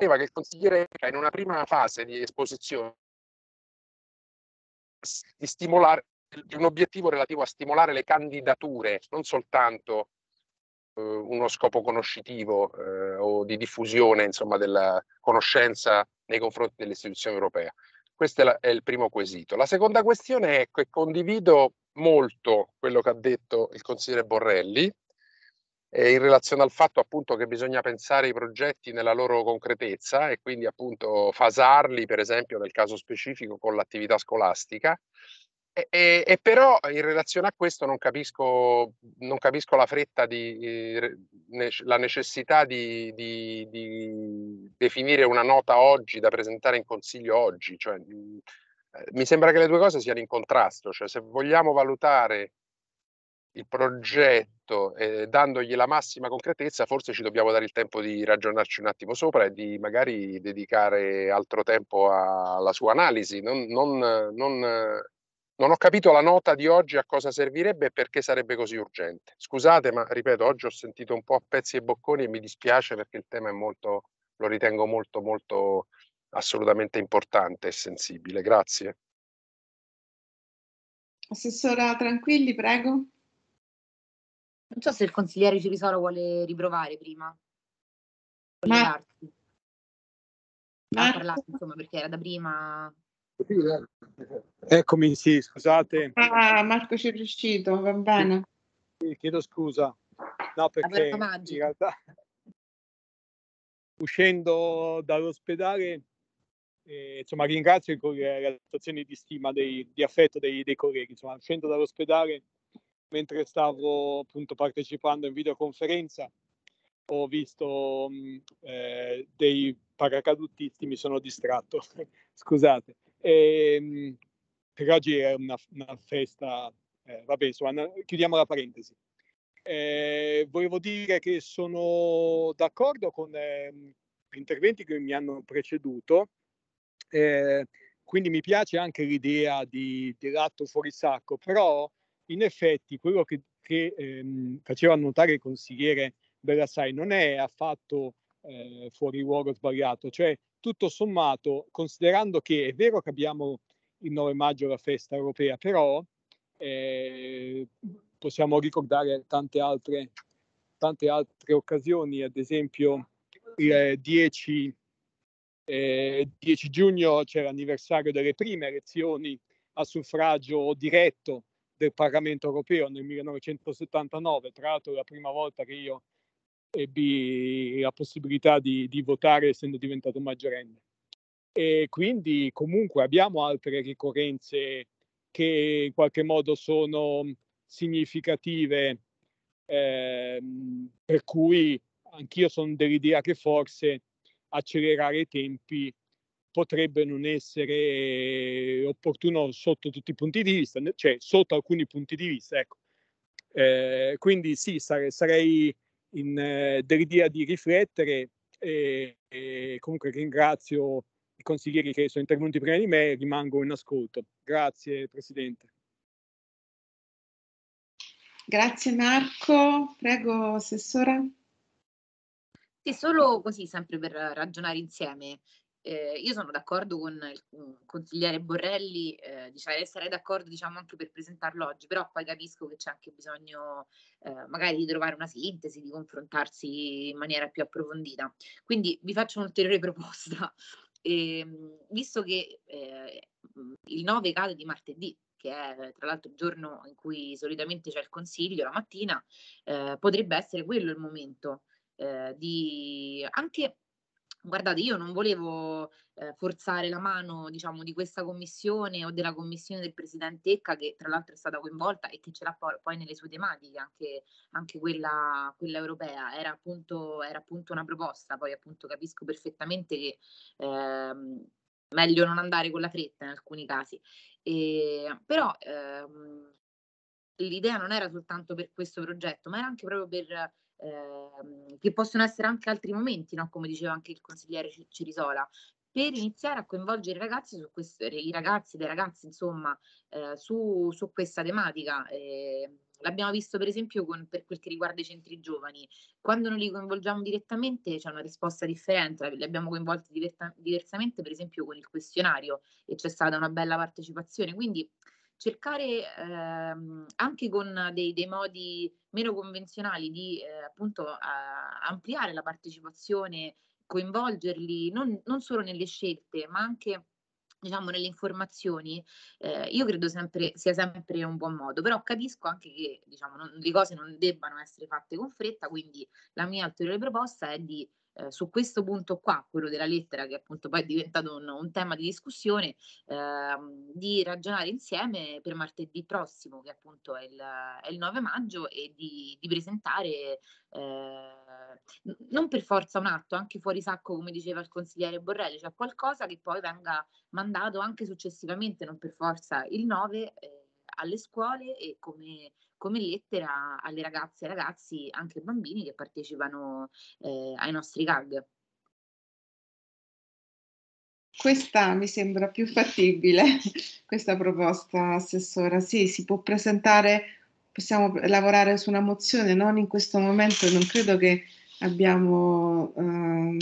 sapeva che il consigliere in una prima fase di esposizione di stimolare di un obiettivo relativo a stimolare le candidature, non soltanto eh, uno scopo conoscitivo eh, o di diffusione insomma, della conoscenza nei confronti dell'istituzione europea. Questo è, la, è il primo quesito. La seconda questione è che condivido molto quello che ha detto il consigliere Borrelli, eh, in relazione al fatto appunto che bisogna pensare i progetti nella loro concretezza e quindi appunto fasarli per esempio nel caso specifico con l'attività scolastica e, e, e però in relazione a questo non capisco, non capisco la fretta di eh, la necessità di, di, di, definire una nota oggi da presentare in consiglio oggi cioè, mm, eh, mi sembra che le due cose siano in contrasto cioè se vogliamo valutare il progetto, eh, dandogli la massima concretezza, forse ci dobbiamo dare il tempo di ragionarci un attimo sopra e di magari dedicare altro tempo alla sua analisi. Non, non, non, non, ho capito la nota di oggi a cosa servirebbe e perché sarebbe così urgente. Scusate, ma ripeto, oggi ho sentito un po' a pezzi e bocconi e mi dispiace perché il tema è molto, lo ritengo molto, molto assolutamente importante e sensibile. Grazie. Assessora Tranquilli, prego. Non so se il consigliere Cirisolo vuole riprovare prima. Ma... Ma... Parlato, insomma, perché era da prima. Eccomi, sì, scusate. Ah, Marco ci è riuscito, va bene. Sì, chiedo scusa. No, perché in realtà uscendo dall'ospedale, eh, insomma, ringrazio le, le situazioni di stima, dei, di affetto dei, dei colleghi. Insomma, uscendo dall'ospedale mentre stavo appunto partecipando in videoconferenza ho visto mm, eh, dei paracadutisti, mi sono distratto, scusate. E, ehm, per oggi è una, una festa, eh, vabbè insomma, chiudiamo la parentesi. Eh, volevo dire che sono d'accordo con ehm, gli interventi che mi hanno preceduto, eh, quindi mi piace anche l'idea di, di, lato fuori sacco, però in effetti quello che, che ehm, faceva notare il consigliere Bellassai non è affatto eh, fuori luogo sbagliato, cioè tutto sommato, considerando che è vero che abbiamo il 9 maggio la festa europea, però eh, possiamo ricordare tante altre, tante altre, occasioni, ad esempio il 10, eh, 10 giugno c'è l'anniversario delle prime elezioni a suffragio diretto del Parlamento europeo nel 1979, tra l'altro la prima volta che io ebbi la possibilità di, di votare essendo diventato maggiorenne. E quindi comunque abbiamo altre ricorrenze che in qualche modo sono significative, eh, per cui anch'io sono dell'idea che forse accelerare i tempi potrebbe non essere eh, opportuno sotto tutti i punti di vista, cioè sotto alcuni punti di vista. Ecco. Eh, quindi sì, sare, sarei in eh, deridia di riflettere e, eh, e, comunque ringrazio i consiglieri che sono intervenuti prima di me e rimango in ascolto. Grazie Presidente. Grazie Marco, prego Assessora. Sì, solo così sempre per ragionare insieme. Eh, io sono d'accordo con il mm, consigliere Borrelli, eh, diciamo, sarei d'accordo diciamo, anche per presentarlo oggi, però poi capisco che c'è anche bisogno eh, magari di trovare una sintesi, di confrontarsi in maniera più approfondita. Quindi vi faccio un'ulteriore proposta, eh, visto che eh, il 9 cade di martedì, che è tra l'altro il giorno in cui solitamente c'è il consiglio, la mattina, eh, potrebbe essere quello il momento eh, di anche Guardate, io non volevo eh, forzare la mano, diciamo, di questa commissione o della commissione del presidente Ecca, che tra l'altro è stata coinvolta e che ce l'ha poi nelle sue tematiche, anche, anche quella, quella, europea. Era appunto, era appunto, una proposta, poi appunto capisco perfettamente che ehm, meglio non andare con la fretta in alcuni casi. E, ehm, però ehm, l'idea non era soltanto per questo progetto, ma era anche proprio per Ehm, che possono essere anche altri momenti, no? come diceva anche il consigliere Cirisola, per iniziare a coinvolgere i ragazzi, su questo, i ragazzi e le ragazze insomma, eh, su, su, questa tematica. Eh, l'abbiamo visto per esempio con, per quel che riguarda i centri giovani, quando non li coinvolgiamo direttamente c'è una risposta differente, li abbiamo coinvolti diversa, diversamente per esempio con il questionario e c'è stata una bella partecipazione, quindi cercare ehm, anche con dei, dei modi meno convenzionali di eh, appunto a, ampliare la partecipazione, coinvolgerli non, non solo nelle scelte, ma anche diciamo, nelle informazioni, eh, io credo sempre, sia sempre un buon modo, però capisco anche che diciamo, non, le cose non debbano essere fatte con fretta, quindi la mia ulteriore proposta è di eh, su questo punto qua, quello della lettera che appunto poi è diventato un, un tema di discussione, eh, di ragionare insieme per martedì prossimo, che appunto è il, è il 9 maggio, e di, di presentare eh, non per forza un atto, anche fuori sacco, come diceva il consigliere Borrelli, cioè qualcosa che poi venga mandato anche successivamente, non per forza il 9 eh, alle scuole e come come lettera alle ragazze e ragazzi, anche bambini che partecipano eh, ai nostri gag. Questa mi sembra più fattibile, questa proposta, assessora. Sì, si può presentare, possiamo lavorare su una mozione, non in questo momento, non credo che abbiamo, eh,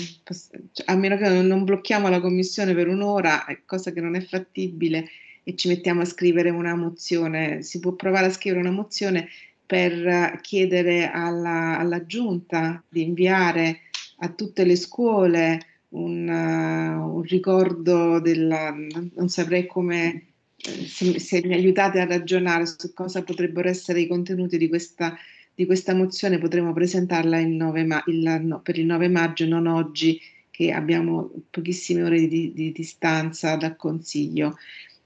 a meno che non blocchiamo la commissione per un'ora, cosa che non è fattibile, e ci mettiamo a scrivere una mozione, si può provare a scrivere una mozione per eh, chiedere alla, alla giunta di inviare a tutte le scuole un, uh, un ricordo della, non saprei come, se, se, mi aiutate a ragionare su cosa potrebbero essere i contenuti di questa, di questa mozione, potremo presentarla il 9 ma- il, no, per il 9 maggio, non oggi, che abbiamo pochissime ore di, di, distanza dal Consiglio.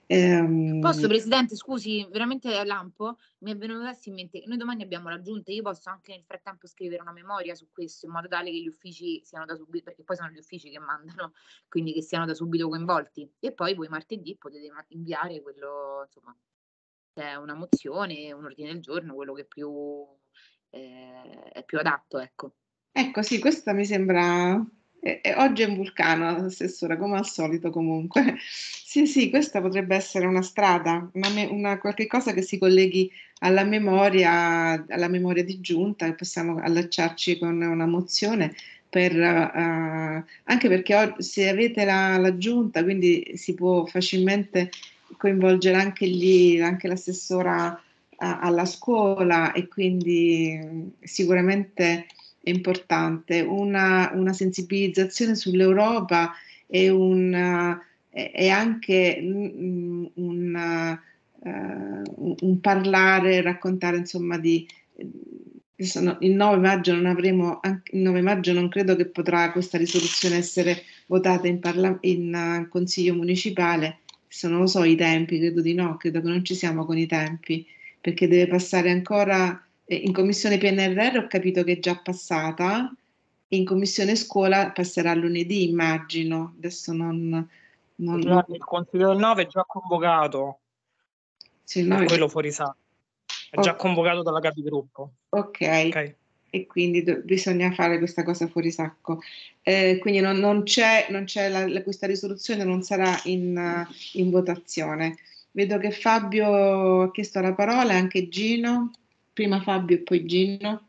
Ehm... Posso, Presidente, scusi, veramente lampo, mi è venuto adesso in mente, noi domani abbiamo la giunta, io posso anche nel frattempo scrivere una memoria su questo in modo tale che gli uffici siano da subito, perché poi sono gli uffici che mandano, quindi che siano da subito coinvolti e poi voi martedì potete inviare quello, insomma, c'è una mozione, un ordine del giorno, quello che più eh, è più adatto, ecco. Ecco, sì, questa mi sembra e, oggi è un vulcano, assessora, come al solito comunque. Sì, sì, questa potrebbe essere una strada, una, una qualche cosa che si colleghi alla memoria, alla memoria di giunta, che possiamo allacciarci con una mozione per, uh, anche perché se avete la, la, giunta, quindi si può facilmente coinvolgere anche, gli, anche l'assessora uh, alla scuola e quindi mm, sicuramente è importante, una, una sensibilizzazione sull'Europa e, una, e eh, anche una, uh, eh, un parlare, raccontare insomma di... il 9 maggio non avremo, il 9 maggio non credo che potrà questa risoluzione essere votata in, parla, in eh, Consiglio municipale, se non lo so i tempi, credo di no, credo che non ci siamo con i tempi, perché deve passare ancora eh, in commissione PNRR ho capito che è già passata in commissione scuola passerà lunedì, immagino. Adesso non... non... Il consiglio del 9 è già convocato. Sì, no, è quello fuori sala. È okay. già convocato dalla capigruppo. Ok. okay. E quindi do- bisogna fare questa cosa fuori sacco. Eh, quindi non, non c'è, non c'è la, la, questa risoluzione, non sarà in, in votazione. Vedo che Fabio ha chiesto la parola, anche Gino prima Fabio e poi Gino.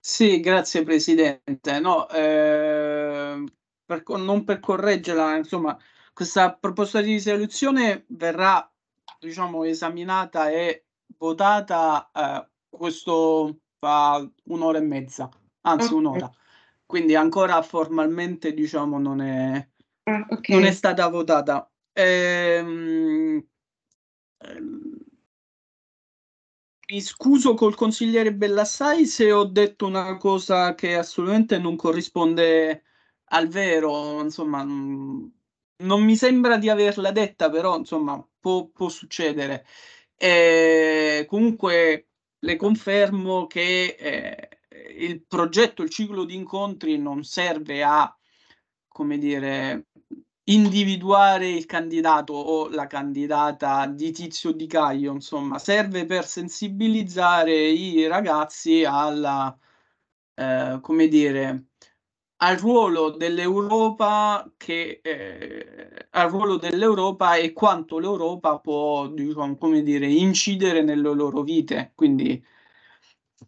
Sì, grazie Presidente. No, eh, per, non per correggerla, insomma, questa proposta di risoluzione verrà diciamo, esaminata e votata eh, questo fa un'ora e mezza, anzi okay. un'ora. Quindi ancora formalmente diciamo, non, è, ah, okay. non è stata votata. ehm mi scuso col consigliere Bellassai se ho detto una cosa che assolutamente non corrisponde al vero, insomma, non mi sembra di averla detta, però insomma, può, può succedere. E comunque le confermo che eh, il progetto, il ciclo di incontri non serve a, come dire, individuare il candidato o la candidata di Tizio Di Caio, insomma, serve per sensibilizzare i ragazzi alla, eh, come dire, al ruolo dell'Europa che eh, al ruolo dell'Europa e quanto l'Europa può, diciamo, come dire, incidere nelle loro vite. Quindi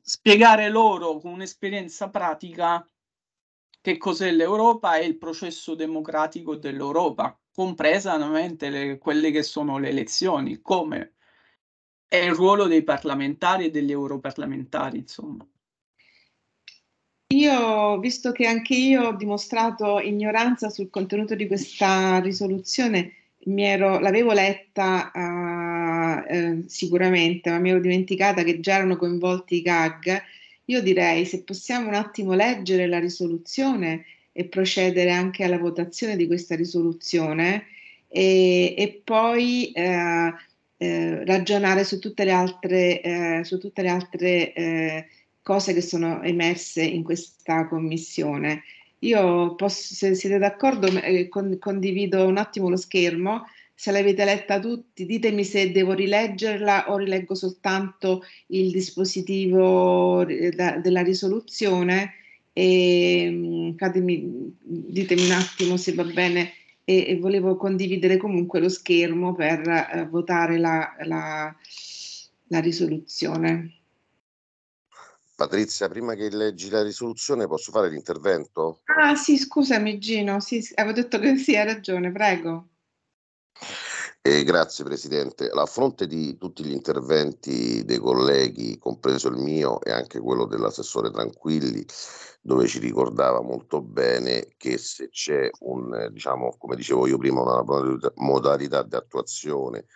spiegare loro con un'esperienza pratica che cos'è l'Europa e il processo democratico dell'Europa, compresa ovviamente le, quelle che sono le elezioni, come è il ruolo dei parlamentari e degli europarlamentari, insomma. Io, visto che anche io ho dimostrato ignoranza sul contenuto di questa risoluzione, ero, l'avevo letta uh, eh, sicuramente, ma mi ero dimenticata che già erano coinvolti i GAG io direi se possiamo un attimo leggere la risoluzione e procedere anche alla votazione di questa risoluzione e, e poi eh, eh, ragionare su tutte le altre, eh, su tutte le altre eh, cose che sono emerse in questa commissione. Io posso, se siete d'accordo, eh, condivido un attimo lo schermo se l'avete letta tutti, ditemi se devo rileggerla o rileggo soltanto il dispositivo eh, della risoluzione e ehm, cademi, ditemi un attimo se va bene e, e volevo condividere comunque lo schermo per eh, votare la, la, la risoluzione. Patrizia, prima che leggi la risoluzione posso fare l'intervento? Ah sì, scusami Gino, sì, avevo detto che sì, hai ragione, prego. Eh, grazie Presidente. A fronte di tutti gli interventi dei colleghi, compreso il mio e anche quello dell'assessore Tranquilli, dove ci ricordava molto bene che se c'è un, diciamo, come dicevo io prima, una modalità di attuazione,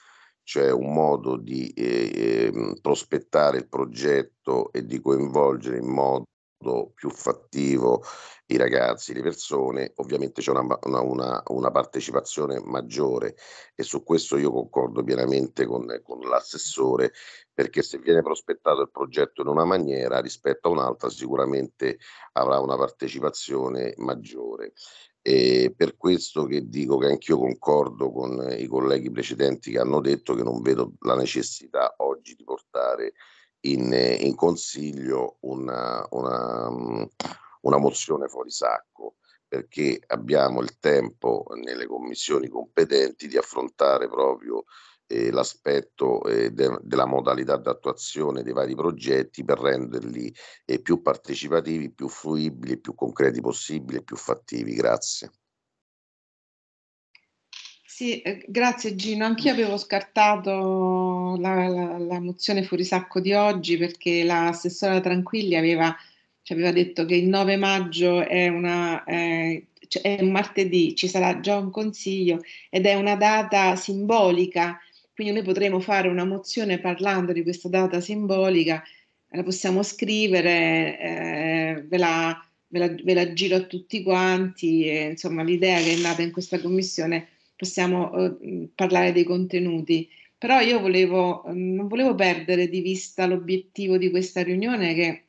cioè un modo di eh, ehm, prospettare il progetto e di coinvolgere in modo modo più fattivo i ragazzi, le persone, ovviamente c'è una, una, una partecipazione maggiore e su questo io concordo pienamente con, con l'assessore perché se viene prospettato il progetto in una maniera rispetto a un'altra sicuramente avrà una partecipazione maggiore. E per questo che dico che anch'io concordo con i colleghi precedenti che hanno detto che non vedo la necessità oggi di portare in, in consiglio una, una, mm, una mozione fuori sacco perché abbiamo il tempo nelle commissioni competenti di affrontare proprio eh, l'aspetto eh, de- della modalità d'attuazione dei vari progetti per renderli eh, più partecipativi, più fruibili, più concreti possibili, più fattivi. Grazie. Sì, eh, grazie Gino. Anch'io avevo scartato la, la, la, mozione fuori sacco di oggi perché l'assessora Tranquilli aveva, ci aveva detto che il 9 maggio è, una, eh, è un martedì, ci sarà già un consiglio ed è una data simbolica, quindi noi potremo fare una mozione parlando di questa data simbolica, la possiamo scrivere, eh, ve la... Ve la, ve la, giro a tutti quanti, e, insomma l'idea che è nata in questa commissione è possiamo eh, mm, parlare dei contenuti, però io volevo, mm, non volevo perdere di vista l'obiettivo di questa riunione che,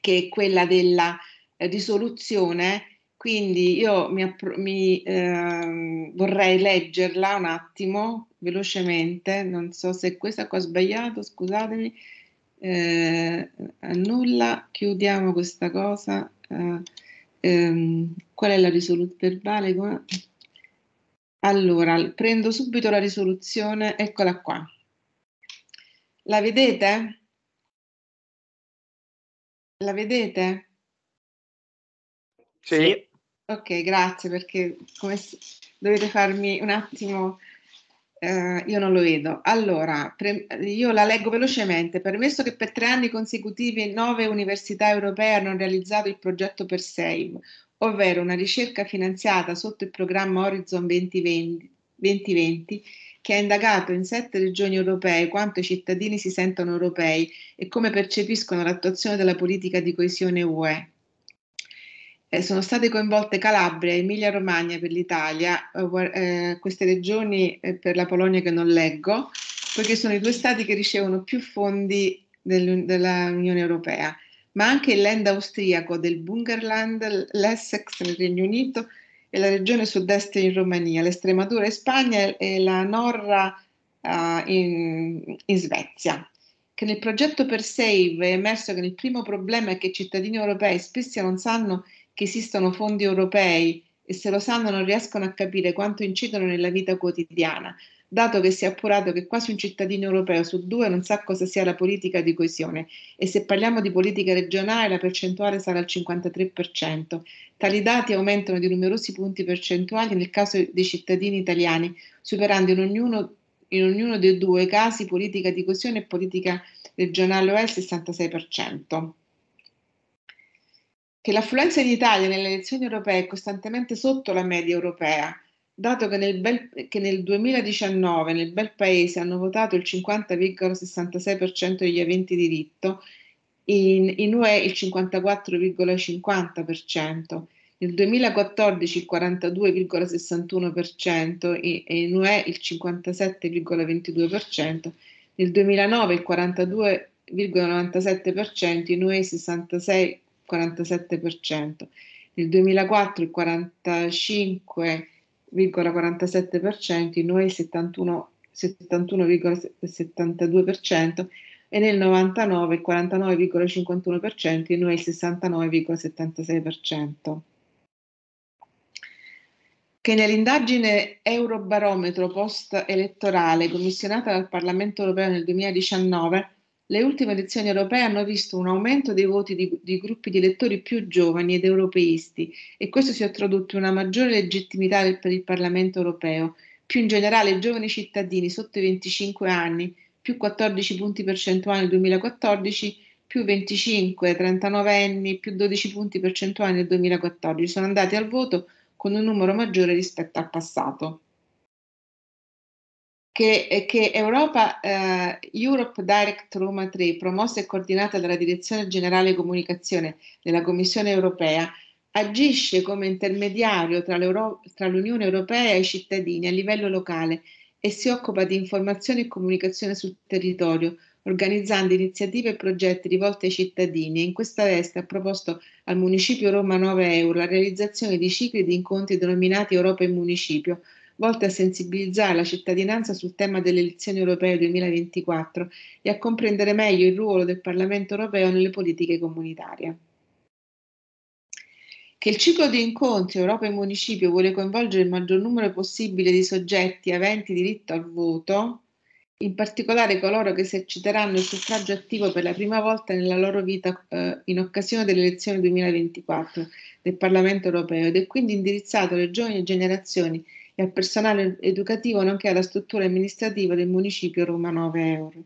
che è quella della eh, risoluzione quindi io mi, mi, eh, vorrei leggerla un attimo, velocemente, non so se questa qua ho sbagliato, scusatemi, eh, annulla, chiudiamo questa cosa, eh, ehm, qual è la risoluzione verbale? Allora, prendo subito la risoluzione, eccola qua. La vedete? La vedete? Sì. Ok, grazie perché come dovete farmi un attimo, eh, io non lo vedo. Allora, pre- io la leggo velocemente. Permesso che per tre anni consecutivi nove università europee hanno realizzato il progetto per SAVE, ovvero una ricerca finanziata sotto il programma Horizon 2020, 2020 che ha indagato in sette regioni europee quanto i cittadini si sentono europei e come percepiscono l'attuazione della politica di coesione UE. Eh, sono state coinvolte Calabria, Emilia-Romagna per l'Italia, eh, eh, queste regioni eh, per la Polonia che non leggo, poiché sono i due stati che ricevono più fondi dell'Unione Europea ma anche il land austriaco del Bungerland, l'Essex nel Regno Unito e la regione sud-est in Romania, l'Estremadura in Spagna e la Norra uh, in, in Svezia. Che nel progetto per Save è emerso che il primo problema è che i cittadini europei spesso non sanno che esistono fondi europei e se lo sanno non riescono a capire quanto incidono nella vita quotidiana dato che si è appurato che quasi un cittadino europeo su due non sa cosa sia la politica di coesione e se parliamo di politica regionale la percentuale sarà al 53%. Tali dati aumentano di numerosi punti percentuali nel caso dei cittadini italiani, superando in ognuno, in ognuno dei due casi politica di coesione e politica regionale OE il 66% che l'affluenza in Italia nelle elezioni europee è costantemente sotto la media europea dato che nel, bel, che nel 2019 nel bel paese hanno votato il 50,66% degli aventi diritto, in, in UE il 54,50%, nel 2014 il 42,61% e, e in UE il 57,22%, nel 2009 il 42,97%, in UE il 66,47%, nel 2004 il 45 47%, noi 71,72% 71, e nel 99 il 49,51% e noi il 69,76%. Che nell'indagine Eurobarometro post elettorale commissionata dal Parlamento europeo nel 2019 le ultime elezioni europee hanno visto un aumento dei voti di, di, gruppi di elettori più giovani ed europeisti e questo si è tradotto in una maggiore legittimità per il Parlamento europeo. Più in generale i giovani cittadini sotto i 25 anni, più 14 punti percentuali nel 2014, più 25 39 anni, più 12 punti percentuali nel 2014, sono andati al voto con un numero maggiore rispetto al passato che, eh, che Europa, eh, Europe Direct Roma 3, promossa e coordinata dalla Direzione Generale Comunicazione della Commissione europea, agisce come intermediario tra, tra l'Unione europea e i cittadini a livello locale e si occupa di informazione e comunicazione sul territorio, organizzando iniziative e progetti rivolti ai cittadini in questa veste ha proposto al Municipio Roma 9 Euro la realizzazione di cicli di incontri denominati Europa in Municipio, volte a sensibilizzare la cittadinanza sul tema delle elezioni europee 2024 e a comprendere meglio il ruolo del Parlamento europeo nelle politiche comunitarie. Che il ciclo di incontri Europa e municipio vuole coinvolgere il maggior numero possibile di soggetti aventi diritto al voto, in particolare coloro che eserciteranno il suffragio attivo per la prima volta nella loro vita eh, in occasione delle elezioni 2024 del Parlamento europeo ed è quindi indirizzato alle giovani generazioni e al personale educativo nonché alla struttura amministrativa del municipio Roma 9 Euro,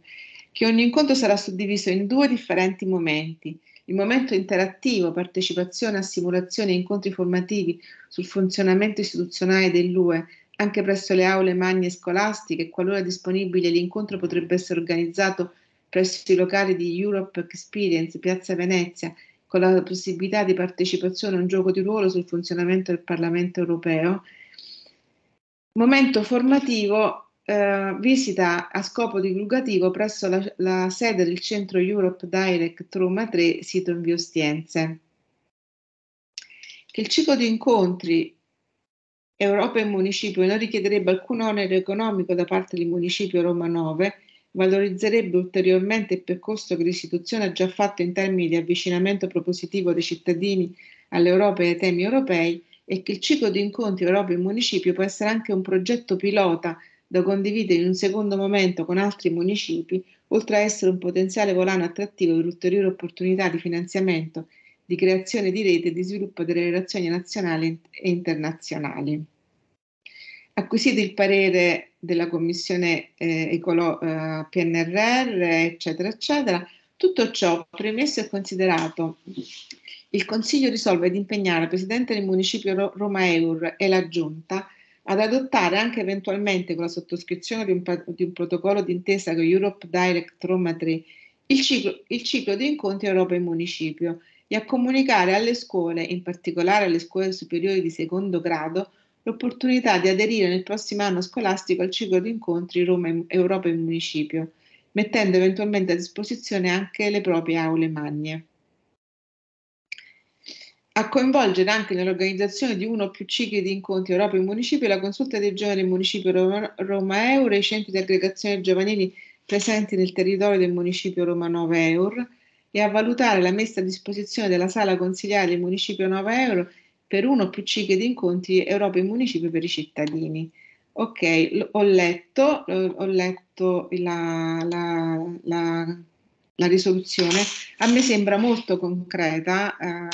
che ogni incontro sarà suddiviso in due differenti momenti. Il momento interattivo, partecipazione a simulazioni e incontri formativi sul funzionamento istituzionale dell'UE anche presso le aule magne scolastiche, qualora disponibile l'incontro potrebbe essere organizzato presso i locali di Europe Experience, Piazza Venezia, con la possibilità di partecipazione a un gioco di ruolo sul funzionamento del Parlamento europeo Momento formativo, eh, visita a scopo divulgativo presso la, la, sede del centro Europe Direct Roma 3, sito in via Ostiense. Il ciclo di incontri Europa e Municipio non richiederebbe alcun onere economico da parte del Municipio Roma 9, valorizzerebbe ulteriormente il percorso che l'istituzione ha già fatto in termini di avvicinamento propositivo dei cittadini all'Europa e ai temi europei e che il ciclo di incontri Europa in municipio può essere anche un progetto pilota da condividere in un secondo momento con altri municipi, oltre a essere un potenziale volano attrattivo per ulteriori opportunità di finanziamento, di creazione di rete e di sviluppo delle relazioni nazionali e internazionali. Acquisito il parere della Commissione eh, Ecolo, eh, PNRR, eccetera, eccetera, tutto ciò premesso e considerato il Consiglio risolve di impegnare il Presidente del Municipio Roma Eur e la Giunta ad adottare anche eventualmente con la sottoscrizione di un, di un protocollo d'intesa con Europe Direct Roma 3 il ciclo, il ciclo di incontri Europa in Municipio e a comunicare alle scuole, in particolare alle scuole superiori di secondo grado, l'opportunità di aderire nel prossimo anno scolastico al ciclo di incontri Roma in, Europa in Municipio, mettendo eventualmente a disposizione anche le proprie aule magne a coinvolgere anche nell'organizzazione di uno o più cicli di incontri Europa e municipio la consulta dei giovani del municipio Roma, Roma Euro e i centri di aggregazione giovanili presenti nel territorio del municipio Roma 9 Euro e a valutare la messa a disposizione della sala consigliare del municipio 9 Euro per uno o più cicli di incontri Europa e municipio per i cittadini. Ok, ho letto, ho letto la, la, la la risoluzione, a me sembra molto concreta eh,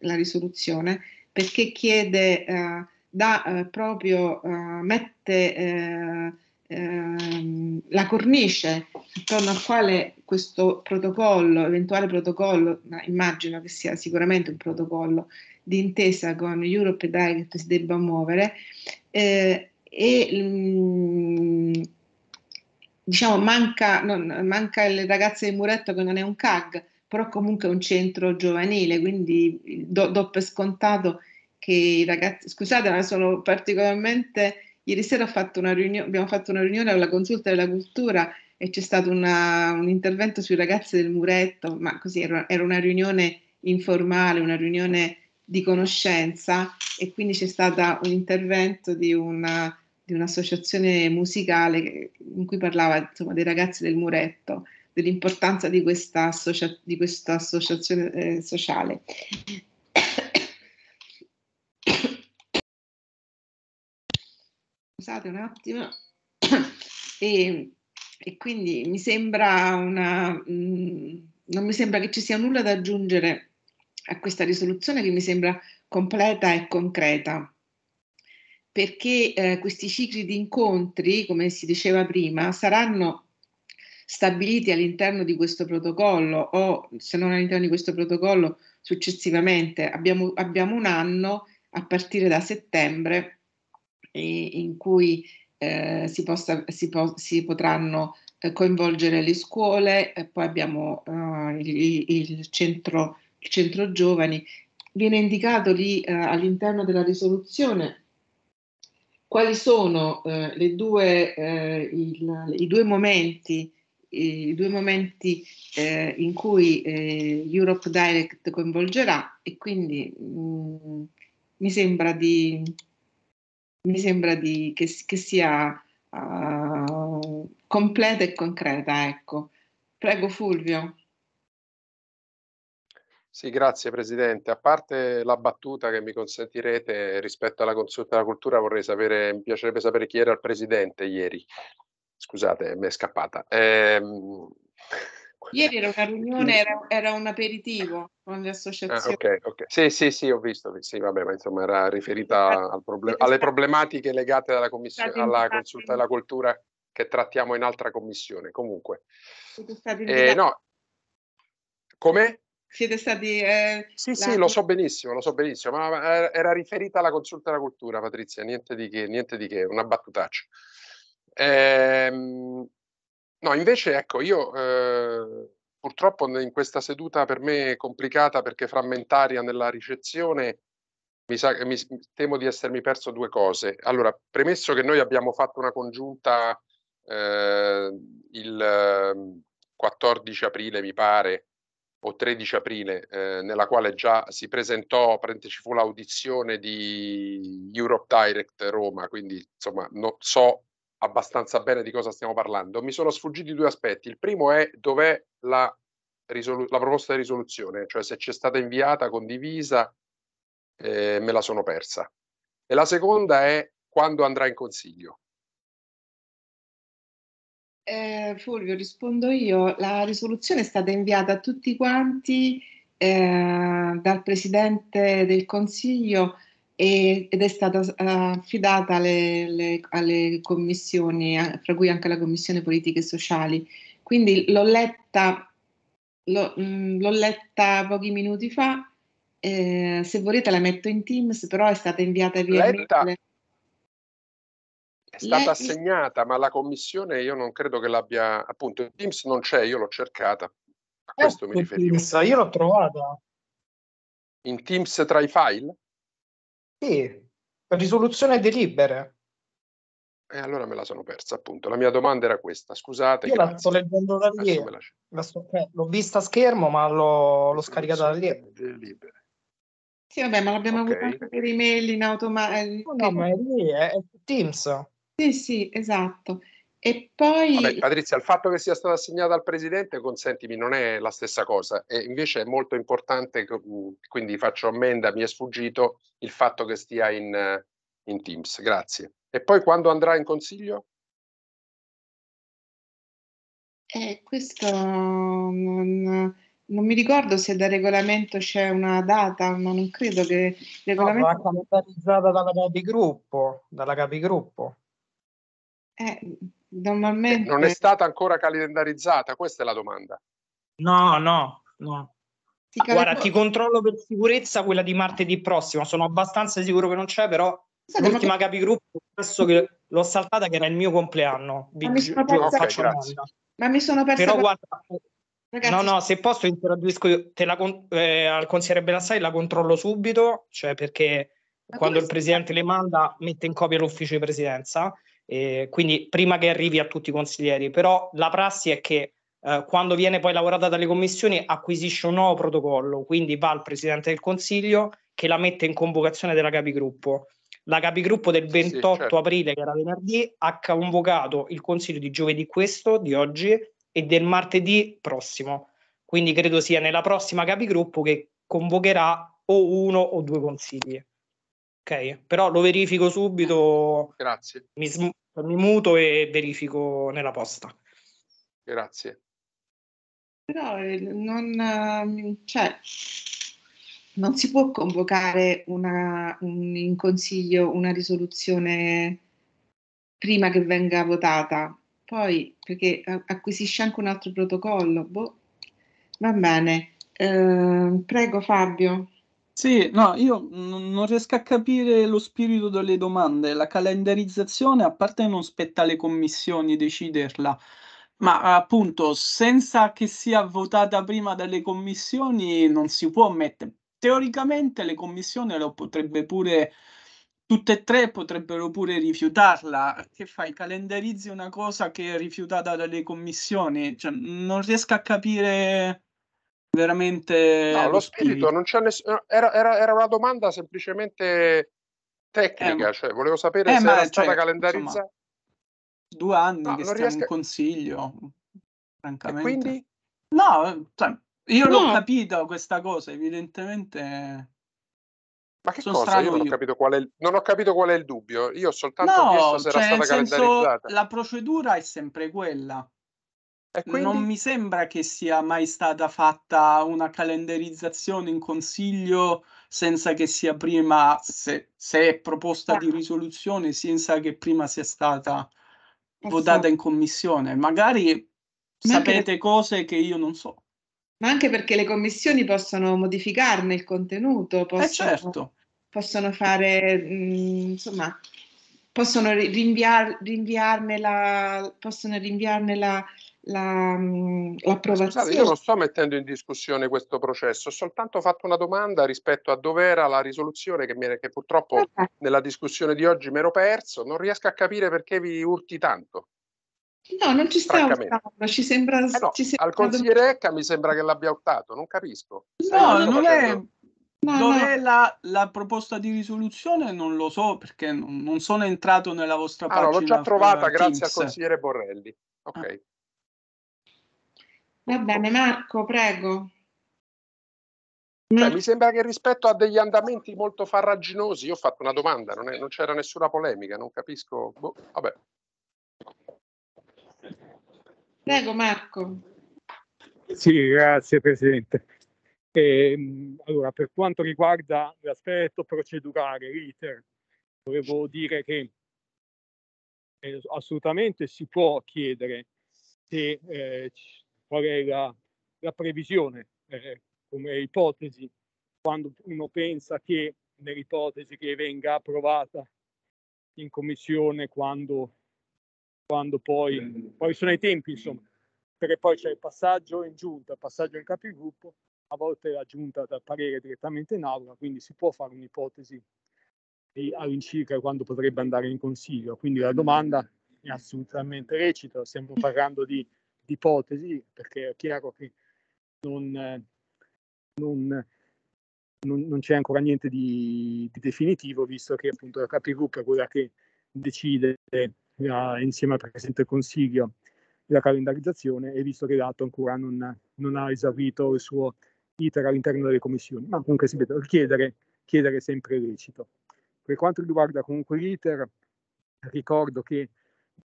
la risoluzione perché chiede, eh, da, eh, proprio, eh, mette eh, ehm, la cornice attorno al quale questo protocollo, eventuale protocollo, immagino che sia sicuramente un protocollo di intesa con Europe Direct si debba muovere eh, e mh, mm, diciamo, manca, non, manca le ragazze di Muretto che non è un CAG, però comunque è un centro giovanile, quindi do, do per scontato che i ragazzi, scusate ma sono particolarmente, ieri sera fatto riunione, abbiamo fatto una riunione alla consulta della cultura e c'è stato una, un intervento sui ragazzi del Muretto, ma così era, era una riunione informale, una riunione di conoscenza e quindi c'è stato un intervento di una di un'associazione musicale in cui parlava insomma, dei ragazzi del muretto, dell'importanza di questa, associa- di questa associazione eh, sociale. Scusate un attimo. E, e, quindi mi sembra una... Mh, mm, non mi sembra che ci sia nulla da aggiungere a questa risoluzione che mi sembra completa e concreta perché eh, questi cicli di incontri, come si diceva prima, saranno stabiliti all'interno di questo protocollo o se non all'interno di questo protocollo successivamente. Abbiamo, abbiamo un anno a partire da settembre eh, in cui eh, si, possa, si, po- si potranno eh, coinvolgere le scuole, poi abbiamo uh, il, il, centro, il centro giovani. Viene indicato lì uh, all'interno della risoluzione quali sono eh, due, eh, il, i due momenti, i due momenti eh, in cui eh, Europe Direct coinvolgerà e quindi mh, mm, mi sembra, di, mi sembra di, che, che, sia uh, completa e concreta. Ecco. Prego Fulvio. Sì, grazie Presidente. A parte la battuta che mi consentirete rispetto alla consulta della cultura, vorrei sapere, mi piacerebbe sapere chi era il Presidente ieri. Scusate, mi è scappata. Ehm... Ieri era una riunione, mm. era, era un aperitivo con le ah, associazioni. Ah, ok, ok. Sì, sì, sì, ho visto. Sì, vabbè, ma insomma era riferita al problem alle problematiche legate alla, alla consulta della cultura che trattiamo in altra commissione. Comunque. Eh, no. Come? siete stati... Eh, sì, la... sì, lo so benissimo, lo so benissimo, ma eh, era riferita alla consulta della cultura, Patrizia, niente di che, niente di che una battutaccia. Ehm, no, invece, ecco, io eh, purtroppo in questa seduta per me complicata perché frammentaria nella ricezione, mi, sa, mi temo di essermi perso due cose. Allora, premesso che noi abbiamo fatto una congiunta eh, il 14 ehm, aprile, mi pare, o 13 aprile, eh, nella quale già si presentò, ci fu l'audizione di Europe Direct Roma, quindi insomma no, so abbastanza bene di cosa stiamo parlando. Mi sono sfuggiti due aspetti. Il primo è dov'è la, risolu- la proposta di risoluzione, cioè se c'è stata inviata, condivisa, eh, me la sono persa. E la seconda è quando andrà in consiglio. Eh, Fulvio, rispondo io. La risoluzione è stata inviata a tutti quanti eh, dal Presidente del Consiglio e, ed è stata eh, affidata alle, alle, alle commissioni, fra cui anche la Commissione Politiche e Sociali. Quindi l'ho letta, l'ho, mh, mm, l'ho letta pochi minuti fa. Eh, se volete la metto in Teams, però è stata inviata via letta, è stata assegnata, ma la commissione io non credo che l'abbia. Appunto, Teams non c'è, io l'ho cercata. A eh, questo mi riferivo. Teams, io l'ho trovata. In Teams tra i file? Sì, risoluzione delibere. E eh, allora me la sono persa, appunto. La mia domanda era questa. Scusate. Io grazie. la sto leggendo da lì. So, eh, l'ho vista a schermo, ma l'ho, l'ho scaricata da lì. Delibere. Sì, vabbè, ma l'abbiamo okay. avuto anche per email in automatico. Eh, no, no, ma è lì, è, è Teams. Sì, sì, esatto. E poi... Vabbè, Patrizia, il fatto che sia stata assegnata al Presidente, consentimi, non è la stessa cosa. E invece è molto importante, mm, quindi faccio ammenda, mi è sfuggito il fatto che stia in, eh, in Teams. Grazie. E poi quando andrà in Consiglio? Eh, questo non, non, mi ricordo se da regolamento c'è una data, ma non credo che il regolamento... No, va calendarizzata dalla capigruppo, dalla capigruppo. Eh, eh, normalmente... Non è stata ancora calendarizzata, questa è la domanda. No, no, no. Ti ah, guarda, ti controllo per sicurezza quella di martedì prossimo, sono abbastanza sicuro che non c'è, però State, l'ultima ma... capigruppo, adesso che l'ho saltata, che era il mio compleanno. Vi, ma, mi sono persa, okay, faccio ma mi sono persa... Però guarda... Ragazzi, no, no, se posso interagisco te la con- eh, al consigliere Bellassai la controllo subito, cioè perché quando il presidente le manda mette in copia l'ufficio di presidenza eh, quindi prima che arrivi a tutti i consiglieri, però la prassi è che eh, quando viene poi lavorata dalle commissioni acquisisce un nuovo protocollo, quindi va al Presidente del Consiglio che la mette in convocazione della capigruppo. La capigruppo del 28 sì, certo. aprile, che era venerdì, ha convocato il Consiglio di giovedì questo, di oggi, e del martedì prossimo. Quindi credo sia nella prossima capigruppo che convocherà o uno o due consigli ok? Però lo verifico subito. Grazie. Mi, sm- mi muto e verifico nella posta. Grazie. Però eh, non, ehm, cioè, non si può convocare una, un, in consiglio una risoluzione prima che venga votata, poi perché acquisisce anche un altro protocollo. Boh. Va bene. Eh, prego Fabio. Sì, no, io non riesco a capire lo spirito delle domande. La calendarizzazione, a parte non spetta alle commissioni deciderla, ma appunto senza che sia votata prima dalle commissioni non si può mettere. Teoricamente le commissioni lo potrebbe pure, tutte e tre potrebbero pure rifiutarla. Che fai? Calendarizzi una cosa che è rifiutata dalle commissioni? Cioè, non riesco a capire veramente... No, lo spirito non c'è nessuno... Era, era, era, una domanda semplicemente tecnica, eh, cioè volevo sapere eh, se ma, era cioè, stata calendarizzata. Insomma, due anni no, che stiamo riesco... in consiglio, francamente. E quindi? No, cioè, io no. l'ho capito questa cosa, evidentemente... Ma che Sono cosa? Io, non ho, il, non ho, capito qual è il dubbio. Io ho soltanto no, chiesto se cioè, era stata senso, calendarizzata. La procedura è sempre quella. Quindi... Non mi sembra che sia mai stata fatta una calendarizzazione in consiglio senza che sia prima, se, se è proposta di risoluzione, senza che prima sia stata eh votata in commissione. Magari Ma sapete per... cose che io non so. Ma anche perché le commissioni possono modificarne il contenuto, eh, possono, eh certo. possono fare, mh, mm, insomma, possono rinviar, rinviarne la... Possono rinviarne la la, mhmm, l'approvazione. Scusate, io non sto mettendo in discussione questo processo, ho soltanto fatto una domanda rispetto a dove era la risoluzione che, mi, che purtroppo okay. nella discussione di oggi mi ero perso, non riesco a capire perché vi urti tanto. No, non ci sta urtando, ci sembra... Eh no, ci sembra al consigliere dom- Ecca mi sembra che l'abbia urtato, non capisco. No, non facendo? è... No, Dov'è no. La, la, proposta di risoluzione? Non lo so perché non, non sono entrato nella vostra ah, pagina. no, l'ho già trovata grazie Teams. al consigliere Borrelli. Ok. Ah. Va bene, Marco, prego. Beh, cioè, mi sembra che rispetto a degli andamenti molto farraginosi, io ho fatto una domanda, non, è, non c'era nessuna polemica, non capisco. Boh, vabbè. Prego Marco. Sì, grazie Presidente. E, ehm, allora, per quanto riguarda l'aspetto procedurale, l'iter, volevo dire che eh, assolutamente si può chiedere se eh, qual è la, la previsione eh, come ipotesi, quando uno pensa che nell'ipotesi che venga approvata in commissione quando, quando poi, poi sono i tempi, insomma, perché poi c'è il passaggio in giunta, il passaggio in capigruppo, a volte la giunta dà parere direttamente in aula, quindi si può fare un'ipotesi all'incirca quando potrebbe andare in consiglio. Quindi la domanda è assolutamente recita, stiamo parlando di ipotesi, perché è chiaro che non, non, non, non c'è ancora niente di, di, definitivo, visto che appunto la capigruppo è quella che decide la, insieme al Presidente del Consiglio la calendarizzazione e visto che l'atto ancora non, non, ha esaurito il suo iter all'interno delle commissioni, ma comunque si vede, chiedere, chiedere sempre lecito. Per quanto riguarda comunque l'iter, ricordo che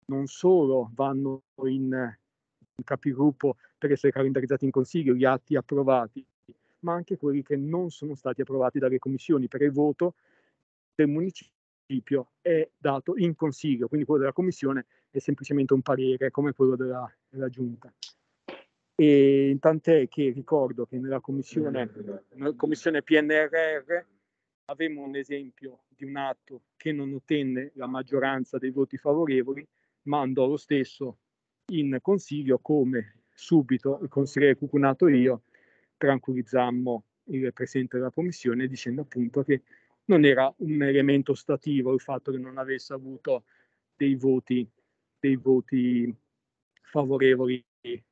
non solo vanno in capigruppo per essere calendarizzati in consiglio, gli atti approvati, ma anche quelli che non sono stati approvati dalle commissioni, perché il voto del municipio è dato in consiglio, quindi quello della commissione è semplicemente un parere come quello della, della giunta. E tant'è che ricordo che nella commissione, nella commissione PNRR avevamo un esempio di un atto che non ottenne la maggioranza dei voti favorevoli, ma andò lo stesso in consiglio come subito il consigliere Cucunato e io tranquillizzammo il presidente della commissione dicendo appunto che non era un elemento stativo il fatto che non avesse avuto dei voti, dei voti favorevoli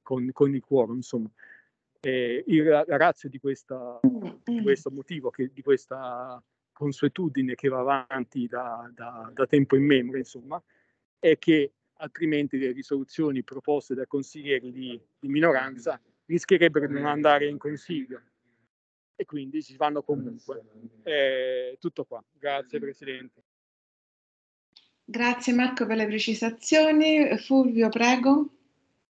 con, con il quorum. Insomma. Eh, il, la razza di, questa, di questo motivo, che, di questa consuetudine che va avanti da, da, da tempo in memoria, insomma, è che altrimenti le risoluzioni proposte dai consiglieri di, di minoranza rischierebbero di non andare in consiglio e quindi si fanno comunque. Eh, tutto qua, grazie Presidente. Grazie Marco per le precisazioni. Fulvio, prego.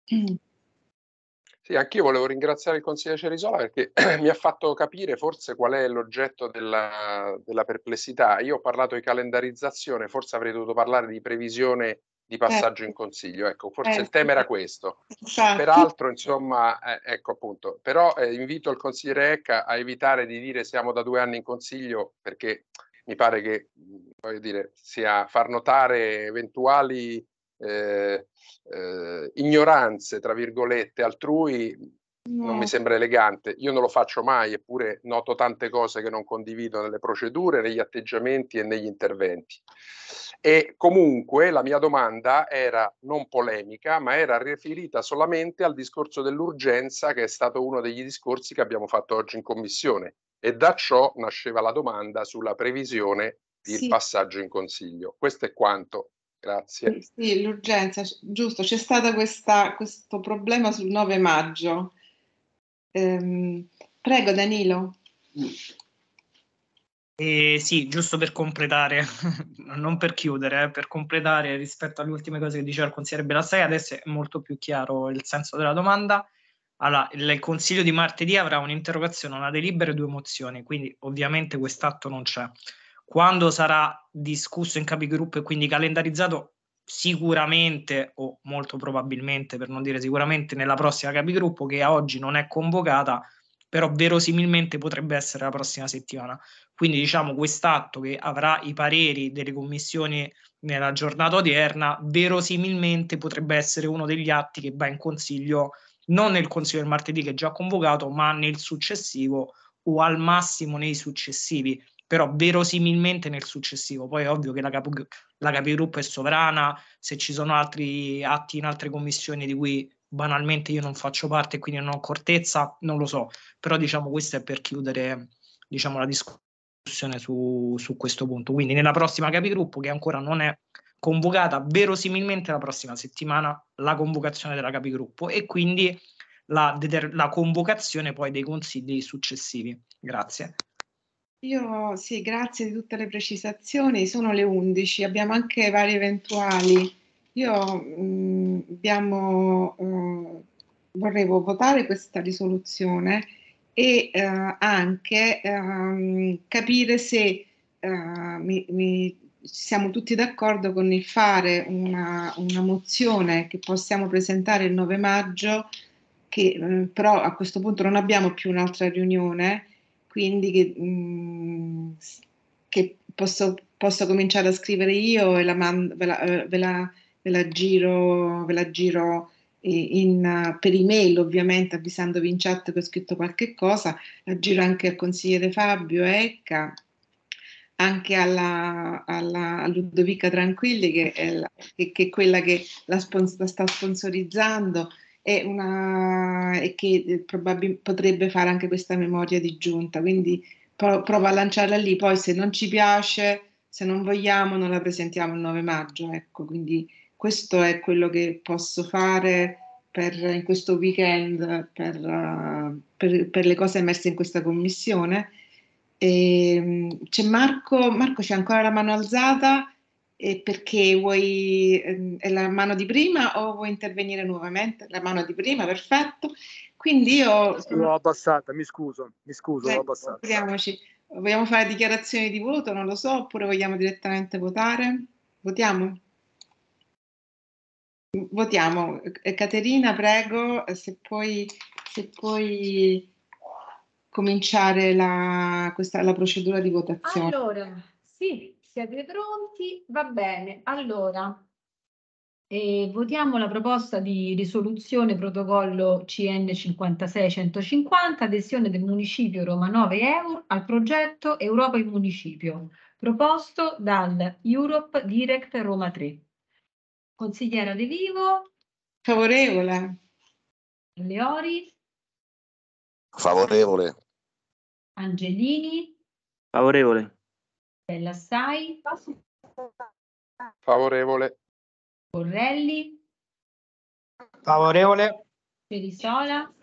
Sì, anch'io volevo ringraziare il consigliere Cerisola perché mi ha fatto capire forse qual è l'oggetto della, della perplessità. Io ho parlato di calendarizzazione, forse avrei dovuto parlare di previsione di passaggio in certo. consiglio. Ecco, forse il certo. tema era questo. Esatto. Peraltro, insomma, eh, ecco appunto, però eh, invito il consigliere Ecca a evitare di dire siamo da due anni in consiglio perché mi pare che, voglio dire, sia far notare eventuali eh, eh, ignoranze, tra virgolette, altrui. No. Non mi sembra elegante, io non lo faccio mai, eppure noto tante cose che non condivido nelle procedure, negli atteggiamenti e negli interventi. E comunque la mia domanda era non polemica, ma era riferita solamente al discorso dell'urgenza, che è stato uno degli discorsi che abbiamo fatto oggi in commissione. E da ciò nasceva la domanda sulla previsione di sì. passaggio in consiglio. Questo è quanto. Grazie. Sì, sì l'urgenza, giusto, c'è stato questa, questo problema sul 9 maggio. Ehm, prego Danilo. Mm. E sì, giusto per completare, non per chiudere, eh, per completare rispetto alle ultime cose che diceva il consigliere Belassai, adesso è molto più chiaro il senso della domanda. Allora, il consiglio di martedì avrà un'interrogazione, una delibera e due mozioni, quindi ovviamente quest'atto non c'è. Quando sarà discusso in capigruppo e quindi calendarizzato, sicuramente o molto probabilmente, per non dire sicuramente, nella prossima capigruppo che a oggi non è convocata, però verosimilmente potrebbe essere la prossima settimana. Quindi diciamo quest'atto che avrà i pareri delle commissioni nella giornata odierna, verosimilmente potrebbe essere uno degli atti che va in consiglio non nel consiglio del martedì che è già convocato, ma nel successivo o al massimo nei successivi, però verosimilmente nel successivo. Poi è ovvio che la, capo, la capigruppo è sovrana, se ci sono altri atti in altre commissioni di cui banalmente io non faccio parte quindi non ho cortezza, non lo so, però diciamo questo è per chiudere diciamo, la discussione su, su questo punto. Quindi nella prossima capigruppo che ancora non è convocata, verosimilmente la prossima settimana la convocazione della capigruppo e quindi la, deter- la convocazione poi dei consigli successivi. Grazie. Io sì, grazie di tutte le precisazioni, sono le 11, abbiamo anche vari eventuali io mh, mm, abbiamo, eh, vorrevo votare questa risoluzione e eh, anche ehm, capire se eh, mi, mi, siamo tutti d'accordo con il fare una, una, mozione che possiamo presentare il 9 maggio, che mh, mm, però a questo punto non abbiamo più un'altra riunione, quindi che, mh, mm, che posso, posso, cominciare a scrivere io e la mando, ve la, eh, ve la ve la giro, ve la giro eh, in, per email ovviamente avvisandovi in chat che ho scritto qualche cosa, la giro anche al consigliere Fabio Ecca, anche alla, alla Ludovica Tranquilli che è, la, che, che è quella che la, spons- la, sta sponsorizzando e, che eh, probabil- potrebbe fare anche questa memoria di giunta, quindi pro- prova a lanciarla lì, poi se non ci piace, se non vogliamo non la presentiamo il 9 maggio, ecco, quindi questo è quello che posso fare per, in questo weekend per, per, per le cose emerse in questa commissione. E, ehm, c'è Marco, Marco c'è ancora la mano alzata e perché vuoi ehm, è la mano di prima o vuoi intervenire nuovamente? La mano di prima, perfetto. Quindi io... L'ho abbassata, mi scuso, mi scuso, sì, l'ho ecco, abbassata. Vogliamo fare dichiarazioni di voto, non lo so, oppure vogliamo direttamente votare? Votiamo? Votiamo. Caterina, prego, se puoi, se puoi cominciare la, questa, la, procedura di votazione. Allora, sì, siete pronti? Va bene. Allora, eh, votiamo la proposta di risoluzione protocollo CN 56150 adesione del municipio Roma 9 Euro al progetto Europa in Municipio, proposto dal Europe Direct Roma 3. Consigliera De Vivo. Favorevole. Leori. Favorevole. Angelini. Favorevole. Bellassai. Favorevole. Borrelli. Favorevole. Perisola.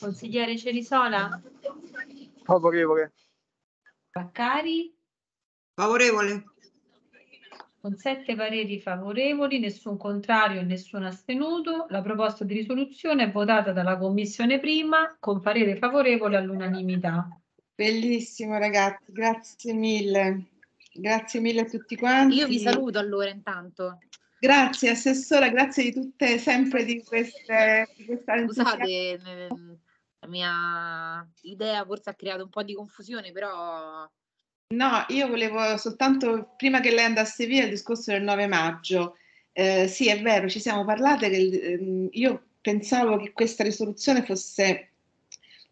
Consigliere Cerisola? Favorevole. Vaccari? Favorevole. Con sette pareri favorevoli, nessun contrario e nessun astenuto, la proposta di risoluzione è votata dalla Commissione prima con parere favorevole all'unanimità. Bellissimo ragazzi, grazie mille. Grazie mille a tutti quanti. Io vi saluto allora intanto. Grazie Assessora, grazie di tutte sempre di, queste, di questa Scusate, la mia idea forse ha creato un po' di confusione, però... No, io volevo soltanto, prima che lei andasse via, il discorso del 9 maggio. Eh, sì, è vero, ci siamo parlate, che, ehm, io pensavo che questa risoluzione fosse,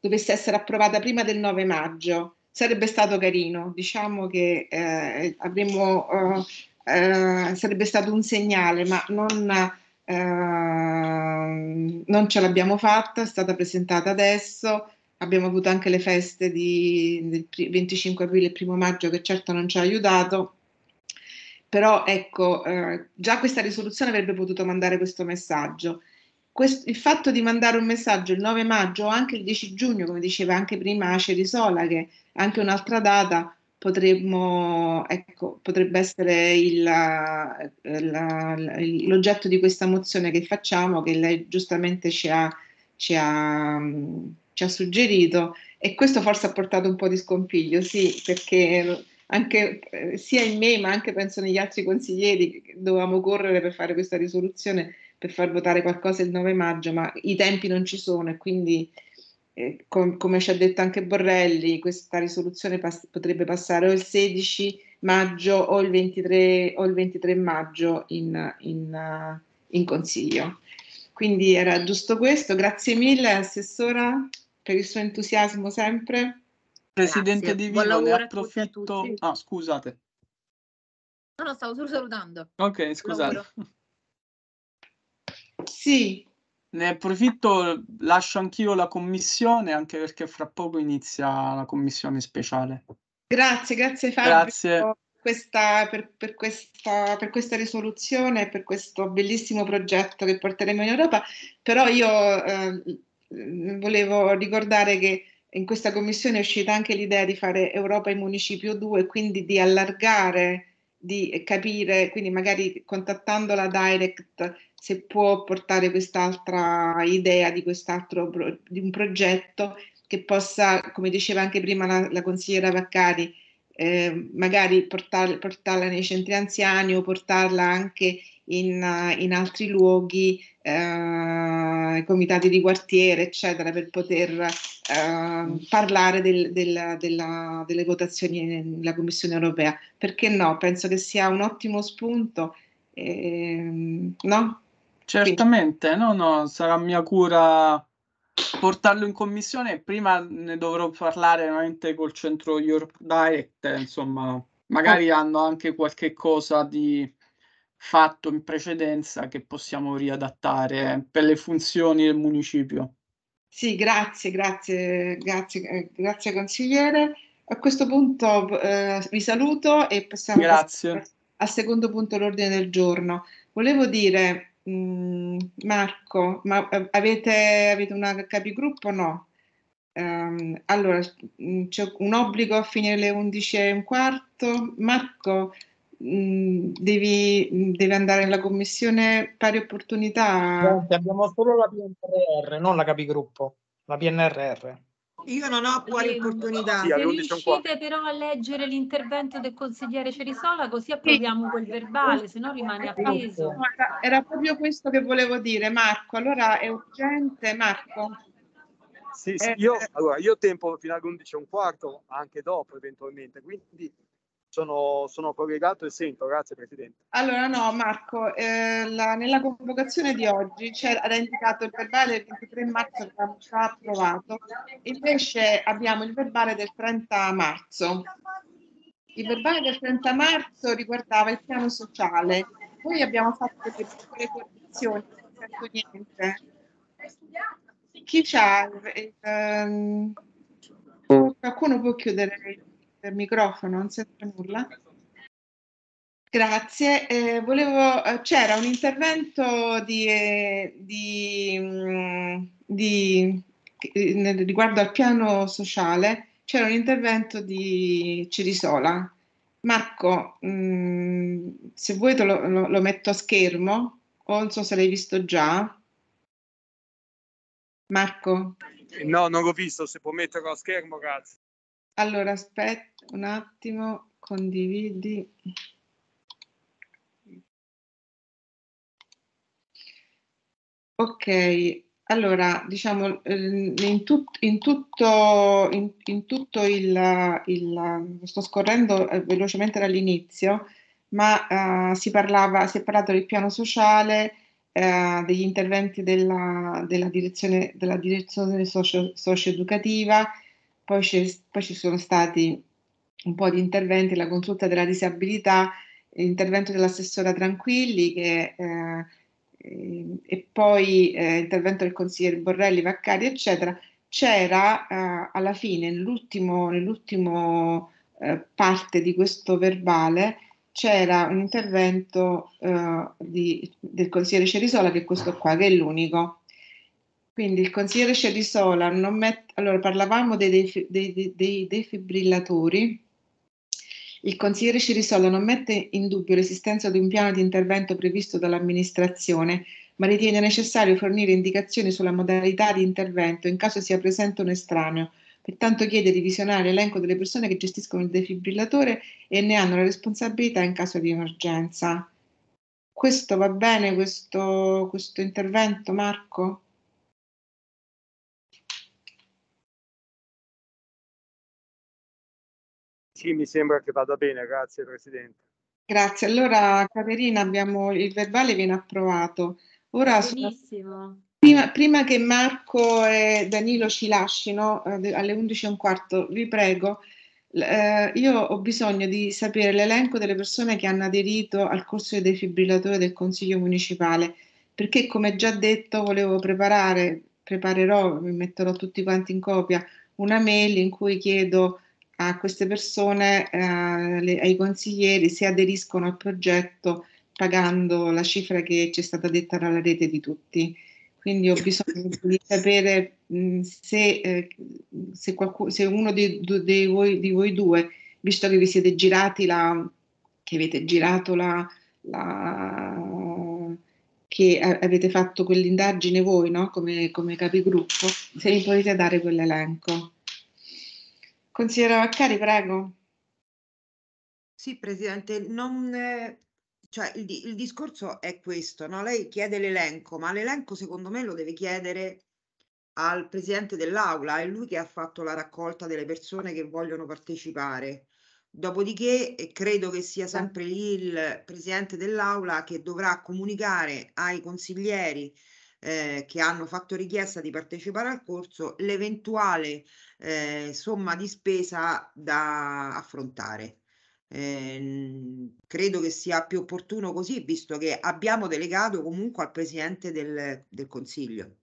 dovesse essere approvata prima del 9 maggio. Sarebbe stato carino, diciamo che eh, avremmo... Oh, eh, sarebbe stato un segnale, ma non, Ehm, non ce l'abbiamo fatta, è stata presentata adesso, abbiamo avuto anche le feste di, del 25 aprile e primo maggio che certo non ci ha aiutato, però ecco, eh, già questa risoluzione avrebbe potuto mandare questo messaggio. Questo, il fatto di mandare un messaggio il 9 maggio o anche il 10 giugno, come diceva anche prima Cerisola, che è anche un'altra data, potremmo, ecco, potrebbe essere il, la, la, l'oggetto di questa mozione che facciamo, che lei giustamente ci ha, ci ha, ci ha suggerito e questo forse ha portato un po' di scompiglio, sì, perché anche sia in me, ma anche penso negli altri consiglieri, dovevamo correre per fare questa risoluzione, per far votare qualcosa il 9 maggio, ma i tempi non ci sono e quindi com- come ci ha detto anche Borrelli, questa risoluzione pas- potrebbe passare o il 16 maggio o il 23, o il 23 maggio in, in, uh, in consiglio. Quindi era giusto questo. Grazie mille, assessora, per il suo entusiasmo sempre. Presidente Grazie. Di Vivo, ne approfitto. Ah, scusate. No, no, stavo solo salutando. Ok, scusate. Sì, ne approfitto, lascio anch'io la commissione, anche perché fra poco inizia la commissione speciale. Grazie, grazie Fabio. Grazie. Questa, per, per, questa, per, questa, risoluzione, per questo bellissimo progetto che porteremo in Europa, però io eh, volevo ricordare che in questa commissione è uscita anche l'idea di fare Europa in Municipio 2, quindi di allargare, di capire, quindi magari contattando la Direct se può portare quest'altra idea di quest'altro pro, di un progetto che possa, come diceva anche prima la, la consigliera Vaccari, eh, magari portar, portarla nei centri anziani o portarla anche in, in altri luoghi, eh, comitati di quartiere, eccetera, per poter eh, parlare del, del, della, delle votazioni nella Commissione europea. Perché no? Penso che sia un ottimo spunto. Eh, no? Certamente, no, no, sarà mia cura portarlo in commissione. Prima ne dovrò parlare veramente col centro Europe Direct, insomma, magari oh. hanno anche qualche cosa di fatto in precedenza che possiamo riadattare per le funzioni del municipio. Sì, grazie, grazie, grazie, eh, grazie consigliere. A questo punto eh, vi saluto e passiamo al secondo punto dell'ordine del giorno. Volevo dire Mm, Marco, ma eh, avete, avete una capigruppo? o No. Um, allora, mm, c'è un obbligo a finire le 11 e un quarto. Marco, mh, mm, devi, devi, andare nella commissione pari opportunità. Senti, abbiamo solo la PNRR, non la capigruppo, la PNRR. Io non ho quali opportunità. Se riuscite però a leggere l'intervento del consigliere Cerisola, così approviamo quel verbale, se no rimane appeso. Era proprio questo che volevo dire, Marco. Allora è urgente, Marco. Sì, sì. Eh, io, eh. allora, io tempo fino alle 11 e un quarto, anche dopo eventualmente, quindi sono, sono collegato e sento, grazie Presidente. Allora no Marco, eh, la, nella convocazione di oggi c'era indicato il verbale del 23 marzo che abbiamo già approvato, invece abbiamo il verbale del 30 marzo. Il verbale del 30 marzo riguardava il piano sociale, poi abbiamo fatto delle piccole condizioni, non sento niente. Chi c'ha? Eh, qualcuno può chiudere il il microfono, non sento nulla. Grazie, eh, volevo, eh, c'era un intervento di, eh, di, mm, di, eh, riguardo al piano sociale, c'era un intervento di Cirisola. Marco, mh, mm, se vuoi te lo, lo, lo metto a schermo, o non so se l'hai visto già. Marco? No, non l'ho visto, se può metterlo a schermo, grazie. Allora, aspetta un attimo, condividi. Ok, allora diciamo eh, in, tut, in tutto, in, in tutto il, il, sto scorrendo eh, velocemente dall'inizio, ma uh, si, parlava, si è parlato del piano sociale, eh, degli interventi della, della direzione, della direzione socio, socio-educativa, poi, poi, ci sono stati un po' di interventi, la consulta della disabilità, l'intervento dell'assessora Tranquilli che, eh, e poi eh, del consigliere Borrelli, Vaccari, eccetera, c'era eh, alla fine, nell'ultimo, nell'ultimo eh, parte di questo verbale, c'era un intervento eh, di, del consigliere Cerisola, che è questo qua, che è l'unico. Quindi il consigliere Cerisola, non met- allora parlavamo dei, dei, dei, dei defibrillatori, il consigliere Cirisolla non mette in dubbio l'esistenza di un piano di intervento previsto dall'amministrazione, ma ritiene necessario fornire indicazioni sulla modalità di intervento in caso sia presente un estraneo. Pertanto chiede di visionare l'elenco delle persone che gestiscono il defibrillatore e ne hanno la responsabilità in caso di emergenza. Questo va bene, questo, questo intervento, Marco? Sì, mi sembra che vada bene, grazie Presidente. Grazie, allora Caterina abbiamo, il verbale viene approvato. Ora, Benissimo. Prima, prima, che Marco e Danilo ci lasciano eh, alle 11 e un quarto, vi prego, eh, io ho bisogno di sapere l'elenco delle persone che hanno aderito al corso di defibrillatore del Consiglio Municipale, perché come già detto volevo preparare, preparerò, mi metterò tutti quanti in copia, una mail in cui chiedo a queste persone, eh, le, ai consiglieri, se aderiscono al progetto pagando la cifra che ci è stata detta dalla rete di tutti. Quindi ho bisogno di sapere mm, se, eh, se, qualcuno, se, uno di, di, voi, di, voi, due, visto che vi siete girati la, che avete girato la, la che avete fatto quell'indagine voi, no? come, come capigruppo, se mi potete dare quell'elenco. Consigliere Vaccari, prego. Sì, Presidente, non, eh, cioè, il, il, discorso è questo, no? lei chiede l'elenco, ma l'elenco secondo me lo deve chiedere al Presidente dell'Aula, è lui che ha fatto la raccolta delle persone che vogliono partecipare. Dopodiché credo che sia sempre lì il Presidente dell'Aula che dovrà comunicare ai consiglieri eh, che hanno fatto richiesta di partecipare al corso l'eventuale eh, somma di spesa da affrontare. Eh, credo che sia più opportuno così, visto che abbiamo delegato comunque al Presidente del, del Consiglio.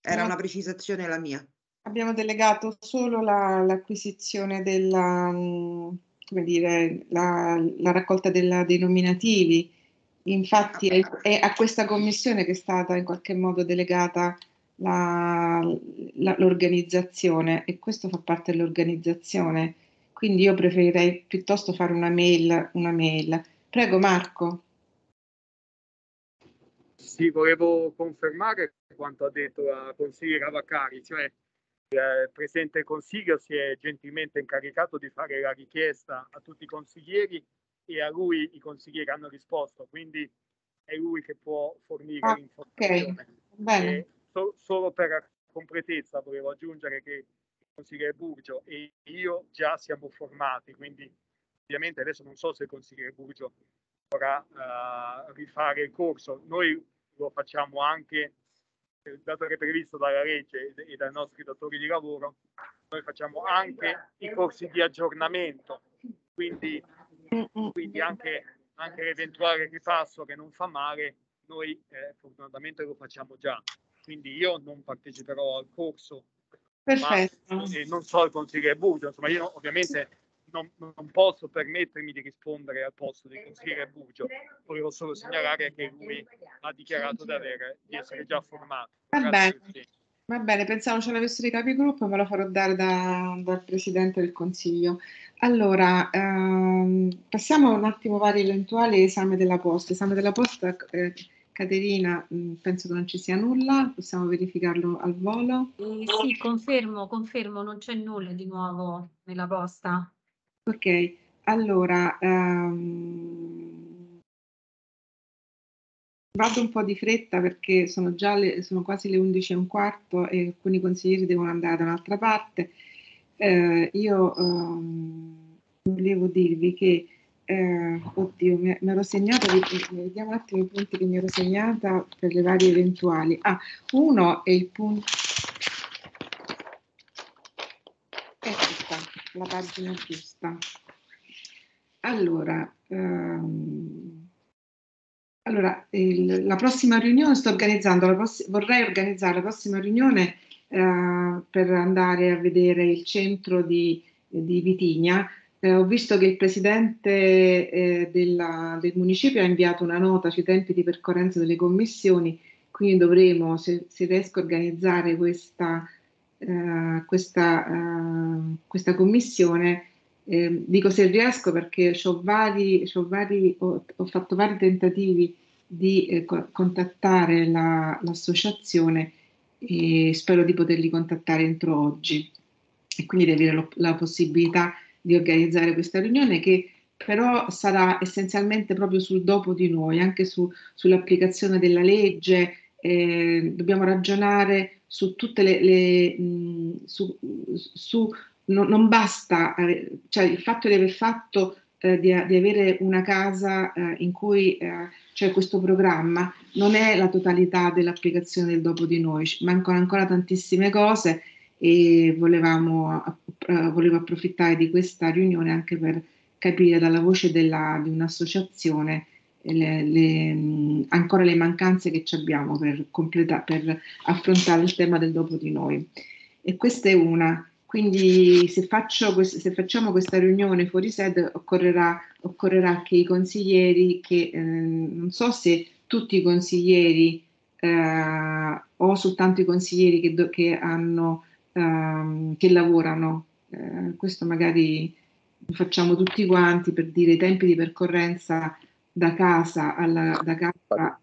Era una precisazione la mia. Abbiamo delegato solo la, l'acquisizione della, mm, come dire, la, la raccolta della, dei nominativi. Infatti ah. è, è, a questa commissione che è stata in qualche modo delegata la, la, l'organizzazione e questo fa parte dell'organizzazione. Quindi io preferirei piuttosto fare una mail, una mail. Prego Marco. Sì, volevo confermare quanto ha detto la consigliera Vaccari, cioè eh, il Presidente del Consiglio si è gentilmente incaricato di fare la richiesta a tutti i consiglieri e a lui i consiglieri hanno risposto, quindi è lui che può fornire ah, l'informazione. Okay. Bene. E, so, solo per completezza volevo aggiungere che il consigliere Burgio e io già siamo formati, quindi ovviamente adesso non so se il consigliere Burgio vorrà uh, rifare il corso. Noi lo facciamo anche, eh, dato che è previsto dalla legge e dai nostri datori di lavoro, noi facciamo anche i corsi di aggiornamento, quindi, quindi anche, anche l'eventuale ripasso che non fa male, noi eh, fortunatamente lo facciamo già quindi io non parteciperò al corso. Perfetto. Ma, eh, e non so il consigliere Bugio, insomma io ovviamente non, non, posso permettermi di rispondere al posto del consigliere Bugio, volevo solo segnalare che lui ha dichiarato di, avere, di essere già formato. Va bene. Va bene, pensavo ce l'avessi di capigruppo, me lo farò dare da, dal Presidente del Consiglio. Allora, ehm, passiamo un attimo vari eventuali esame della posta. Esame della posta eh, Caterina, mm, penso che non ci sia nulla, possiamo verificarlo al volo. Eh, sì, confermo, confermo, non c'è nulla di nuovo nella posta. Ok, allora um, vado un po' di fretta perché sono già le, sono quasi le 11 e un quarto e alcuni consiglieri devono andare da un'altra parte. Eh, io um, volevo dirvi che eh, oddio, mi ero segnata, vediamo un attimo i punti che mi ero segnata per le varie eventuali. Ah, uno è il punto... Ecco qua, la pagina giusta. Allora, ehm, allora il, la prossima riunione, sto organizzando, pross- vorrei organizzare la prossima riunione eh, per andare a vedere il centro di, di Vitigna, eh, ho visto che il presidente eh, della, del municipio ha inviato una nota sui tempi di percorrenza delle commissioni, quindi dovremo, se, se riesco a organizzare questa, eh, questa, eh, questa commissione, ehm, dico se riesco perché ho, vari, ho, vari, ho, ho fatto vari tentativi di eh, contattare la, l'associazione e spero di poterli contattare entro oggi e quindi di avere lo, la possibilità di organizzare questa riunione che però sarà essenzialmente proprio sul dopo di noi, anche su, sull'applicazione della legge, eh, dobbiamo ragionare su tutte le... le su, su, no, non basta, eh, cioè il fatto di aver fatto, eh, di, di, avere una casa eh, in cui eh, c'è questo programma, non è la totalità dell'applicazione del dopo di noi, mancano ancora tantissime cose e volevamo, eh, volevo approfittare di questa riunione anche per capire dalla voce della, di un'associazione eh, le, le, ancora le mancanze che ci abbiamo per, completa, per affrontare il tema del dopo di noi. E questa è una. Quindi se, faccio, se facciamo questa riunione fuori sede occorrerà, occorrerà che i consiglieri, che eh, non so se tutti i consiglieri eh, o soltanto i consiglieri che, che hanno ehm, che lavorano. Eh, questo magari lo facciamo tutti quanti per dire i tempi di percorrenza da casa alla da casa.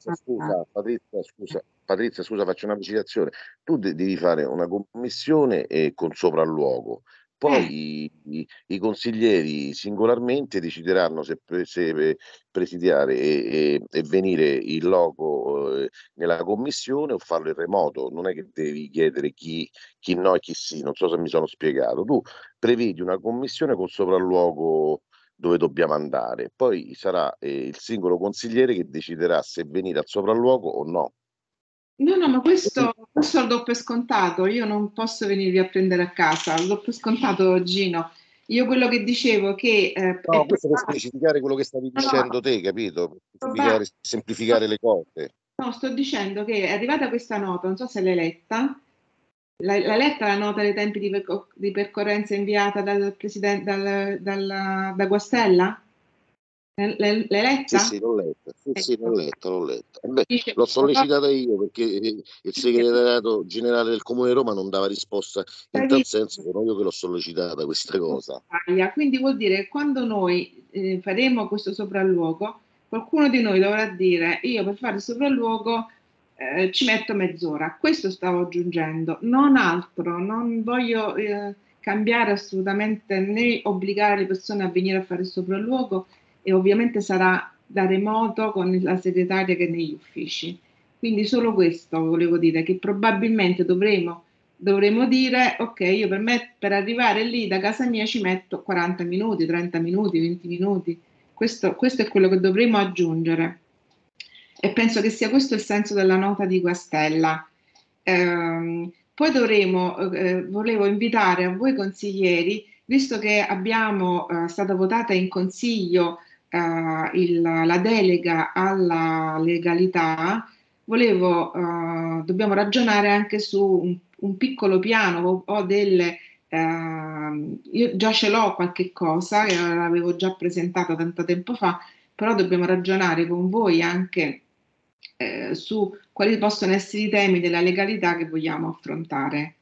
Patrizia, scusa, Patrizia, scusa, Patrizia, scusa faccio una precisazione. Tu de- devi fare una commissione e eh, con sopralluogo eh. Poi i, i, consiglieri singolarmente decideranno se, pre, se presidiare e, e, e, venire in loco eh, nella commissione o farlo in remoto. Non è che devi chiedere chi, chi, no e chi sì, non so se mi sono spiegato. Tu prevedi una commissione col sopralluogo dove dobbiamo andare, poi sarà eh, il singolo consigliere che deciderà se venire al sopralluogo o no. No, no, ma questo, questo lo do per scontato, io non posso venirvi a prendere a casa, lo do per scontato Gino. Io quello che dicevo che... Eh, no, questo per specificare quello che stavi dicendo no, te, capito? Per semplificare, semplificare le cose. No, sto dicendo che è arrivata questa nota, non so se l'hai letta, la, letta la nota dei tempi di, perco- di percorrenza inviata dal presidente dal, dal, da Guastella? L'hai letta? Sì, sì, l'ho letta, sì, eh. sì, l'ho letta, l'ho letta. Eh beh, l'ho sollecitata io perché il segretario generale del Comune di Roma non dava risposta in tal senso, sono io che l'ho sollecitata questa cosa. Quindi vuol dire che quando noi eh, faremo questo sopralluogo, qualcuno di noi dovrà dire io per fare il sopralluogo eh, ci metto mezz'ora, questo stavo aggiungendo, non altro, non voglio eh, cambiare assolutamente né obbligare le persone a venire a fare il sopralluogo e ovviamente sarà da remoto con la segretaria che è negli uffici. Quindi solo questo volevo dire, che probabilmente dovremo, dovremo dire, ok, io per, me, per arrivare lì da casa mia ci metto 40 minuti, 30 minuti, 20 minuti. Questo, questo è quello che dovremo aggiungere. E penso che sia questo il senso della nota di Guastella. Eh, poi dovremo, eh, volevo invitare a voi consiglieri, visto che abbiamo eh, stata votata in consiglio uh, il, la delega alla legalità, volevo, uh, dobbiamo ragionare anche su un, un piccolo piano o, delle... Uh, io già ce l'ho qualche cosa che l'avevo già presentata tanto tempo fa, però dobbiamo ragionare con voi anche eh, su quali possono essere i temi della legalità che vogliamo affrontare.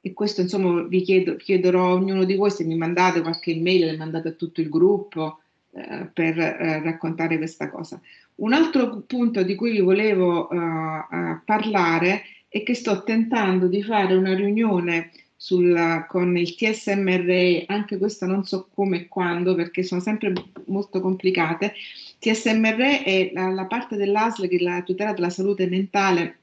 E questo, insomma, vi chiedo, chiederò a ognuno di voi se mi mandate qualche email, le mandate a tutto il gruppo, eh, per eh, raccontare questa cosa. Un altro punto di cui vi volevo eh, parlare è che sto tentando di fare una riunione sul, con il TSMRE, anche questo non so come e quando perché sono sempre molto complicate. TSMRE è la, la parte dell'ASL che è la tutela della salute mentale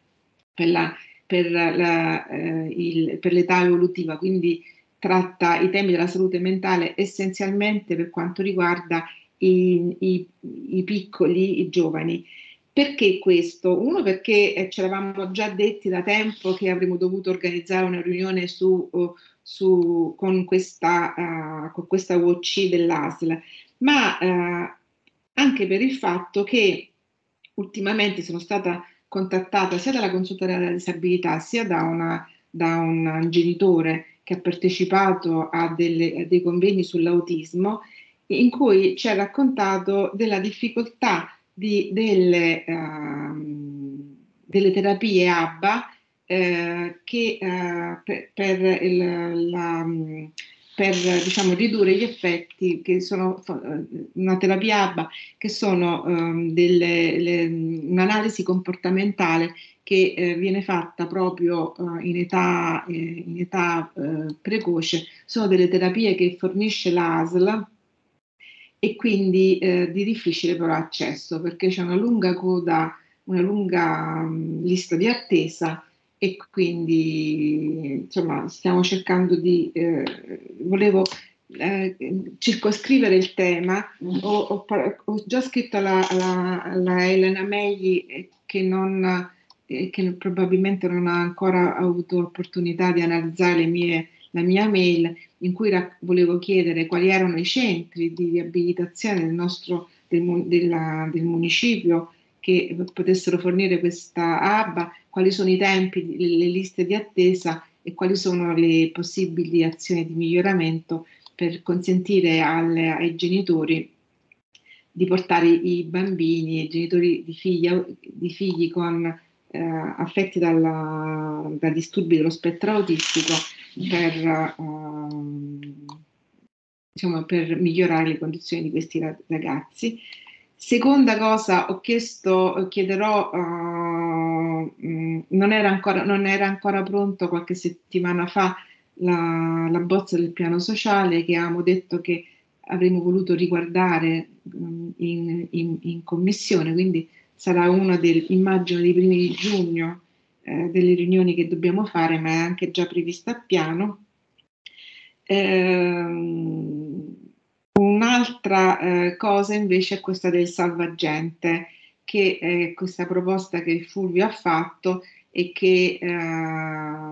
per, la, per, la, eh, il, per l'età evolutiva, quindi tratta i temi della salute mentale essenzialmente per quanto riguarda i, i, i piccoli, i giovani. Perché questo? Uno perché eh, ce l'avamo già detti da tempo che avremmo dovuto organizzare una riunione su, oh, su, con, questa, uh, con questa UOC dell'ASL, ma uh, anche per il fatto che ultimamente sono stata contattata sia dalla consultoria della disabilità sia da, una, da un genitore che ha partecipato a, delle, a dei convegni sull'autismo in cui ci ha raccontato della difficoltà di, delle, uh, delle, terapie ABBA eh, che, uh, per, per il, la, per diciamo, ridurre gli effetti che sono una terapia ABBA, che sono um, delle, le, un'analisi comportamentale che eh, viene fatta proprio uh, in età, eh, in età eh, precoce. Sono delle terapie che fornisce l'ASL e quindi eh, di difficile però accesso perché c'è una lunga coda, una lunga um, lista di attesa e quindi insomma stiamo cercando di, eh, volevo eh, circoscrivere il tema, mm. ho, ho, ho già scritto alla, alla, alla Elena Megli eh, che, non, eh, che probabilmente non ha ancora avuto l'opportunità di analizzare mie, la mia mail in cui ra- volevo chiedere quali erano i centri di riabilitazione del nostro del, della, del municipio che potessero fornire questa ABBA, quali sono i tempi, le liste di attesa e quali sono le possibili azioni di miglioramento per consentire al, ai genitori di portare i bambini e i genitori di figli, di figli con, eh, affetti dalla, da disturbi dello spettro autistico per, eh, diciamo, per migliorare le condizioni di questi ragazzi. Seconda cosa, ho chiesto, chiederò, uh, non, era ancora, non, era ancora, pronto qualche settimana fa la, la, bozza del piano sociale che avevamo detto che avremmo voluto riguardare mm, in, in, in, commissione, quindi sarà una del, immagino, dei primi di giugno eh, delle riunioni che dobbiamo fare, ma è anche già prevista a piano. Ehm, Un'altra eh, cosa invece è questa del salvagente, che è eh, questa proposta che Fulvio ha fatto e che eh,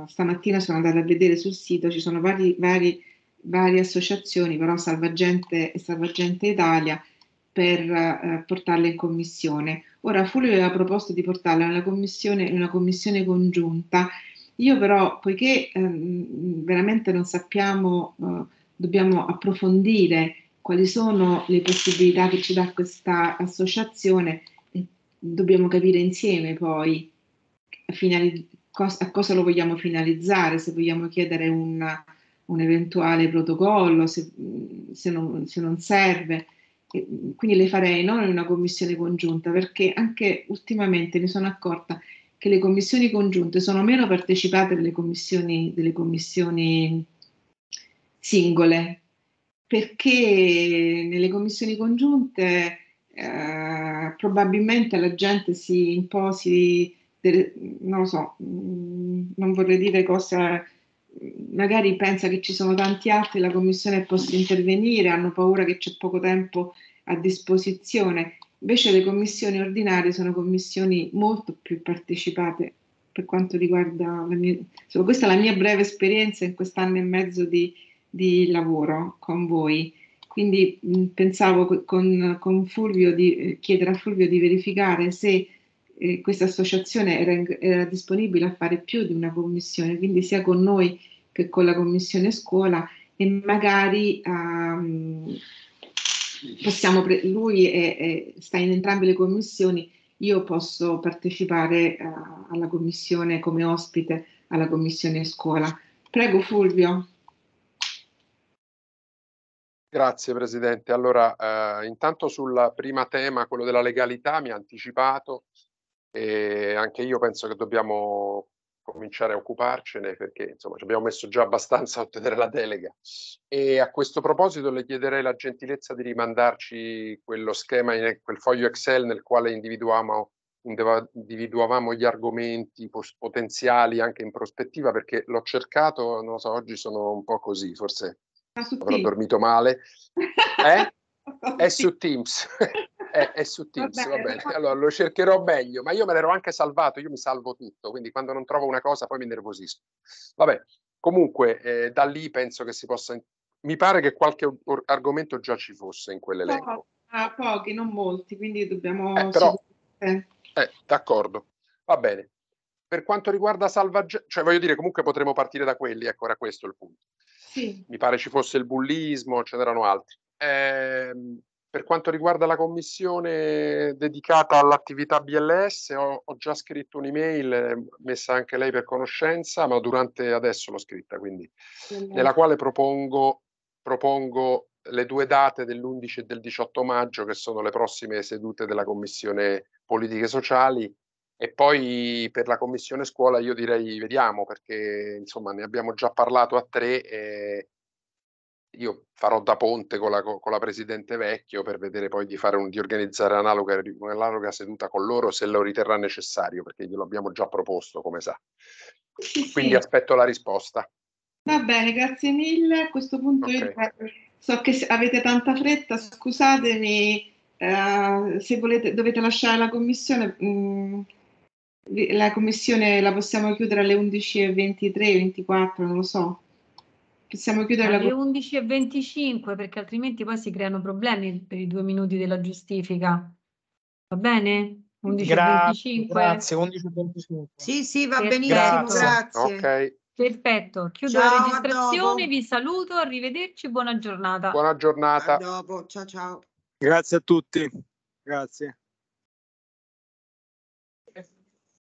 stamattina sono andata a vedere sul sito, ci sono vari, vari, varie associazioni, però Salvagente e Salvagente Italia, per eh, portarla in commissione. Ora Fulvio aveva proposto di portarla in una commissione, una commissione congiunta, io però, poiché eh, veramente non sappiamo, eh, dobbiamo approfondire quali sono le possibilità che ci dà questa associazione e dobbiamo capire insieme poi a cosa lo vogliamo finalizzare, se vogliamo chiedere un, un eventuale protocollo, se, se, non, se non serve. quindi le farei non in una commissione congiunta, perché anche ultimamente mi sono accorta che le commissioni congiunte sono meno partecipate delle commissioni, delle commissioni singole, perché nelle commissioni congiunte eh, probabilmente la gente si imposi, delle, non lo so, mm, non vorrei dire cosa, magari pensa che ci sono tanti altri, la commissione possa intervenire, hanno paura che c'è poco tempo a disposizione. Invece le commissioni ordinarie sono commissioni molto più partecipate per quanto riguarda la mia, insomma, questa è la mia breve esperienza in quest'anno e mezzo di, di lavoro con voi. Quindi mh, pensavo con, con Fulvio di eh, chiedere a Fulvio di verificare se eh, questa associazione era, era, disponibile a fare più di una commissione, quindi sia con noi che con la commissione scuola e magari um, possiamo pre- lui è, è, sta in entrambe le commissioni, io posso partecipare uh, alla commissione come ospite alla commissione scuola. Prego Fulvio. Grazie Presidente. Allora, eh, intanto sul primo tema, quello della legalità, mi ha anticipato e anche io penso che dobbiamo cominciare a occuparcene perché insomma ci abbiamo messo già abbastanza a ottenere la delega e a questo proposito le chiederei la gentilezza di rimandarci quello schema, quel foglio Excel nel quale individuavamo, individuavamo gli argomenti potenziali anche in prospettiva perché l'ho cercato, non lo so, oggi sono un po' così, forse Ah, avrò Teams. dormito male. Eh? è su Teams. è, è, su Teams, va bene, Allora lo cercherò meglio, ma io me l'ero anche salvato, io mi salvo tutto, quindi quando non trovo una cosa poi mi nervosisco. Vabbè, comunque eh, da lì penso che si possa... Mi pare che qualche or- argomento già ci fosse in quell'elenco. Po- ah, pochi, non molti, quindi dobbiamo... Eh, però, eh, d'accordo, va bene. Per quanto riguarda salvaggi, cioè voglio dire, comunque potremmo partire da quelli, ecco, era questo il punto. Sì. Mi pare ci fosse il bullismo, ce n'erano altri. Eh, per quanto riguarda la commissione dedicata all'attività BLS, ho, ho, già scritto un'email, eh, messa anche lei per conoscenza, ma durante adesso l'ho scritta, quindi, sì. nella quale propongo, propongo le due date dell'11 e del 18 maggio, che sono le prossime sedute della Commissione Politiche Sociali, e poi per la commissione scuola io direi vediamo perché insomma ne abbiamo già parlato a tre e io farò da ponte con la, con la presidente Vecchio per vedere poi di, un, di organizzare analoga, analoga, seduta con loro se lo riterrà necessario perché glielo abbiamo già proposto come sa. Sì, Quindi aspetto la risposta. Va bene, grazie mille. A questo punto okay. io so che avete tanta fretta, scusatemi eh, se volete, dovete lasciare la commissione. Mh mm, la commissione la possiamo chiudere alle 11.23, 24, non lo so. Possiamo chiudere alle la... 11.25 perché altrimenti poi si creano problemi per i due minuti della giustifica. Va bene? 11.25. Gra grazie, 11.25. Sì, sì, va Perfetto. benissimo, grazie. Okay. Perfetto, chiudo ciao, la registrazione, vi saluto, arrivederci, buona giornata. Buona giornata. A dopo, ciao ciao. Grazie a tutti. Grazie.